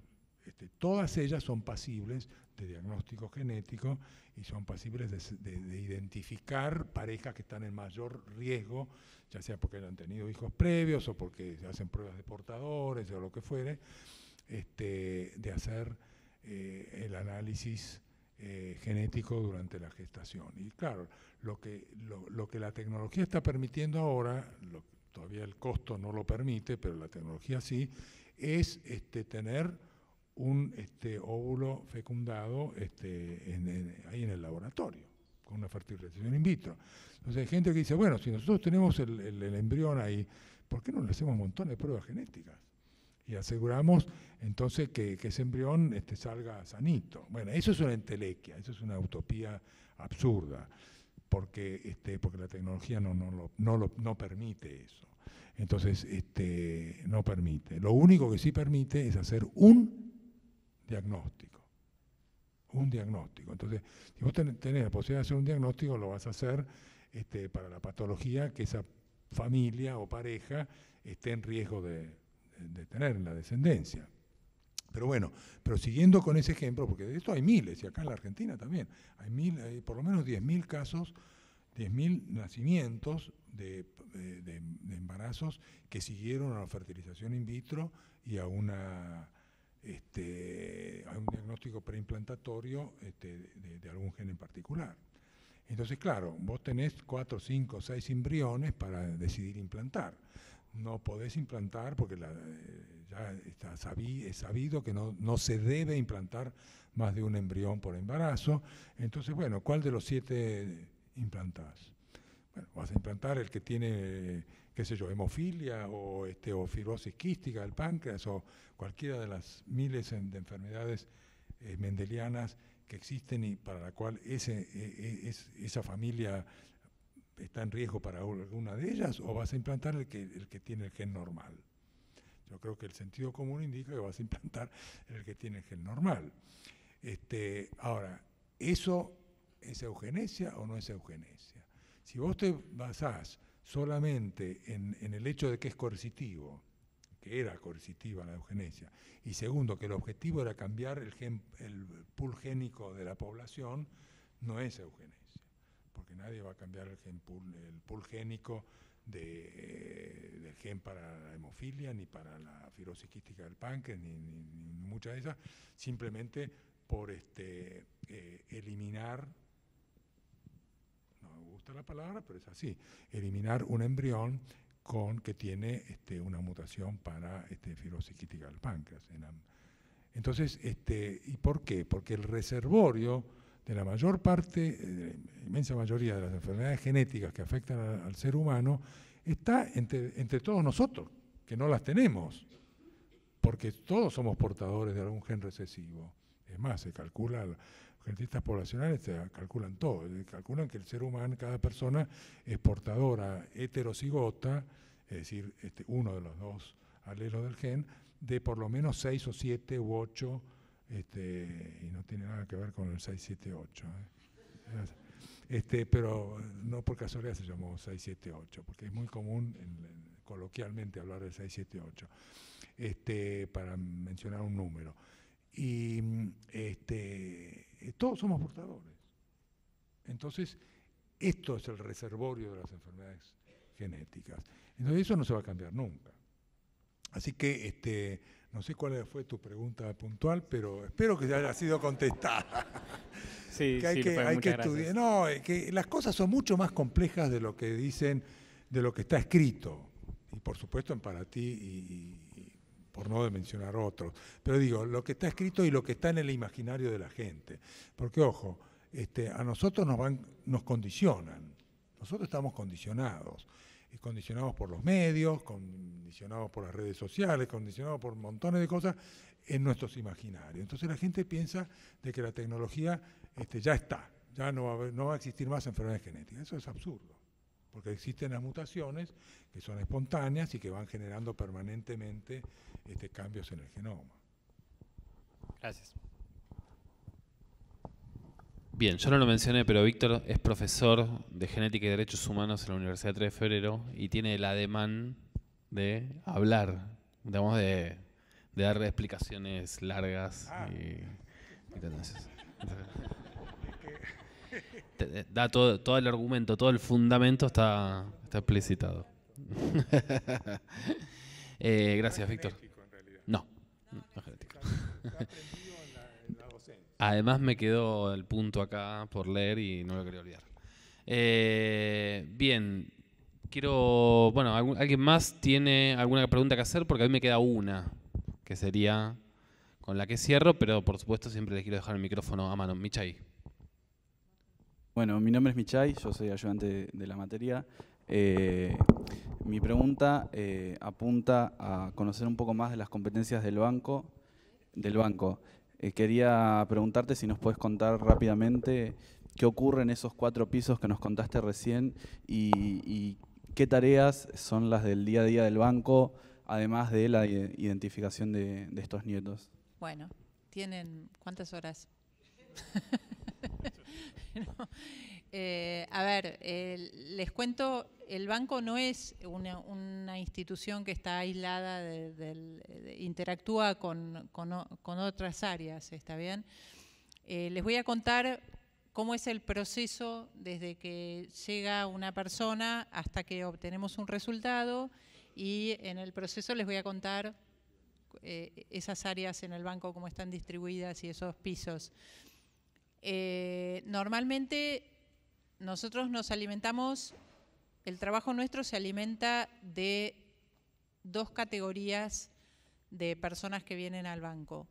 este, todas ellas son pasibles de diagnóstico genético y son pasibles de, identificar parejas que están en mayor riesgo, ya sea porque han tenido hijos previos o porque se hacen pruebas de portadores o lo que fuere, este, de hacer eh, el análisis eh, genético durante la gestación. Y claro, lo que, lo, que la tecnología está permitiendo ahora, todavía el costo no lo permite, pero la tecnología sí, es este, tener un este, óvulo fecundado este, ahí en el laboratorio, con una fertilización in vitro. Entonces hay gente que dice, bueno, si nosotros tenemos el, el, embrión ahí, ¿por qué no le hacemos un montón de pruebas genéticas? Y aseguramos entonces que, que, ese embrión este, salga sanito. Bueno, eso es una entelequia, eso es una utopía absurda, porque, este, porque la tecnología no, no, no, no permite eso. Entonces, este, no permite. Lo único que sí permite es hacer un diagnóstico. Un diagnóstico. Entonces, si vos tenés la posibilidad de hacer un diagnóstico, lo vas a hacer este, para la patología que esa familia o pareja esté en riesgo de, tener en la descendencia. Pero bueno, pero siguiendo con ese ejemplo, porque de esto hay miles, y acá en la Argentina también, hay, mil, por lo menos 10.000 casos, 10.000 nacimientos eh, de, embarazos que siguieron a la fertilización in vitro y a una este, hay un diagnóstico preimplantatorio este, de, algún gen en particular. Entonces, claro, vos tenés cuatro, cinco, seis embriones para decidir implantar. No podés implantar porque eh, ya está sabido, es sabido que no, no se debe implantar más de un embrión por embarazo. Entonces, bueno, ¿cuál de los siete implantás? Bueno, vas a implantar el que tiene qué sé yo, hemofilia este, o, fibrosis quística del páncreas o cualquiera de las miles de enfermedades eh, mendelianas que existen y para la cual e, e, esa familia está en riesgo para alguna de ellas o vas a implantar el que, tiene el gen normal. Yo creo que el sentido común indica que vas a implantar el que tiene el gen normal. Este, ahora, ¿eso es eugenesia o no es eugenesia? Si vos te basás solamente en, el hecho de que es coercitivo, que era coercitiva la eugenesia, y segundo, que el objetivo era cambiar el, gen, el pool génico de la población, no es eugenesia, porque nadie va a cambiar el, gen pool, el génico eh, del gen para la hemofilia, ni para la fibrosis del páncreas, ni, muchas de esas, simplemente por este, eh, eliminar la palabra, pero es así. Eliminar un embrión con que tiene este, una mutación para este, fibrosis quística del páncreas. Entonces, este, ¿y por qué? Porque el reservorio de la mayor parte, eh, inmensa mayoría de las enfermedades genéticas que afectan al ser humano, está entre todos nosotros, que no las tenemos, porque todos somos portadores de algún gen recesivo. Es más, se calcula, los genetistas poblacionales se calculan todo, eh, calculan que el ser humano, cada persona es portadora heterocigota, es decir, este, uno de los dos alelos del gen, de por lo menos 6 o 7 u 8, este, y no tiene nada que ver con el 678, ¿eh? Este, pero no por casualidad se llamó 678, porque es muy común coloquialmente hablar del 678, este, para mencionar un número. Y este, todos somos portadores. Entonces, esto es el reservorio de las enfermedades genéticas. Entonces, eso no se va a cambiar nunca. Así que este, no sé cuál fue tu pregunta puntual, pero espero que haya sido contestada. Sí, que hay que, hay que estudiar. No, que las cosas son mucho más complejas de lo que dicen, de lo que está escrito. Y por supuesto para ti y, por no mencionar otros. Pero digo, lo que está escrito y lo que está en el imaginario de la gente. Porque, ojo, este, a nosotros nos, nos condicionan. Nosotros estamos condicionados. Eh, condicionados por los medios, condicionados por las redes sociales, condicionados por montones de cosas en nuestros imaginarios. Entonces la gente piensa de que la tecnología este, ya está, ya no no va a existir más enfermedades genéticas. Eso es absurdo porque existen las mutaciones que son espontáneas y que van generando permanentemente este, cambios en el genoma. Gracias. Bien, yo no lo mencioné, pero Víctor es profesor de Genética y Derechos Humanos en la Universidad de 3 de Febrero y tiene el ademán de hablar, digamos, de, dar explicaciones largas ah. y, y da todo, el argumento, todo el fundamento está, explicitado. Eh, gracias, Víctor. No, Además me quedó el punto acá por leer y no lo quería olvidar. Eh, bien, quiero, bueno, ¿alguien más tiene alguna pregunta que hacer? Porque a mí me queda una, que sería con la que cierro, pero por supuesto siempre les quiero dejar el micrófono a mano. Michai. Bueno, mi nombre es Michay, yo soy ayudante de, la materia. Eh, mi pregunta eh, apunta a conocer un poco más de las competencias del banco. Del banco. Eh, quería preguntarte si nos puedes contar rápidamente qué ocurre en esos cuatro pisos que nos contaste recién y, qué tareas son las del día a día del banco, además de la identificación de, de estos nietos. Bueno, ¿tienen cuántas horas? Eh, a ver, les cuento, el banco no es una, institución que está aislada, interactúa con, otras áreas, ¿está bien? Eh, les voy a contar cómo es el proceso desde que llega una persona hasta que obtenemos un resultado y en el proceso les voy a contar eh, esas áreas en el banco, cómo están distribuidas y esos pisos. Eh, normalmente nosotros nos alimentamos, el trabajo nuestro se alimenta de dos categorías de personas que vienen al banco.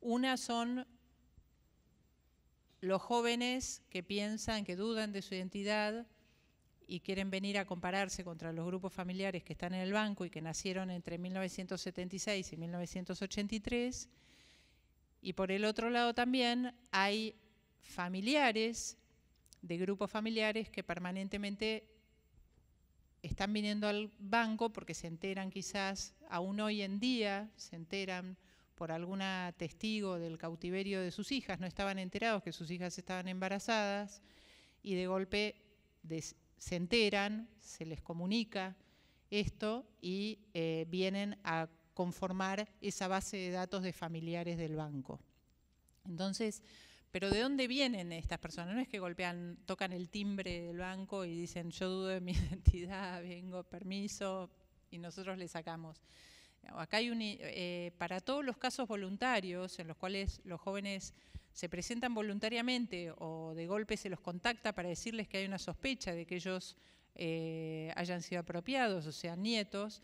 Una son los jóvenes que piensan, que dudan de su identidad y quieren venir a compararse contra los grupos familiares que están en el banco y que nacieron entre 1976 y 1983. Y por el otro lado también hay familiares, de grupos familiares que permanentemente están viniendo al banco porque se enteran quizás, aún hoy en día, se enteran por algún testigo del cautiverio de sus hijas, no estaban enterados que sus hijas estaban embarazadas y de golpe se enteran, se les comunica esto y eh, vienen a conformar esa base de datos de familiares del banco. Entonces, pero ¿de dónde vienen estas personas? No es que golpean, tocan el timbre del banco y dicen yo dudo de mi identidad, vengo, permiso, y nosotros le sacamos. Acá hay eh, para todos los casos voluntarios en los cuales los jóvenes se presentan voluntariamente o de golpe se los contacta para decirles que hay una sospecha de que ellos eh, hayan sido apropiados, o sea, nietos,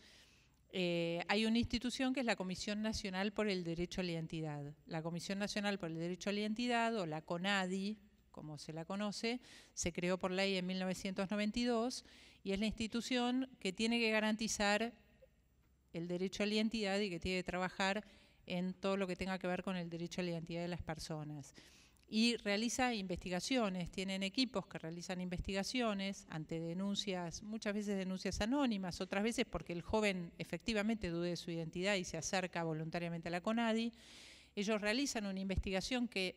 eh, hay una institución que es la Comisión Nacional por el Derecho a la Identidad. La Comisión Nacional por el Derecho a la Identidad, o la CONADI, como se la conoce, se creó por ley en 1992 y es la institución que tiene que garantizar el derecho a la identidad y que tiene que trabajar en todo lo que tenga que ver con el derecho a la identidad de las personas y realiza investigaciones, tienen equipos que realizan investigaciones ante denuncias, muchas veces denuncias anónimas, otras veces porque el joven efectivamente dude de su identidad y se acerca voluntariamente a la CONADI. Ellos realizan una investigación que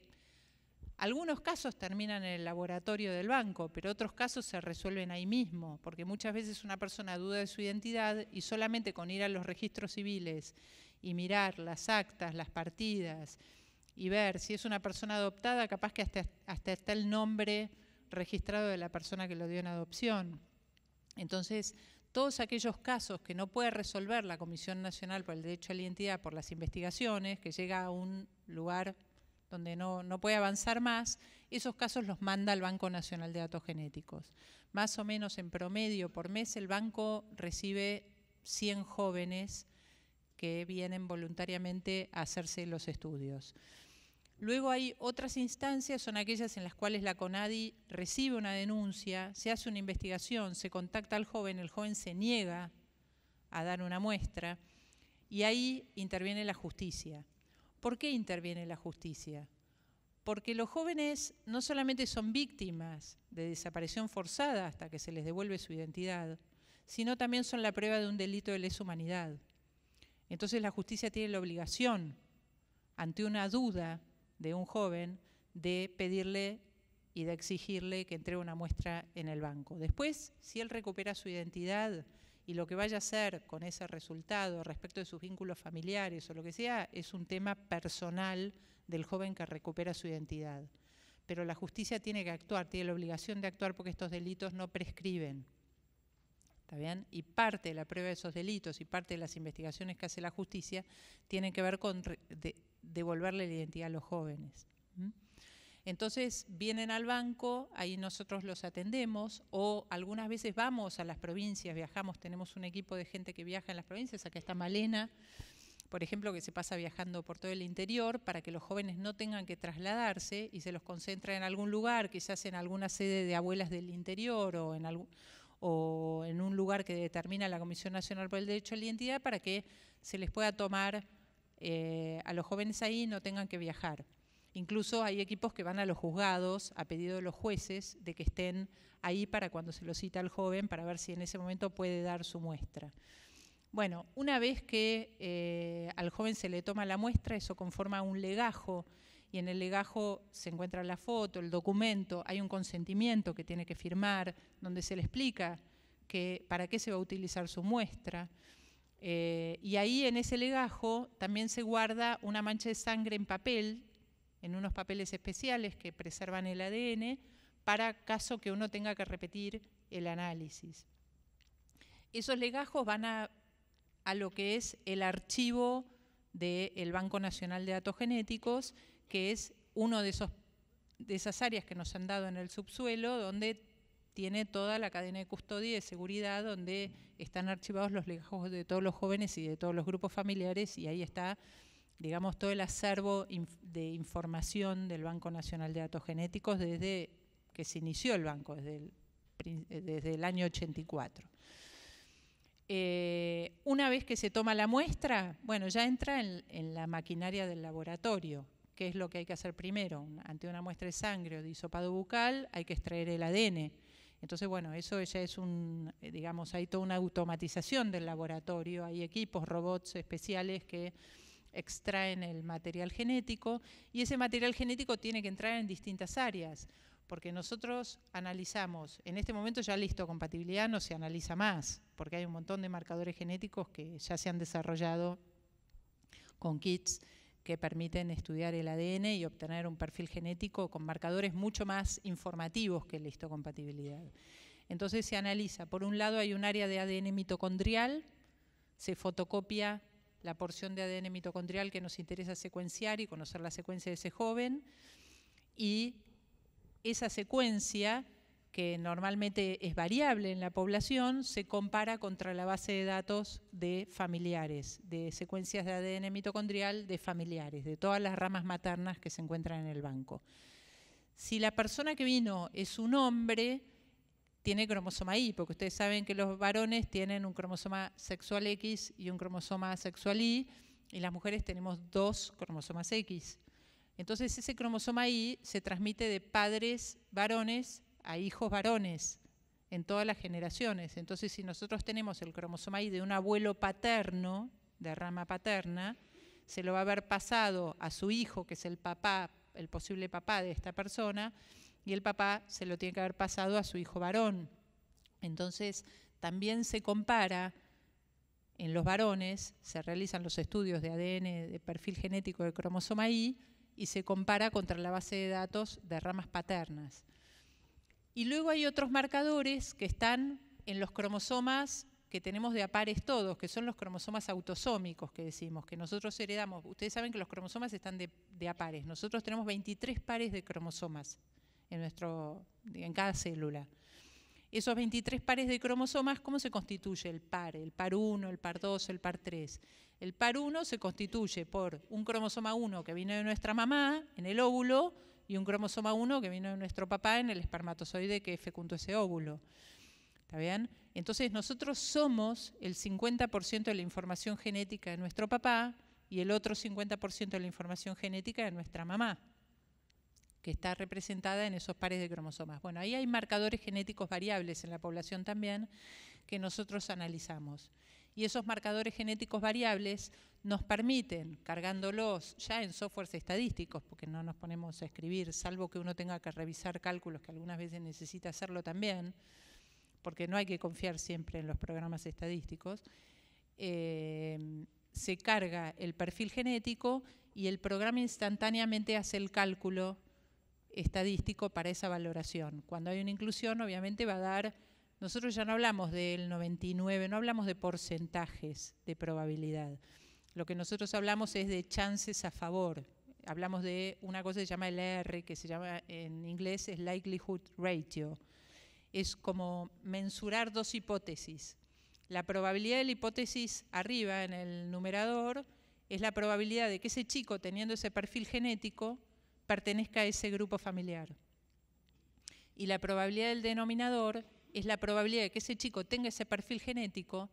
algunos casos terminan en el laboratorio del banco, pero otros casos se resuelven ahí mismo, porque muchas veces una persona duda de su identidad y solamente con ir a los registros civiles y mirar las actas, las partidas, y ver si es una persona adoptada, capaz que hasta, hasta está el nombre registrado de la persona que lo dio en adopción. Entonces, todos aquellos casos que no puede resolver la Comisión Nacional por el Derecho a la Identidad por las investigaciones, que llega a un lugar donde no, no, puede avanzar más, esos casos los manda al Banco Nacional de Datos Genéticos. Más o menos en promedio por mes el banco recibe 100 jóvenes que vienen voluntariamente a hacerse los estudios. Luego hay otras instancias, son aquellas en las cuales la CONADI recibe una denuncia, se hace una investigación, se contacta al joven, el joven se niega a dar una muestra y ahí interviene la justicia. ¿Por qué interviene la justicia? Porque los jóvenes no solamente son víctimas de desaparición forzada hasta que se les devuelve su identidad, sino también son la prueba de un delito de lesa humanidad. Entonces la justicia tiene la obligación, ante una duda, de un joven de pedirle y de exigirle que entregue una muestra en el banco. Después, si él recupera su identidad y lo que vaya a hacer con ese resultado respecto de sus vínculos familiares o lo que sea, es un tema personal del joven que recupera su identidad. Pero la justicia tiene que actuar, tiene la obligación de actuar porque estos delitos no prescriben. ¿Está bien? Y parte de la prueba de esos delitos y parte de las investigaciones que hace la justicia tienen que ver con devolverle la identidad a los jóvenes. Entonces vienen al banco, ahí nosotros los atendemos o algunas veces vamos a las provincias, viajamos, tenemos un equipo de gente que viaja en las provincias, acá está Malena, por ejemplo, que se pasa viajando por todo el interior para que los jóvenes no tengan que trasladarse y se los concentra en algún lugar, quizás en alguna sede de abuelas del interior o en, algún, o en un lugar que determina la Comisión Nacional por el Derecho a la Identidad para que se les pueda tomar eh, a los jóvenes ahí no tengan que viajar. Incluso hay equipos que van a los juzgados a pedido de los jueces de que estén ahí para cuando se lo cita al joven para ver si en ese momento puede dar su muestra. Bueno, una vez que eh, al joven se le toma la muestra, eso conforma un legajo y en el legajo se encuentra la foto, el documento, hay un consentimiento que tiene que firmar donde se le explica que para qué se va a utilizar su muestra. Eh, y ahí en ese legajo también se guarda una mancha de sangre en papel, en unos papeles especiales que preservan el ADN, para caso que uno tenga que repetir el análisis. Esos legajos van a, lo que es el archivo del Banco Nacional de Datos Genéticos, que es uno de, esos, de esas áreas que nos han dado en el subsuelo, donde tiene toda la cadena de custodia y de seguridad donde están archivados los legajos de todos los jóvenes y de todos los grupos familiares y ahí está, digamos, todo el acervo de información del Banco Nacional de Datos Genéticos desde que se inició el banco, desde el, eh, año 84. Eh, una vez que se toma la muestra, bueno, ya entra en, la maquinaria del laboratorio. ¿Qué es lo que hay que hacer primero? Ante una muestra de sangre o de bucal hay que extraer el ADN entonces, bueno, eso ya es un, eh, digamos, hay toda una automatización del laboratorio, hay equipos, robots especiales que extraen el material genético y ese material genético tiene que entrar en distintas áreas, porque nosotros analizamos, en este momento ya listo, compatibilidad no se analiza más, porque hay un montón de marcadores genéticos que ya se han desarrollado con kits que permiten estudiar el ADN y obtener un perfil genético con marcadores mucho más informativos que la histocompatibilidad. Entonces se analiza, por un lado hay un área de ADN mitocondrial, se fotocopia la porción de ADN mitocondrial que nos interesa secuenciar y conocer la secuencia de ese joven, y esa secuencia que normalmente es variable en la población, se compara contra la base de datos de familiares, de secuencias de ADN mitocondrial de familiares, de todas las ramas maternas que se encuentran en el banco. Si la persona que vino es un hombre, tiene cromosoma Y, porque ustedes saben que los varones tienen un cromosoma sexual X y un cromosoma sexual Y, y las mujeres tenemos dos cromosomas X. Entonces ese cromosoma Y se transmite de padres varones a hijos varones en todas las generaciones. Entonces, si nosotros tenemos el cromosoma Y de un abuelo paterno, de rama paterna, se lo va a haber pasado a su hijo, que es el papá, el posible papá de esta persona, y el papá se lo tiene que haber pasado a su hijo varón. Entonces, también se compara en los varones, se realizan los estudios de ADN, de perfil genético de cromosoma I y se compara contra la base de datos de ramas paternas. Y luego hay otros marcadores que están en los cromosomas que tenemos de apares todos, que son los cromosomas autosómicos que decimos, que nosotros heredamos. Ustedes saben que los cromosomas están de, pares. Nosotros tenemos 23 pares de cromosomas en, nuestro, en cada célula. Esos 23 pares de cromosomas, ¿cómo se constituye el par? El par 1, el par 2, el par 3. El par 1 se constituye por un cromosoma 1 que viene de nuestra mamá, en el óvulo, y un cromosoma 1 que vino de nuestro papá en el espermatozoide que fecundó ese óvulo. ¿Está bien? Entonces nosotros somos el 50% de la información genética de nuestro papá y el otro 50% de la información genética de nuestra mamá, que está representada en esos pares de cromosomas. Bueno, ahí hay marcadores genéticos variables en la población también que nosotros analizamos y esos marcadores genéticos variables nos permiten, cargándolos ya en softwares estadísticos, porque no nos ponemos a escribir, salvo que uno tenga que revisar cálculos, que algunas veces necesita hacerlo también, porque no hay que confiar siempre en los programas estadísticos, eh, se carga el perfil genético y el programa instantáneamente hace el cálculo estadístico para esa valoración. Cuando hay una inclusión, obviamente va a dar nosotros ya no hablamos del 99, no hablamos de porcentajes de probabilidad. Lo que nosotros hablamos es de chances a favor. Hablamos de una cosa que se llama el R, que se llama en inglés es likelihood ratio. Es como mensurar dos hipótesis. La probabilidad de la hipótesis arriba en el numerador es la probabilidad de que ese chico, teniendo ese perfil genético, pertenezca a ese grupo familiar. Y la probabilidad del denominador es la probabilidad de que ese chico tenga ese perfil genético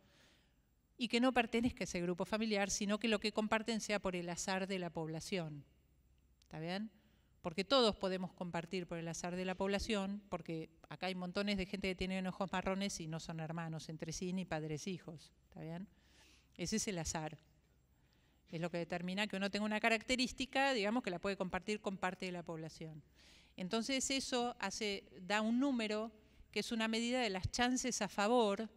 y que no pertenezca a ese grupo familiar, sino que lo que comparten sea por el azar de la población. ¿Está bien? Porque todos podemos compartir por el azar de la población, porque acá hay montones de gente que tiene ojos marrones y no son hermanos entre sí ni padres-hijos. E ¿Está bien? Ese es el azar. Es lo que determina que uno tenga una característica, digamos, que la puede compartir con parte de la población. Entonces eso hace, da un número que es una medida de las chances a favor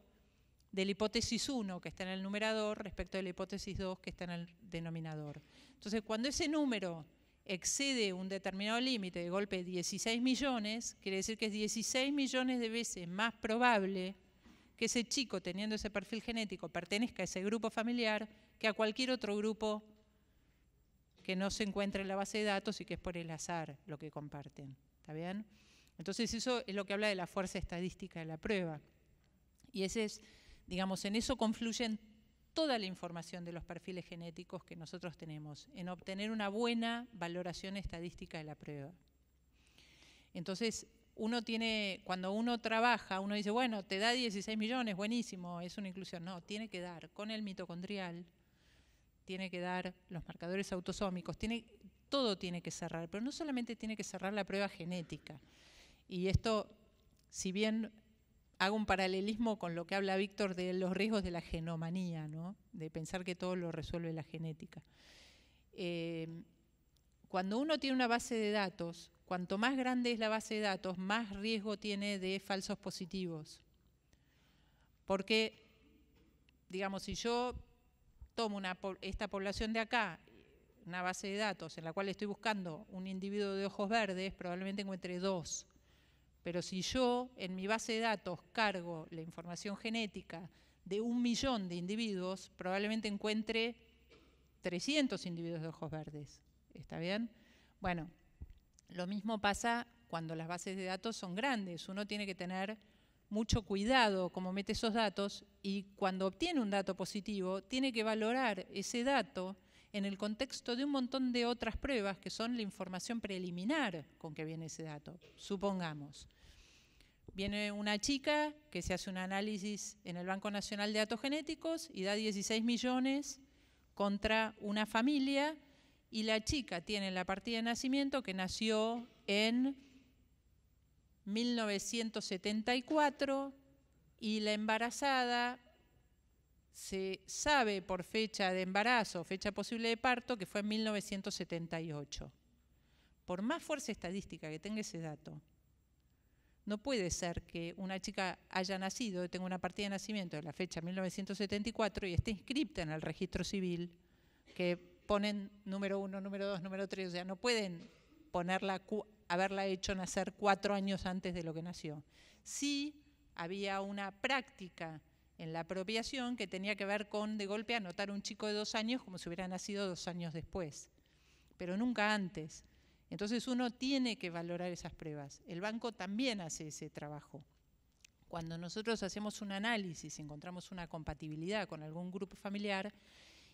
de la hipótesis 1 que está en el numerador respecto de la hipótesis 2 que está en el denominador. Entonces, cuando ese número excede un determinado límite de golpe 16 millones, quiere decir que es 16 millones de veces más probable que ese chico teniendo ese perfil genético pertenezca a ese grupo familiar que a cualquier otro grupo que no se encuentra en la base de datos y que es por el azar lo que comparten. ¿Está bien? Entonces eso es lo que habla de la fuerza estadística de la prueba. Y ese es, digamos, en eso confluyen toda la información de los perfiles genéticos que nosotros tenemos, en obtener una buena valoración estadística de la prueba. Entonces, uno tiene, cuando uno trabaja, uno dice, bueno, te da 16 millones, buenísimo, es una inclusión. No, tiene que dar con el mitocondrial, tiene que dar los marcadores autosómicos, todo tiene que cerrar, pero no solamente tiene que cerrar la prueba genética, y esto, si bien hago un paralelismo con lo que habla Víctor de los riesgos de la genomanía, ¿no? de pensar que todo lo resuelve la genética. Eh, cuando uno tiene una base de datos, cuanto más grande es la base de datos, más riesgo tiene de falsos positivos. Porque, digamos, si yo tomo esta población de acá, una base de datos en la cual estoy buscando un individuo de ojos verdes, probablemente encuentre dos pero si yo en mi base de datos cargo la información genética de un millón de individuos, probablemente encuentre 300 individuos de ojos verdes. ¿Está bien? Bueno, lo mismo pasa cuando las bases de datos son grandes. Uno tiene que tener mucho cuidado como mete esos datos y cuando obtiene un dato positivo, tiene que valorar ese dato en el contexto de un montón de otras pruebas que son la información preliminar con que viene ese dato, supongamos. Viene una chica que se hace un análisis en el Banco Nacional de Datos Genéticos y da 16 millones contra una familia y la chica tiene la partida de nacimiento que nació en 1974 y la embarazada se sabe por fecha de embarazo, fecha posible de parto, que fue en 1978. Por más fuerza estadística que tenga ese dato, no puede ser que una chica haya nacido, tenga una partida de nacimiento de la fecha 1974 y esté inscripta en el registro civil, que ponen número uno, número dos, número tres, o sea, no pueden ponerla, haberla hecho nacer cuatro años antes de lo que nació. Sí había una práctica en la apropiación que tenía que ver con de golpe anotar un chico de dos años como si hubiera nacido dos años después, pero nunca antes. Entonces uno tiene que valorar esas pruebas. El banco también hace ese trabajo. Cuando nosotros hacemos un análisis, encontramos una compatibilidad con algún grupo familiar,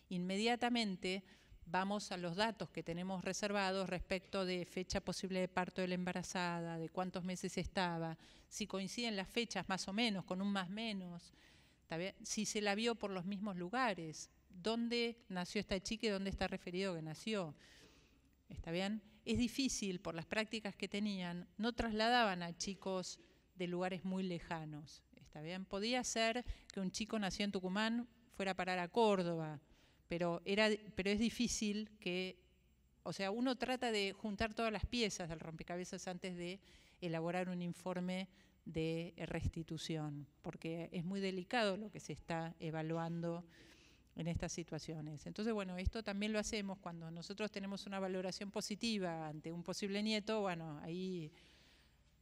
inmediatamente vamos a los datos que tenemos reservados respecto de fecha posible de parto de la embarazada, de cuántos meses estaba, si coinciden las fechas más o menos, con un más menos, si se la vio por los mismos lugares, dónde nació esta chica y dónde está referido que nació. ¿Está bien? es difícil por las prácticas que tenían, no trasladaban a chicos de lugares muy lejanos. ¿Está bien? Podía ser que un chico nacido en Tucumán fuera a parar a Córdoba, pero, era, pero es difícil que, o sea, uno trata de juntar todas las piezas del rompecabezas antes de elaborar un informe de restitución, porque es muy delicado lo que se está evaluando en estas situaciones. Entonces, bueno, esto también lo hacemos cuando nosotros tenemos una valoración positiva ante un posible nieto, bueno, ahí,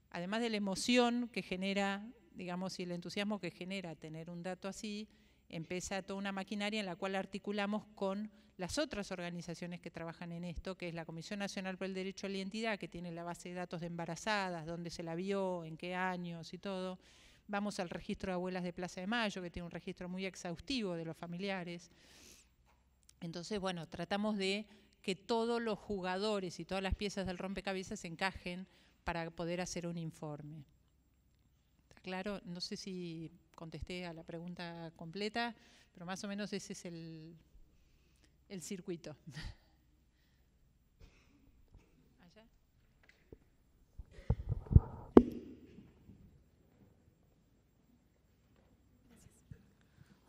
además de la emoción que genera, digamos, y el entusiasmo que genera tener un dato así, empieza toda una maquinaria en la cual articulamos con las otras organizaciones que trabajan en esto, que es la Comisión Nacional por el Derecho a la Identidad, que tiene la base de datos de embarazadas, dónde se la vio, en qué años y todo, Vamos al registro de abuelas de Plaza de Mayo, que tiene un registro muy exhaustivo de los familiares. Entonces, bueno, tratamos de que todos los jugadores y todas las piezas del rompecabezas se encajen para poder hacer un informe. ¿Está claro? No sé si contesté a la pregunta completa, pero más o menos ese es el circuito.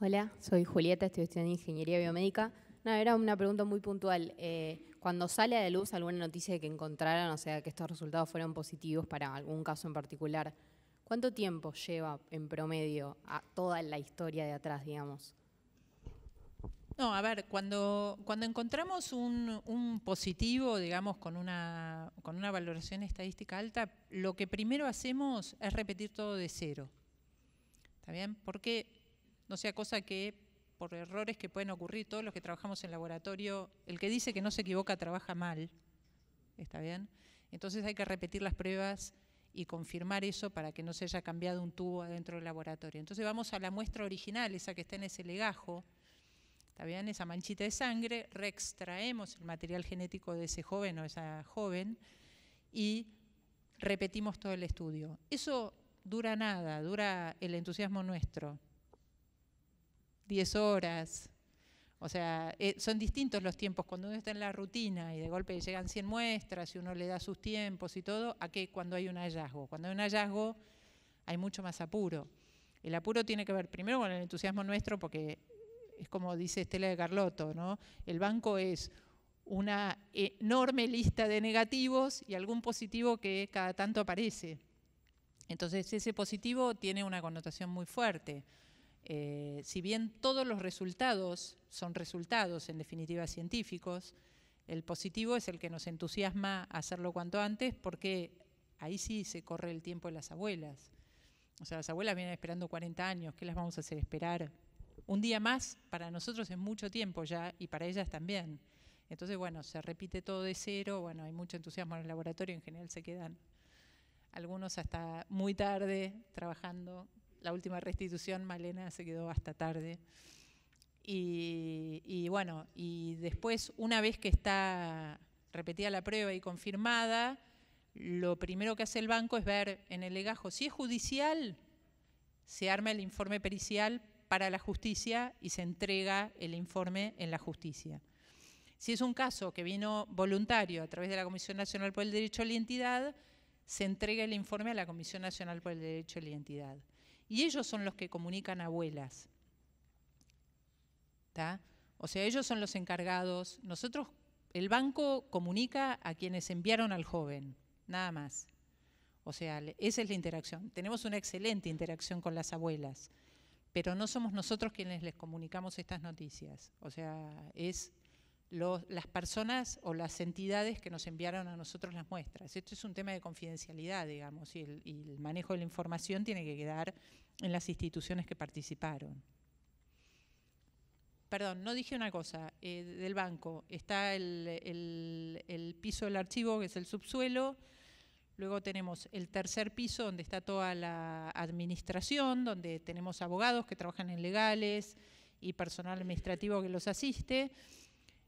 Hola, soy Julieta, estoy estudiando Ingeniería Biomédica. No, era una pregunta muy puntual. Eh, cuando sale a la luz alguna noticia de que encontraron, o sea, que estos resultados fueron positivos para algún caso en particular, ¿cuánto tiempo lleva en promedio a toda la historia de atrás, digamos? No, a ver, cuando, cuando encontramos un, positivo, digamos, con una, con una valoración estadística alta, lo que primero hacemos es repetir todo de cero. ¿Está bien? Porque no sea cosa que por errores que pueden ocurrir, todos los que trabajamos en laboratorio, el que dice que no se equivoca trabaja mal, ¿está bien? Entonces hay que repetir las pruebas y confirmar eso para que no se haya cambiado un tubo adentro del laboratorio. Entonces vamos a la muestra original, esa que está en ese legajo, ¿está bien? Esa manchita de sangre, reextraemos el material genético de ese joven o esa joven y repetimos todo el estudio. Eso dura nada, dura el entusiasmo nuestro, 10 horas. O sea, eh, son distintos los tiempos. Cuando uno está en la rutina y de golpe llegan 100 muestras y uno le da sus tiempos y todo, a que cuando hay un hallazgo. Cuando hay un hallazgo hay mucho más apuro. El apuro tiene que ver primero con el entusiasmo nuestro, porque es como dice Estela de Carlotto, ¿no? El banco es una enorme lista de negativos y algún positivo que cada tanto aparece. Entonces ese positivo tiene una connotación muy fuerte. Eh, si bien todos los resultados son resultados, en definitiva, científicos, el positivo es el que nos entusiasma hacerlo cuanto antes porque ahí sí se corre el tiempo de las abuelas. O sea, las abuelas vienen esperando 40 años, ¿qué las vamos a hacer esperar? Un día más para nosotros es mucho tiempo ya y para ellas también. Entonces, bueno, se repite todo de cero, bueno, hay mucho entusiasmo en el laboratorio, en general se quedan algunos hasta muy tarde trabajando la última restitución, Malena se quedó hasta tarde. Y, bueno, y después, una vez que está repetida la prueba y confirmada, lo primero que hace el banco es ver en el legajo, si es judicial, se arma el informe pericial para la justicia y se entrega el informe en la justicia. Si es un caso que vino voluntario a través de la Comisión Nacional por el Derecho a la Identidad, se entrega el informe a la Comisión Nacional por el Derecho a la Identidad. Y ellos son los que comunican a abuelas. O sea, ellos son los encargados. Nosotros, el banco comunica a quienes enviaron al joven, nada más. O sea, esa es la interacción. Tenemos una excelente interacción con las abuelas, pero no somos nosotros quienes les comunicamos estas noticias. O sea, es las personas o las entidades que nos enviaron a nosotros las muestras. Esto es un tema de confidencialidad, digamos, y el, manejo de la información tiene que quedar en las instituciones que participaron. Perdón, no dije una cosa, eh, del banco. Está el, el piso del archivo, que es el subsuelo, Luego tenemos el tercer piso, donde está toda la administración, donde tenemos abogados que trabajan en legales y personal administrativo que los asiste.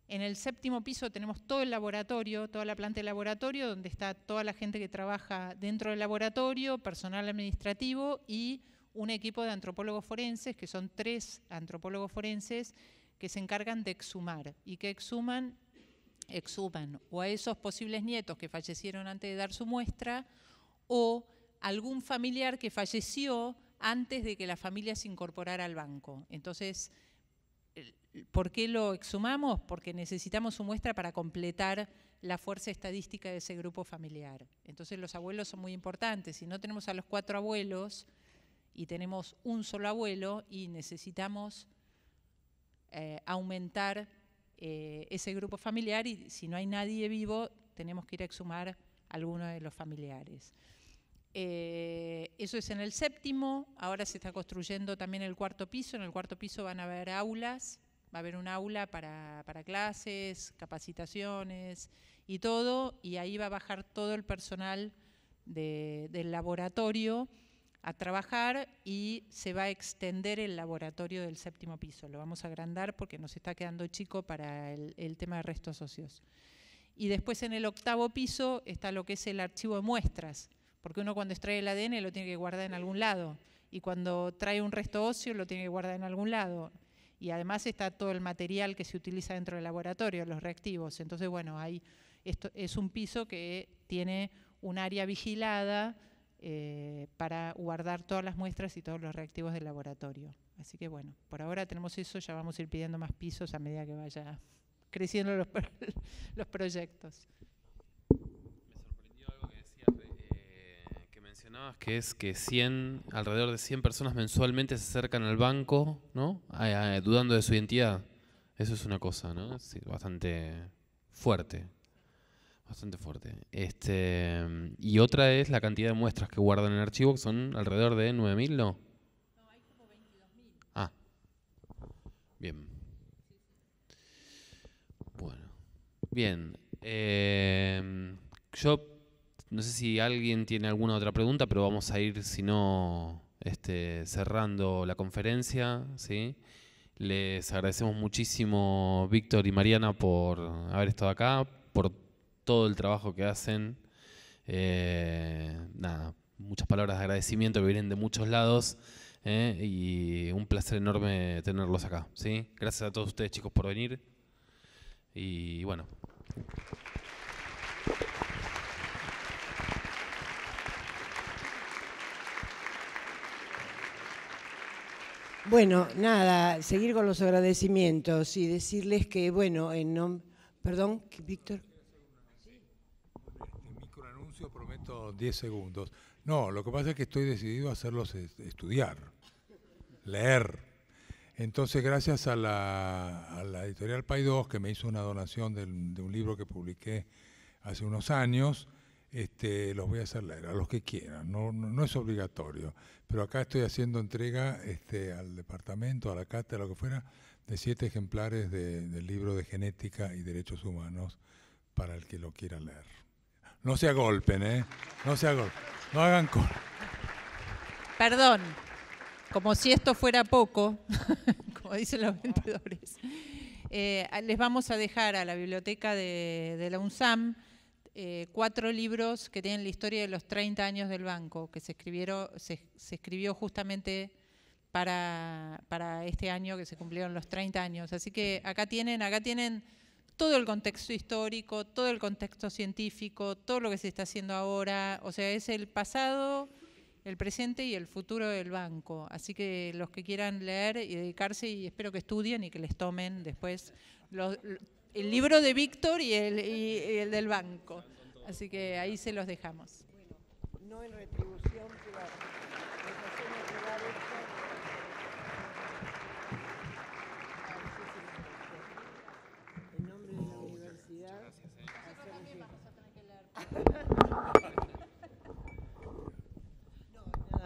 En el séptimo piso tenemos todo el laboratorio, toda la planta de laboratorio, donde está toda la gente que trabaja dentro del laboratorio, personal administrativo y un equipo de antropólogos forenses, que son tres antropólogos forenses que se encargan de exhumar y que exhuman, exhuman o a esos posibles nietos que fallecieron antes de dar su muestra o algún familiar que falleció antes de que la familia se incorporara al banco. Entonces, ¿Por qué lo exhumamos? Porque necesitamos su muestra para completar la fuerza estadística de ese grupo familiar. Entonces los abuelos son muy importantes. Si no tenemos a los cuatro abuelos y tenemos un solo abuelo y necesitamos eh, aumentar eh, ese grupo familiar y si no hay nadie vivo tenemos que ir a exhumar a alguno de los familiares. Eh, eso es en el séptimo, ahora se está construyendo también el cuarto piso, en el cuarto piso van a haber aulas va a haber un aula para, clases, capacitaciones y todo, y ahí va a bajar todo el personal del laboratorio a trabajar y se va a extender el laboratorio del séptimo piso. Lo vamos a agrandar porque nos está quedando chico para el, tema de restos óseos. Y después en el octavo piso está lo que es el archivo de muestras, porque uno cuando extrae el ADN lo tiene que guardar en algún lado y cuando trae un resto óseo lo tiene que guardar en algún lado y además está todo el material que se utiliza dentro del laboratorio, los reactivos. Entonces, bueno, hay, esto es un piso que tiene un área vigilada eh, para guardar todas las muestras y todos los reactivos del laboratorio. Así que bueno, por ahora tenemos eso, ya vamos a ir pidiendo más pisos a medida que vaya creciendo los proyectos. que es que 100, alrededor de 100 personas mensualmente se acercan al banco, ¿no? dudando de su identidad. Eso es una cosa, ¿no? bastante fuerte. Bastante fuerte. Este, y otra es la cantidad de muestras que guardan en el archivo, que son alrededor de 9.000, ¿no? No, hay como 22.000. Ah. Bien. Bueno. Bien. Em, yo no sé si alguien tiene alguna otra pregunta, pero vamos a ir, si no, este, cerrando la conferencia. ¿sí? Les agradecemos muchísimo, Víctor y Mariana, por haber estado acá, por todo el trabajo que hacen. Eh, nada, muchas palabras de agradecimiento que vienen de muchos lados. ¿eh? y un placer enorme tenerlos acá. ¿sí? Gracias a todos ustedes, chicos, por venir. Y bueno. Bueno, nada, seguir con los agradecimientos y decirles que, bueno, en nombre... Perdón, Víctor. En microanuncio prometo 10 segundos. No, lo que pasa es que estoy decidido a hacerlos estudiar, leer. Entonces, gracias a la, editorial Paidós, que me hizo una donación de un libro que publiqué hace unos años, este, los voy a hacer leer, a los que quieran, no, no, es obligatorio, pero acá estoy haciendo entrega este, al departamento, a la cátedra, lo que fuera, de siete ejemplares del libro de genética y derechos humanos para el que lo quiera leer. No se agolpen, ¿eh? No se agolpen, no hagan cola Perdón, como si esto fuera poco, como dicen los vendedores, eh, les vamos a dejar a la biblioteca de la UNSAM eh, cuatro libros que tienen la historia de los 30 años del banco, que se, escribieron, se, escribió justamente para, para, este año que se cumplieron los 30 años. Así que acá tienen, acá tienen todo el contexto histórico, todo el contexto científico, todo lo que se está haciendo ahora. O sea, es el pasado, el presente y el futuro del banco. Así que los que quieran leer y dedicarse, y espero que estudien y que les tomen después los, el libro de Víctor y el, del banco. Así que ahí se los dejamos.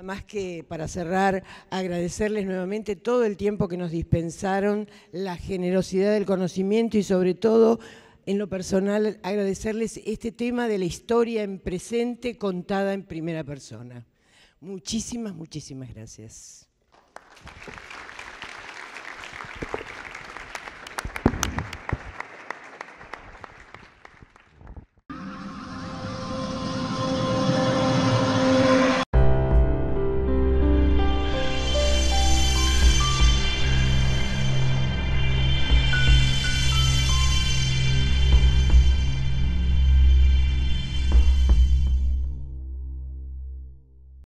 Nada más que para cerrar, agradecerles nuevamente todo el tiempo que nos dispensaron, la generosidad del conocimiento y sobre todo, en lo personal, agradecerles este tema de la historia en presente contada en primera persona. Muchísimas, muchísimas gracias.